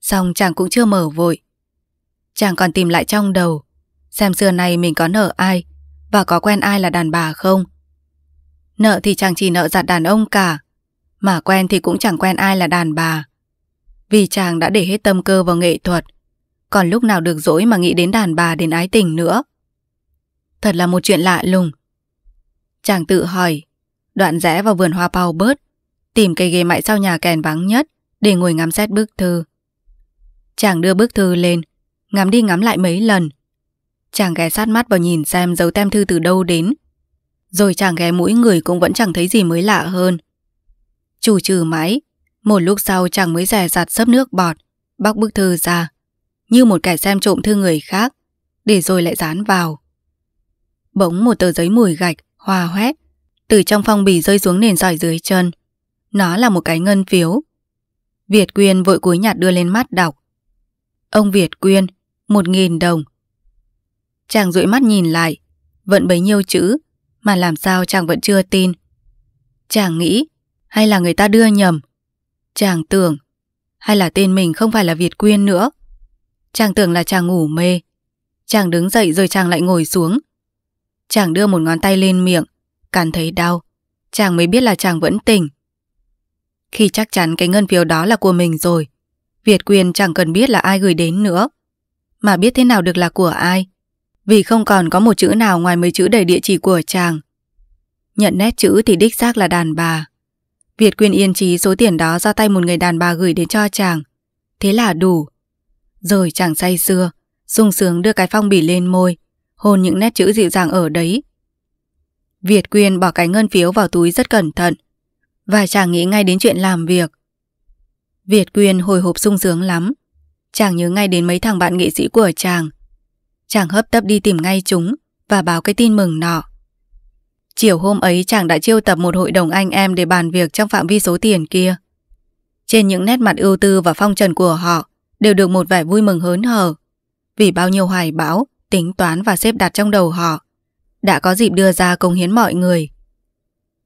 Xong chàng cũng chưa mở vội, Chàng còn tìm lại trong đầu Xem xưa này mình có nợ ai Và có quen ai là đàn bà không Nợ thì chàng chỉ nợ giặt đàn ông cả Mà quen thì cũng chẳng quen ai là đàn bà Vì chàng đã để hết tâm cơ vào nghệ thuật Còn lúc nào được dỗi mà nghĩ đến đàn bà đến ái tình nữa Thật là một chuyện lạ lùng Chàng tự hỏi Đoạn rẽ vào vườn hoa bao bớt Tìm cây ghế mại sau nhà kèn vắng nhất Để ngồi ngắm xét bức thư Chàng đưa bức thư lên ngắm đi ngắm lại mấy lần. Chàng ghé sát mắt vào nhìn xem dấu tem thư từ đâu đến. Rồi chàng ghé mũi người cũng vẫn chẳng thấy gì mới lạ hơn. Chủ trừ mãi, một lúc sau chàng mới rè rạt sấp nước bọt, bóc bức thư ra, như một kẻ xem trộm thư người khác, để rồi lại dán vào. Bỗng một tờ giấy mùi gạch, hòa hoét, từ trong phong bì rơi xuống nền sỏi dưới chân. Nó là một cái ngân phiếu. Việt Quyên vội cúi nhặt đưa lên mắt đọc. Ông Việt Quyên, một nghìn đồng. Chàng dụi mắt nhìn lại, vẫn bấy nhiêu chữ, mà làm sao chàng vẫn chưa tin. Chàng nghĩ, hay là người ta đưa nhầm. Chàng tưởng, hay là tên mình không phải là Việt Quyên nữa. Chàng tưởng là chàng ngủ mê. Chàng đứng dậy rồi chàng lại ngồi xuống. Chàng đưa một ngón tay lên miệng, cảm thấy đau. Chàng mới biết là chàng vẫn tỉnh. Khi chắc chắn cái ngân phiếu đó là của mình rồi, Việt Quyên chẳng cần biết là ai gửi đến nữa mà biết thế nào được là của ai, vì không còn có một chữ nào ngoài mấy chữ đầy địa chỉ của chàng. Nhận nét chữ thì đích xác là đàn bà. Việt Quyên yên trí số tiền đó do tay một người đàn bà gửi đến cho chàng. Thế là đủ. Rồi chàng say sưa, sung sướng đưa cái phong bì lên môi, hôn những nét chữ dịu dàng ở đấy. Việt Quyên bỏ cái ngân phiếu vào túi rất cẩn thận. Và chàng nghĩ ngay đến chuyện làm việc. Việt Quyên hồi hộp sung sướng lắm chàng nhớ ngay đến mấy thằng bạn nghệ sĩ của chàng. Chàng hấp tấp đi tìm ngay chúng và báo cái tin mừng nọ. Chiều hôm ấy chàng đã chiêu tập một hội đồng anh em để bàn việc trong phạm vi số tiền kia. Trên những nét mặt ưu tư và phong trần của họ đều được một vẻ vui mừng hớn hở vì bao nhiêu hoài bão, tính toán và xếp đặt trong đầu họ đã có dịp đưa ra công hiến mọi người.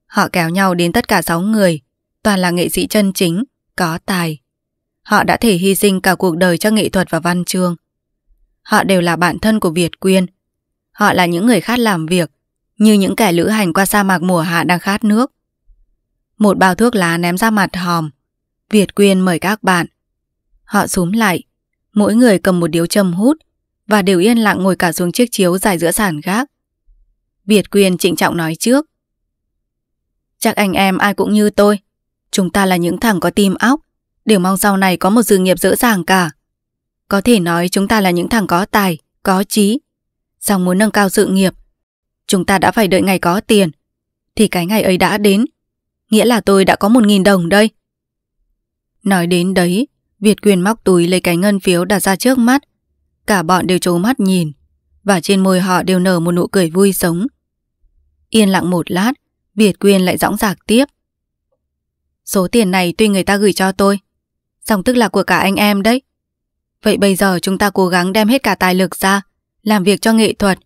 Họ kéo nhau đến tất cả 6 người, toàn là nghệ sĩ chân chính, có tài, Họ đã thể hy sinh cả cuộc đời cho nghệ thuật và văn chương. Họ đều là bạn thân của Việt Quyên. Họ là những người khát làm việc, như những kẻ lữ hành qua sa mạc mùa hạ đang khát nước. Một bao thuốc lá ném ra mặt hòm. Việt Quyên mời các bạn. Họ súm lại, mỗi người cầm một điếu châm hút và đều yên lặng ngồi cả xuống chiếc chiếu dài giữa sàn gác. Việt Quyên trịnh trọng nói trước. Chắc anh em ai cũng như tôi. Chúng ta là những thằng có tim óc đều mong sau này có một sự nghiệp dễ dàng cả. Có thể nói chúng ta là những thằng có tài, có trí. Xong muốn nâng cao sự nghiệp, chúng ta đã phải đợi ngày có tiền. Thì cái ngày ấy đã đến, nghĩa là tôi đã có một nghìn đồng đây. Nói đến đấy, Việt Quyền móc túi lấy cái ngân phiếu đặt ra trước mắt. Cả bọn đều trố mắt nhìn, và trên môi họ đều nở một nụ cười vui sống. Yên lặng một lát, Việt Quyền lại dõng dạc tiếp. Số tiền này tuy người ta gửi cho tôi, Dòng tức là của cả anh em đấy. Vậy bây giờ chúng ta cố gắng đem hết cả tài lực ra, làm việc cho nghệ thuật,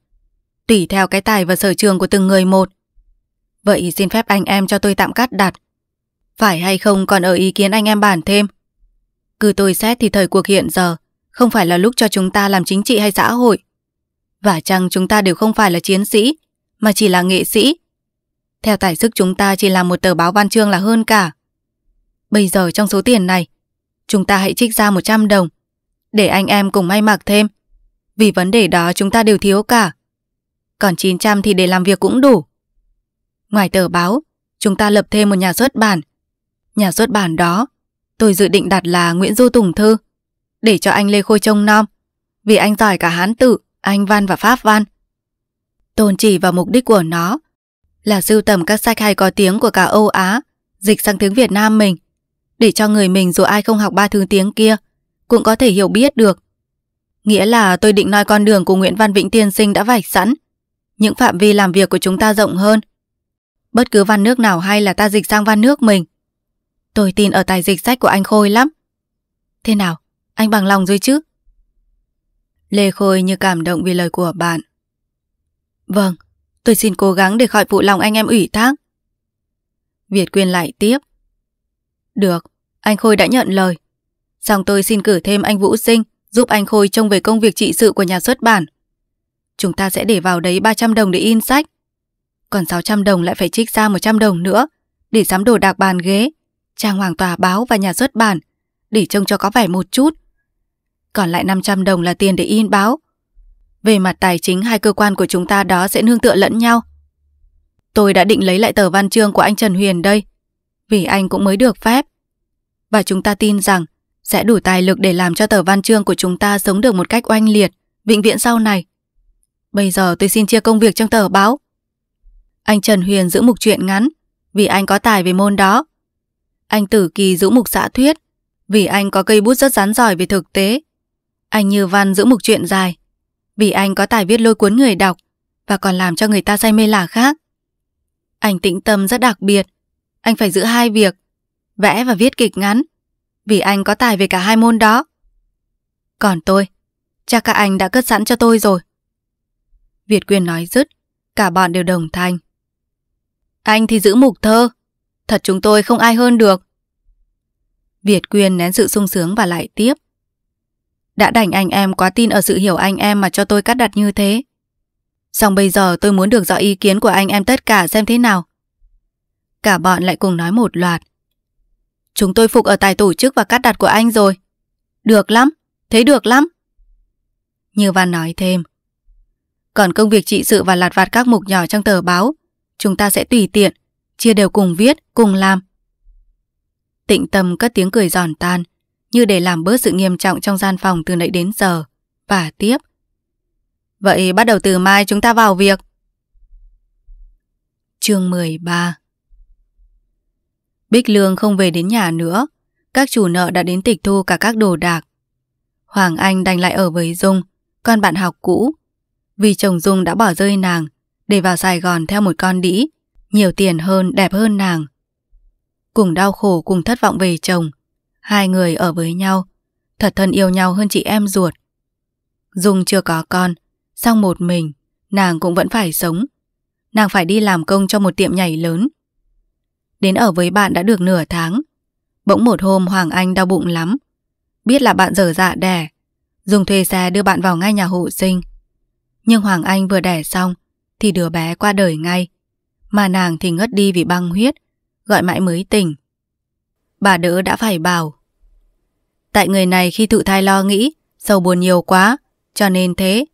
tùy theo cái tài và sở trường của từng người một. Vậy xin phép anh em cho tôi tạm cắt đặt. Phải hay không còn ở ý kiến anh em bản thêm. Cứ tôi xét thì thời cuộc hiện giờ không phải là lúc cho chúng ta làm chính trị hay xã hội. Và chăng chúng ta đều không phải là chiến sĩ, mà chỉ là nghệ sĩ. Theo tài sức chúng ta chỉ là một tờ báo văn chương là hơn cả. Bây giờ trong số tiền này, chúng ta hãy trích ra 100 đồng, để anh em cùng may mặc thêm. Vì vấn đề đó chúng ta đều thiếu cả. Còn 900 thì để làm việc cũng đủ. Ngoài tờ báo, chúng ta lập thêm một nhà xuất bản. Nhà xuất bản đó, tôi dự định đặt là Nguyễn Du Tùng Thư, để cho anh Lê Khôi trông nom, vì anh giỏi cả Hán tự, Anh văn và Pháp văn. Tôn chỉ vào mục đích của nó là sưu tầm các sách hay có tiếng của cả Âu Á, dịch sang tiếng Việt Nam mình – để cho người mình dù ai không học ba thứ tiếng kia cũng có thể hiểu biết được. Nghĩa là tôi định nói con đường của Nguyễn Văn Vĩnh Tiên Sinh đã vạch sẵn. Những phạm vi làm việc của chúng ta rộng hơn. Bất cứ văn nước nào hay là ta dịch sang văn nước mình. Tôi tin ở tài dịch sách của anh Khôi lắm. Thế nào, anh bằng lòng rồi chứ? Lê Khôi như cảm động vì lời của bạn. Vâng, tôi xin cố gắng để khỏi phụ lòng anh em ủy thác. Việt Quyên lại tiếp. Được, anh Khôi đã nhận lời. Xong tôi xin cử thêm anh Vũ Sinh giúp anh Khôi trông về công việc trị sự của nhà xuất bản. Chúng ta sẽ để vào đấy 300 đồng để in sách. Còn 600 đồng lại phải trích ra 100 đồng nữa để sắm đồ đạc bàn ghế, trang hoàng tòa báo và nhà xuất bản để trông cho có vẻ một chút. Còn lại 500 đồng là tiền để in báo. Về mặt tài chính hai cơ quan của chúng ta đó sẽ nương tựa lẫn nhau. Tôi đã định lấy lại tờ văn chương của anh Trần Huyền đây vì anh cũng mới được phép. Và chúng ta tin rằng sẽ đủ tài lực để làm cho tờ văn chương của chúng ta sống được một cách oanh liệt, vĩnh viễn sau này. Bây giờ tôi xin chia công việc trong tờ báo. Anh Trần Huyền giữ mục chuyện ngắn, vì anh có tài về môn đó. Anh Tử Kỳ giữ mục xã thuyết, vì anh có cây bút rất rắn giỏi về thực tế. Anh Như Văn giữ mục chuyện dài, vì anh có tài viết lôi cuốn người đọc và còn làm cho người ta say mê lả khác. Anh Tĩnh Tâm rất đặc biệt, anh phải giữ hai việc, vẽ và viết kịch ngắn, vì anh có tài về cả hai môn đó. Còn tôi, cha các anh đã cất sẵn cho tôi rồi. Việt Quyền nói dứt, cả bọn đều đồng thanh. Anh thì giữ mục thơ, thật chúng tôi không ai hơn được. Việt Quyền nén sự sung sướng và lại tiếp. Đã đành anh em quá tin ở sự hiểu anh em mà cho tôi cắt đặt như thế. Xong bây giờ tôi muốn được rõ ý kiến của anh em tất cả xem thế nào. Cả bọn lại cùng nói một loạt. Chúng tôi phục ở tài tổ chức và cắt đặt của anh rồi. Được lắm, thấy được lắm. Như Văn nói thêm. Còn công việc trị sự và lạt vạt các mục nhỏ trong tờ báo, chúng ta sẽ tùy tiện, chia đều cùng viết, cùng làm. Tịnh tâm cất tiếng cười giòn tan, như để làm bớt sự nghiêm trọng trong gian phòng từ nãy đến giờ. Và tiếp. Vậy bắt đầu từ mai chúng ta vào việc. Chương 13 Bích Lương không về đến nhà nữa, các chủ nợ đã đến tịch thu cả các đồ đạc. Hoàng Anh đành lại ở với Dung, con bạn học cũ. Vì chồng Dung đã bỏ rơi nàng, để vào Sài Gòn theo một con đĩ, nhiều tiền hơn, đẹp hơn nàng. Cùng đau khổ, cùng thất vọng về chồng, hai người ở với nhau, thật thân yêu nhau hơn chị em ruột. Dung chưa có con, song một mình, nàng cũng vẫn phải sống. Nàng phải đi làm công cho một tiệm nhảy lớn, đến ở với bạn đã được nửa tháng. Bỗng một hôm Hoàng Anh đau bụng lắm. Biết là bạn dở dạ đẻ, dùng thuê xe đưa bạn vào ngay nhà hộ sinh. Nhưng Hoàng Anh vừa đẻ xong thì đứa bé qua đời ngay, mà nàng thì ngất đi vì băng huyết, gọi mãi mới tỉnh. Bà đỡ đã phải bảo. Tại người này khi thụ thai lo nghĩ, sầu buồn nhiều quá, cho nên thế.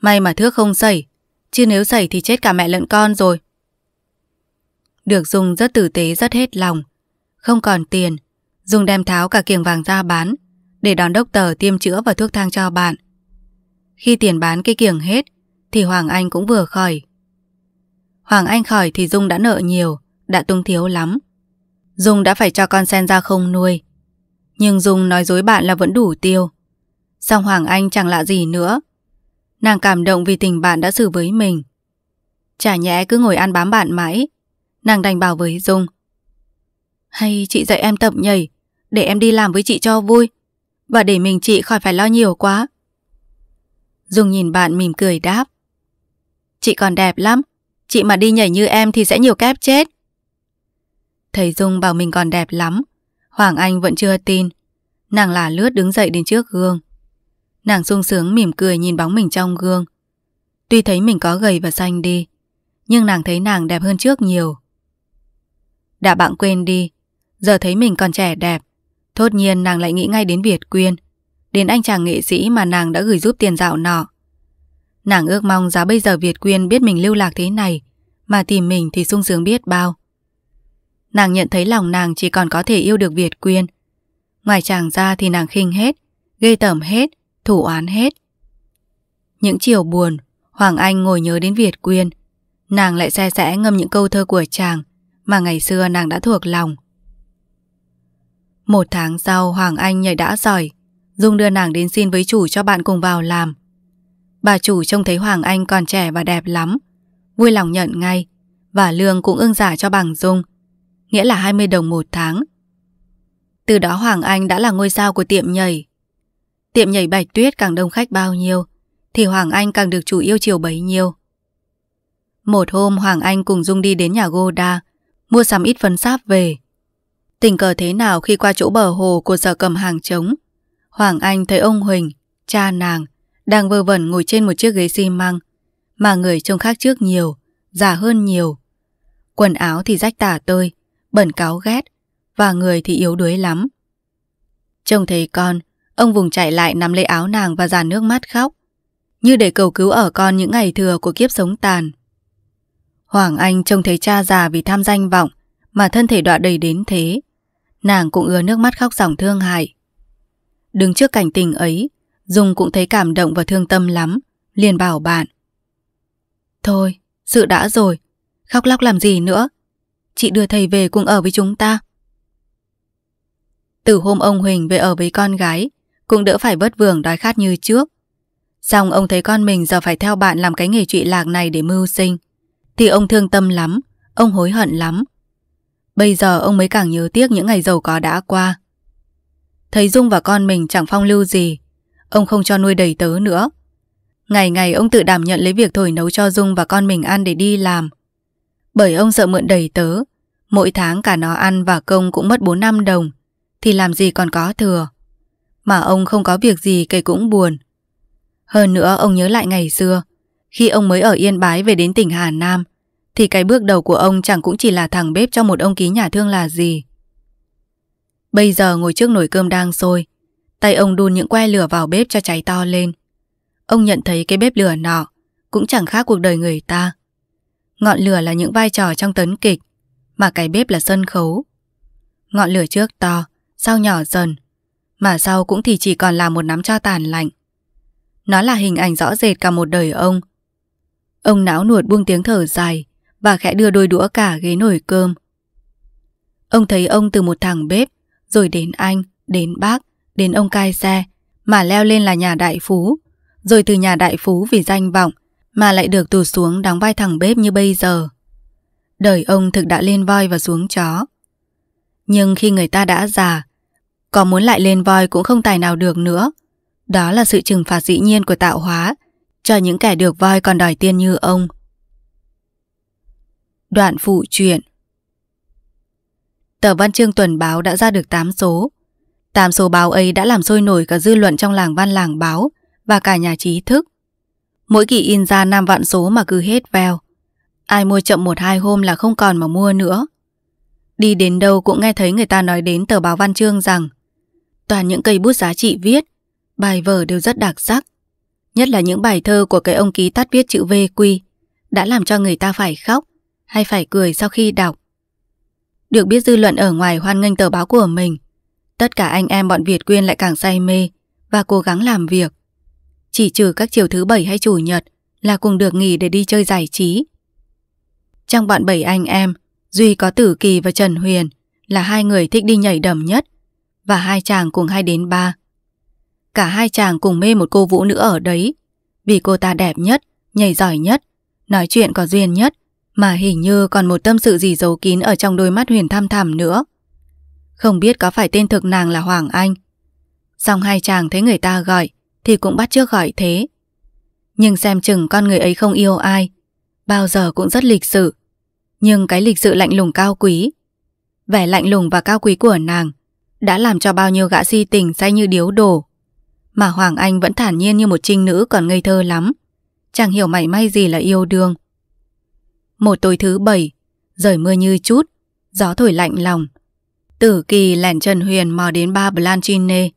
May mà thước không xảy, chứ nếu xảy thì chết cả mẹ lẫn con rồi được Dung rất tử tế rất hết lòng. Không còn tiền, Dung đem tháo cả kiềng vàng ra bán để đón đốc tờ tiêm chữa và thuốc thang cho bạn. Khi tiền bán cái kiềng hết thì Hoàng Anh cũng vừa khỏi. Hoàng Anh khỏi thì Dung đã nợ nhiều, đã tung thiếu lắm. Dung đã phải cho con sen ra không nuôi. Nhưng Dung nói dối bạn là vẫn đủ tiêu. Xong Hoàng Anh chẳng lạ gì nữa. Nàng cảm động vì tình bạn đã xử với mình. Chả nhẽ cứ ngồi ăn bám bạn mãi Nàng đành bảo với Dung Hay chị dạy em tập nhảy Để em đi làm với chị cho vui Và để mình chị khỏi phải lo nhiều quá Dung nhìn bạn mỉm cười đáp Chị còn đẹp lắm Chị mà đi nhảy như em thì sẽ nhiều kép chết Thầy Dung bảo mình còn đẹp lắm Hoàng Anh vẫn chưa tin Nàng lả lướt đứng dậy đến trước gương Nàng sung sướng mỉm cười nhìn bóng mình trong gương Tuy thấy mình có gầy và xanh đi Nhưng nàng thấy nàng đẹp hơn trước nhiều đã bạn quên đi Giờ thấy mình còn trẻ đẹp Thốt nhiên nàng lại nghĩ ngay đến Việt Quyên Đến anh chàng nghệ sĩ mà nàng đã gửi giúp tiền dạo nọ Nàng ước mong giá bây giờ Việt Quyên biết mình lưu lạc thế này Mà tìm mình thì sung sướng biết bao Nàng nhận thấy lòng nàng chỉ còn có thể yêu được Việt Quyên Ngoài chàng ra thì nàng khinh hết Ghê tởm hết Thủ oán hết Những chiều buồn Hoàng Anh ngồi nhớ đến Việt Quyên Nàng lại xe sẽ ngâm những câu thơ của chàng mà ngày xưa nàng đã thuộc lòng. Một tháng sau Hoàng Anh nhảy đã giỏi, Dung đưa nàng đến xin với chủ cho bạn cùng vào làm. Bà chủ trông thấy Hoàng Anh còn trẻ và đẹp lắm, vui lòng nhận ngay, và lương cũng ưng giả cho bằng Dung, nghĩa là 20 đồng một tháng. Từ đó Hoàng Anh đã là ngôi sao của tiệm nhảy. Tiệm nhảy bạch tuyết càng đông khách bao nhiêu, thì Hoàng Anh càng được chủ yêu chiều bấy nhiêu. Một hôm Hoàng Anh cùng Dung đi đến nhà Goda, mua sắm ít phần sáp về. Tình cờ thế nào khi qua chỗ bờ hồ của giờ cầm hàng trống, Hoàng Anh thấy ông Huỳnh, cha nàng, đang vơ vẩn ngồi trên một chiếc ghế xi măng, mà người trông khác trước nhiều, già hơn nhiều. Quần áo thì rách tả tơi, bẩn cáo ghét, và người thì yếu đuối lắm. Trông thấy con, ông vùng chạy lại nắm lấy áo nàng và giàn nước mắt khóc, như để cầu cứu ở con những ngày thừa của kiếp sống tàn. Hoàng Anh trông thấy cha già vì tham danh vọng mà thân thể đọa đầy đến thế. Nàng cũng ứa nước mắt khóc dòng thương hại. Đứng trước cảnh tình ấy, Dung cũng thấy cảm động và thương tâm lắm, liền bảo bạn. Thôi, sự đã rồi, khóc lóc làm gì nữa. Chị đưa thầy về cùng ở với chúng ta. Từ hôm ông Huỳnh về ở với con gái, cũng đỡ phải vất vưởng đói khát như trước. Xong ông thấy con mình giờ phải theo bạn làm cái nghề trụy lạc này để mưu sinh thì ông thương tâm lắm, ông hối hận lắm. Bây giờ ông mới càng nhớ tiếc những ngày giàu có đã qua. Thấy Dung và con mình chẳng phong lưu gì, ông không cho nuôi đầy tớ nữa. Ngày ngày ông tự đảm nhận lấy việc thổi nấu cho Dung và con mình ăn để đi làm. Bởi ông sợ mượn đầy tớ, mỗi tháng cả nó ăn và công cũng mất 4 năm đồng, thì làm gì còn có thừa. Mà ông không có việc gì kể cũng buồn. Hơn nữa ông nhớ lại ngày xưa, khi ông mới ở Yên Bái về đến tỉnh Hà Nam, thì cái bước đầu của ông chẳng cũng chỉ là thằng bếp cho một ông ký nhà thương là gì. Bây giờ ngồi trước nồi cơm đang sôi, tay ông đun những que lửa vào bếp cho cháy to lên. Ông nhận thấy cái bếp lửa nọ cũng chẳng khác cuộc đời người ta. Ngọn lửa là những vai trò trong tấn kịch, mà cái bếp là sân khấu. Ngọn lửa trước to, sau nhỏ dần, mà sau cũng thì chỉ còn là một nắm cho tàn lạnh. Nó là hình ảnh rõ rệt cả một đời ông – Ông não nuột buông tiếng thở dài và khẽ đưa đôi đũa cả ghế nổi cơm. Ông thấy ông từ một thằng bếp, rồi đến anh, đến bác, đến ông cai xe, mà leo lên là nhà đại phú, rồi từ nhà đại phú vì danh vọng, mà lại được tụt xuống đóng vai thằng bếp như bây giờ. Đời ông thực đã lên voi và xuống chó. Nhưng khi người ta đã già, có muốn lại lên voi cũng không tài nào được nữa. Đó là sự trừng phạt dĩ nhiên của tạo hóa, cho những kẻ được voi còn đòi tiền như ông. Đoạn phụ truyện Tờ văn chương tuần báo đã ra được 8 số. 8 số báo ấy đã làm sôi nổi cả dư luận trong làng văn làng báo và cả nhà trí thức. Mỗi kỳ in ra 5 vạn số mà cứ hết veo. Ai mua chậm một hai hôm là không còn mà mua nữa. Đi đến đâu cũng nghe thấy người ta nói đến tờ báo văn chương rằng toàn những cây bút giá trị viết, bài vở đều rất đặc sắc. Nhất là những bài thơ của cái ông ký tắt viết chữ VQ đã làm cho người ta phải khóc hay phải cười sau khi đọc. Được biết dư luận ở ngoài hoan nghênh tờ báo của mình, tất cả anh em bọn Việt Quyên lại càng say mê và cố gắng làm việc. Chỉ trừ các chiều thứ bảy hay chủ nhật là cùng được nghỉ để đi chơi giải trí. Trong bọn bảy anh em, Duy có Tử Kỳ và Trần Huyền là hai người thích đi nhảy đầm nhất và hai chàng cùng hay đến ba. Cả hai chàng cùng mê một cô vũ nữ ở đấy Vì cô ta đẹp nhất, nhảy giỏi nhất Nói chuyện có duyên nhất Mà hình như còn một tâm sự gì giấu kín Ở trong đôi mắt huyền thăm thẳm nữa Không biết có phải tên thực nàng là Hoàng Anh Xong hai chàng thấy người ta gọi Thì cũng bắt trước gọi thế Nhưng xem chừng con người ấy không yêu ai Bao giờ cũng rất lịch sự Nhưng cái lịch sự lạnh lùng cao quý Vẻ lạnh lùng và cao quý của nàng Đã làm cho bao nhiêu gã si tình say như điếu đổ mà Hoàng Anh vẫn thản nhiên như một trinh nữ còn ngây thơ lắm. Chẳng hiểu mảy may gì là yêu đương. Một tối thứ bảy, rời mưa như chút, gió thổi lạnh lòng. Tử kỳ lẻn Trần Huyền mò đến ba Blanchine.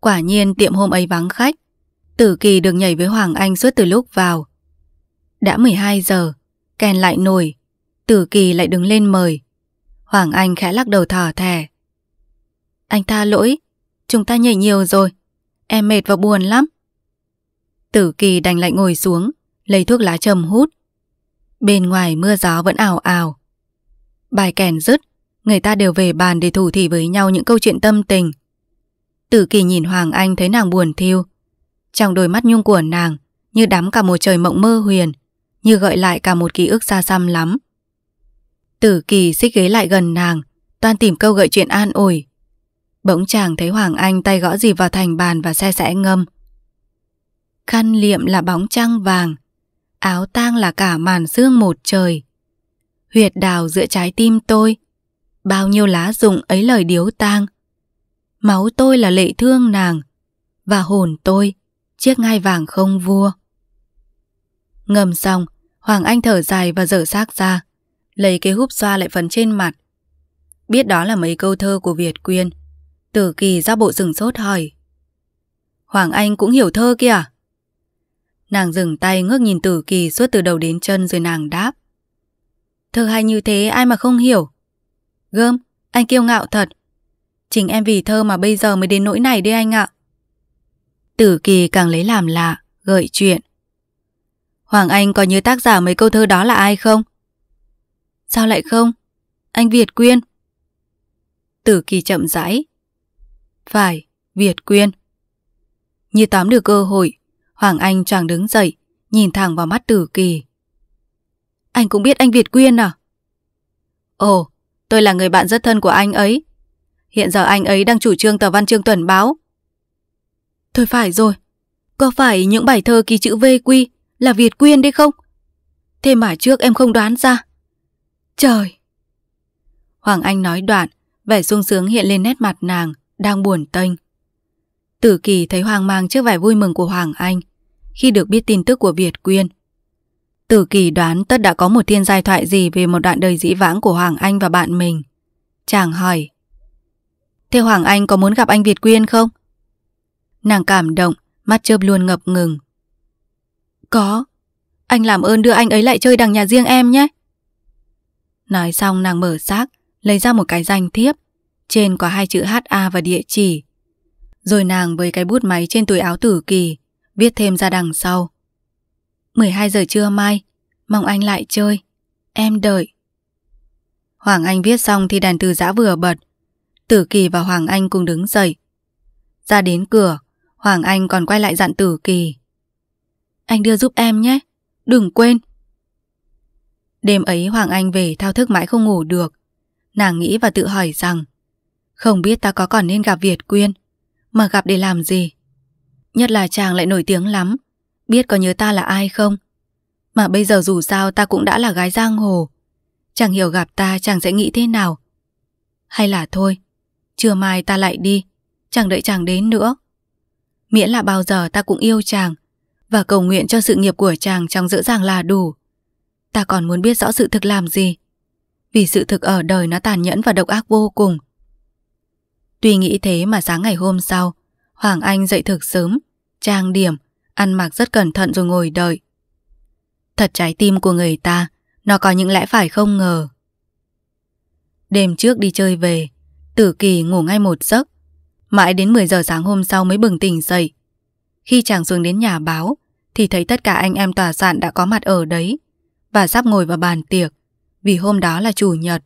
Quả nhiên tiệm hôm ấy vắng khách. Tử kỳ được nhảy với Hoàng Anh suốt từ lúc vào. Đã 12 giờ, kèn lại nổi. Tử kỳ lại đứng lên mời. Hoàng Anh khẽ lắc đầu thở thẻ. Anh tha lỗi, chúng ta nhảy nhiều rồi em mệt và buồn lắm. Tử kỳ đành lại ngồi xuống, lấy thuốc lá trầm hút. Bên ngoài mưa gió vẫn ảo ảo. Bài kèn dứt, người ta đều về bàn để thủ thỉ với nhau những câu chuyện tâm tình. Tử kỳ nhìn Hoàng Anh thấy nàng buồn thiêu. Trong đôi mắt nhung của nàng, như đắm cả một trời mộng mơ huyền, như gợi lại cả một ký ức xa xăm lắm. Tử kỳ xích ghế lại gần nàng, toan tìm câu gợi chuyện an ủi. Bỗng chàng thấy Hoàng Anh tay gõ gì vào thành bàn và xe sẽ ngâm. Khăn liệm là bóng trăng vàng, áo tang là cả màn xương một trời. Huyệt đào giữa trái tim tôi, bao nhiêu lá rụng ấy lời điếu tang. Máu tôi là lệ thương nàng, và hồn tôi, chiếc ngai vàng không vua. Ngầm xong, Hoàng Anh thở dài và dở xác ra, lấy cái húp xoa lại phần trên mặt. Biết đó là mấy câu thơ của Việt Quyên, Tử kỳ ra bộ rừng sốt hỏi. Hoàng Anh cũng hiểu thơ kìa à? Nàng dừng tay ngước nhìn tử kỳ suốt từ đầu đến chân rồi nàng đáp. Thơ hay như thế ai mà không hiểu. Gơm, anh kiêu ngạo thật. Chính em vì thơ mà bây giờ mới đến nỗi này đi anh ạ. Tử kỳ càng lấy làm lạ, gợi chuyện. Hoàng Anh có nhớ tác giả mấy câu thơ đó là ai không? Sao lại không? Anh Việt Quyên. Tử kỳ chậm rãi, phải, Việt Quyên. Như tóm được cơ hội, Hoàng Anh chàng đứng dậy, nhìn thẳng vào mắt Tử Kỳ. Anh cũng biết anh Việt Quyên à? Ồ, tôi là người bạn rất thân của anh ấy. Hiện giờ anh ấy đang chủ trương tờ văn chương tuần báo. Thôi phải rồi, có phải những bài thơ ký chữ VQ là Việt Quyên đấy không? Thế mà trước em không đoán ra. Trời! Hoàng Anh nói đoạn, vẻ sung sướng hiện lên nét mặt nàng, đang buồn tênh. Tử Kỳ thấy hoang mang trước vẻ vui mừng của Hoàng Anh khi được biết tin tức của Việt Quyên. Tử Kỳ đoán tất đã có một thiên giai thoại gì về một đoạn đời dĩ vãng của Hoàng Anh và bạn mình. Chàng hỏi Thế Hoàng Anh có muốn gặp anh Việt Quyên không? Nàng cảm động, mắt chớp luôn ngập ngừng. Có, anh làm ơn đưa anh ấy lại chơi đằng nhà riêng em nhé. Nói xong nàng mở xác, lấy ra một cái danh thiếp trên có hai chữ HA và địa chỉ. Rồi nàng với cái bút máy trên túi áo tử kỳ, viết thêm ra đằng sau. 12 giờ trưa mai, mong anh lại chơi, em đợi. Hoàng Anh viết xong thì đàn từ giã vừa bật. Tử Kỳ và Hoàng Anh cùng đứng dậy. Ra đến cửa, Hoàng Anh còn quay lại dặn Tử Kỳ. Anh đưa giúp em nhé, đừng quên. Đêm ấy Hoàng Anh về thao thức mãi không ngủ được. Nàng nghĩ và tự hỏi rằng không biết ta có còn nên gặp Việt Quyên Mà gặp để làm gì Nhất là chàng lại nổi tiếng lắm Biết có nhớ ta là ai không Mà bây giờ dù sao ta cũng đã là gái giang hồ Chàng hiểu gặp ta chàng sẽ nghĩ thế nào Hay là thôi Trưa mai ta lại đi chàng đợi chàng đến nữa Miễn là bao giờ ta cũng yêu chàng Và cầu nguyện cho sự nghiệp của chàng trong dễ dàng là đủ Ta còn muốn biết rõ sự thực làm gì Vì sự thực ở đời nó tàn nhẫn và độc ác vô cùng Tuy nghĩ thế mà sáng ngày hôm sau, Hoàng Anh dậy thực sớm, trang điểm, ăn mặc rất cẩn thận rồi ngồi đợi. Thật trái tim của người ta, nó có những lẽ phải không ngờ. Đêm trước đi chơi về, Tử Kỳ ngủ ngay một giấc, mãi đến 10 giờ sáng hôm sau mới bừng tỉnh dậy. Khi chàng xuống đến nhà báo, thì thấy tất cả anh em tòa soạn đã có mặt ở đấy và sắp ngồi vào bàn tiệc vì hôm đó là chủ nhật.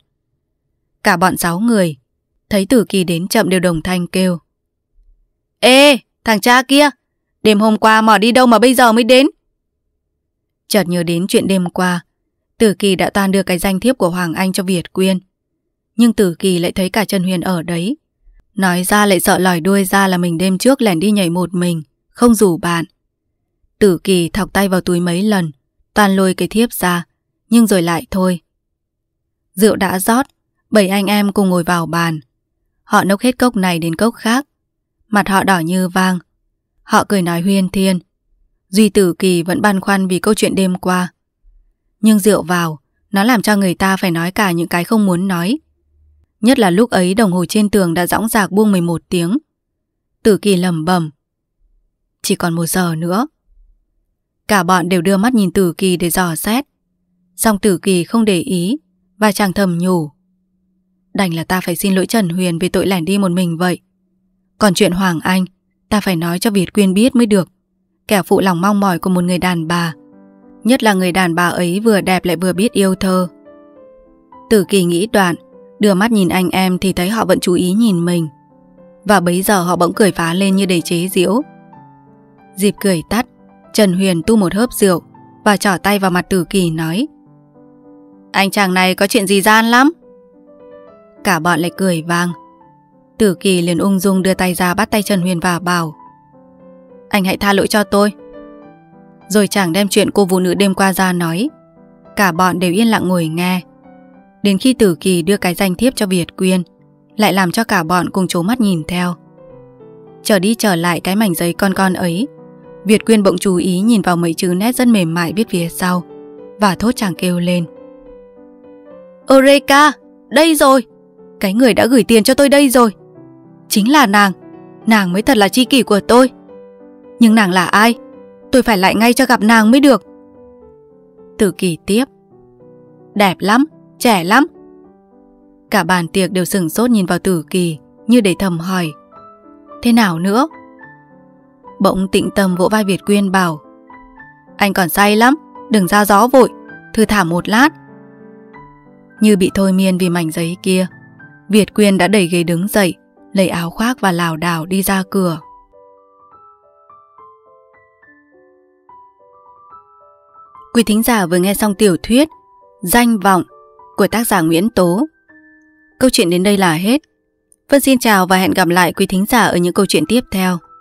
Cả bọn sáu người Thấy tử kỳ đến chậm đều đồng thanh kêu. Ê, thằng cha kia, đêm hôm qua mò đi đâu mà bây giờ mới đến? Chợt nhớ đến chuyện đêm qua, tử kỳ đã toàn đưa cái danh thiếp của Hoàng Anh cho Việt Quyên. Nhưng tử kỳ lại thấy cả Trần Huyền ở đấy. Nói ra lại sợ lòi đuôi ra là mình đêm trước lẻn đi nhảy một mình, không rủ bạn. Tử kỳ thọc tay vào túi mấy lần, toàn lôi cái thiếp ra, nhưng rồi lại thôi. Rượu đã rót, bảy anh em cùng ngồi vào bàn, Họ nốc hết cốc này đến cốc khác. Mặt họ đỏ như vàng. Họ cười nói huyên thiên. Duy tử kỳ vẫn băn khoăn vì câu chuyện đêm qua. Nhưng rượu vào, nó làm cho người ta phải nói cả những cái không muốn nói. Nhất là lúc ấy đồng hồ trên tường đã dõng dạc buông 11 tiếng. Tử kỳ lầm bầm. Chỉ còn một giờ nữa. Cả bọn đều đưa mắt nhìn tử kỳ để dò xét. Song tử kỳ không để ý và chàng thầm nhủ. Đành là ta phải xin lỗi Trần Huyền Vì tội lẻn đi một mình vậy Còn chuyện Hoàng Anh Ta phải nói cho Việt Quyên biết mới được Kẻ phụ lòng mong mỏi của một người đàn bà Nhất là người đàn bà ấy vừa đẹp lại vừa biết yêu thơ Tử kỳ nghĩ đoạn Đưa mắt nhìn anh em thì thấy họ vẫn chú ý nhìn mình Và bấy giờ họ bỗng cười phá lên như để chế giễu Dịp cười tắt Trần Huyền tu một hớp rượu Và trỏ tay vào mặt tử kỳ nói Anh chàng này có chuyện gì gian lắm Cả bọn lại cười vang Tử kỳ liền ung dung đưa tay ra bắt tay Trần Huyền và bảo Anh hãy tha lỗi cho tôi Rồi chàng đem chuyện cô vũ nữ đêm qua ra nói Cả bọn đều yên lặng ngồi nghe Đến khi tử kỳ đưa cái danh thiếp cho Việt Quyên Lại làm cho cả bọn cùng trố mắt nhìn theo Trở đi trở lại cái mảnh giấy con con ấy Việt Quyên bỗng chú ý nhìn vào mấy chữ nét rất mềm mại viết phía sau Và thốt chàng kêu lên Eureka! Đây rồi! Cái người đã gửi tiền cho tôi đây rồi Chính là nàng Nàng mới thật là chi kỷ của tôi Nhưng nàng là ai Tôi phải lại ngay cho gặp nàng mới được tử kỳ tiếp Đẹp lắm, trẻ lắm Cả bàn tiệc đều sửng sốt nhìn vào tử kỳ Như để thầm hỏi Thế nào nữa Bỗng tịnh tâm vỗ vai Việt Quyên bảo Anh còn say lắm Đừng ra gió vội Thư thả một lát Như bị thôi miên vì mảnh giấy kia Việt Quyên đã đẩy ghế đứng dậy, lấy áo khoác và lảo đảo đi ra cửa. Quý thính giả vừa nghe xong tiểu thuyết Danh vọng của tác giả Nguyễn Tố. Câu chuyện đến đây là hết. Vân xin chào và hẹn gặp lại quý thính giả ở những câu chuyện tiếp theo.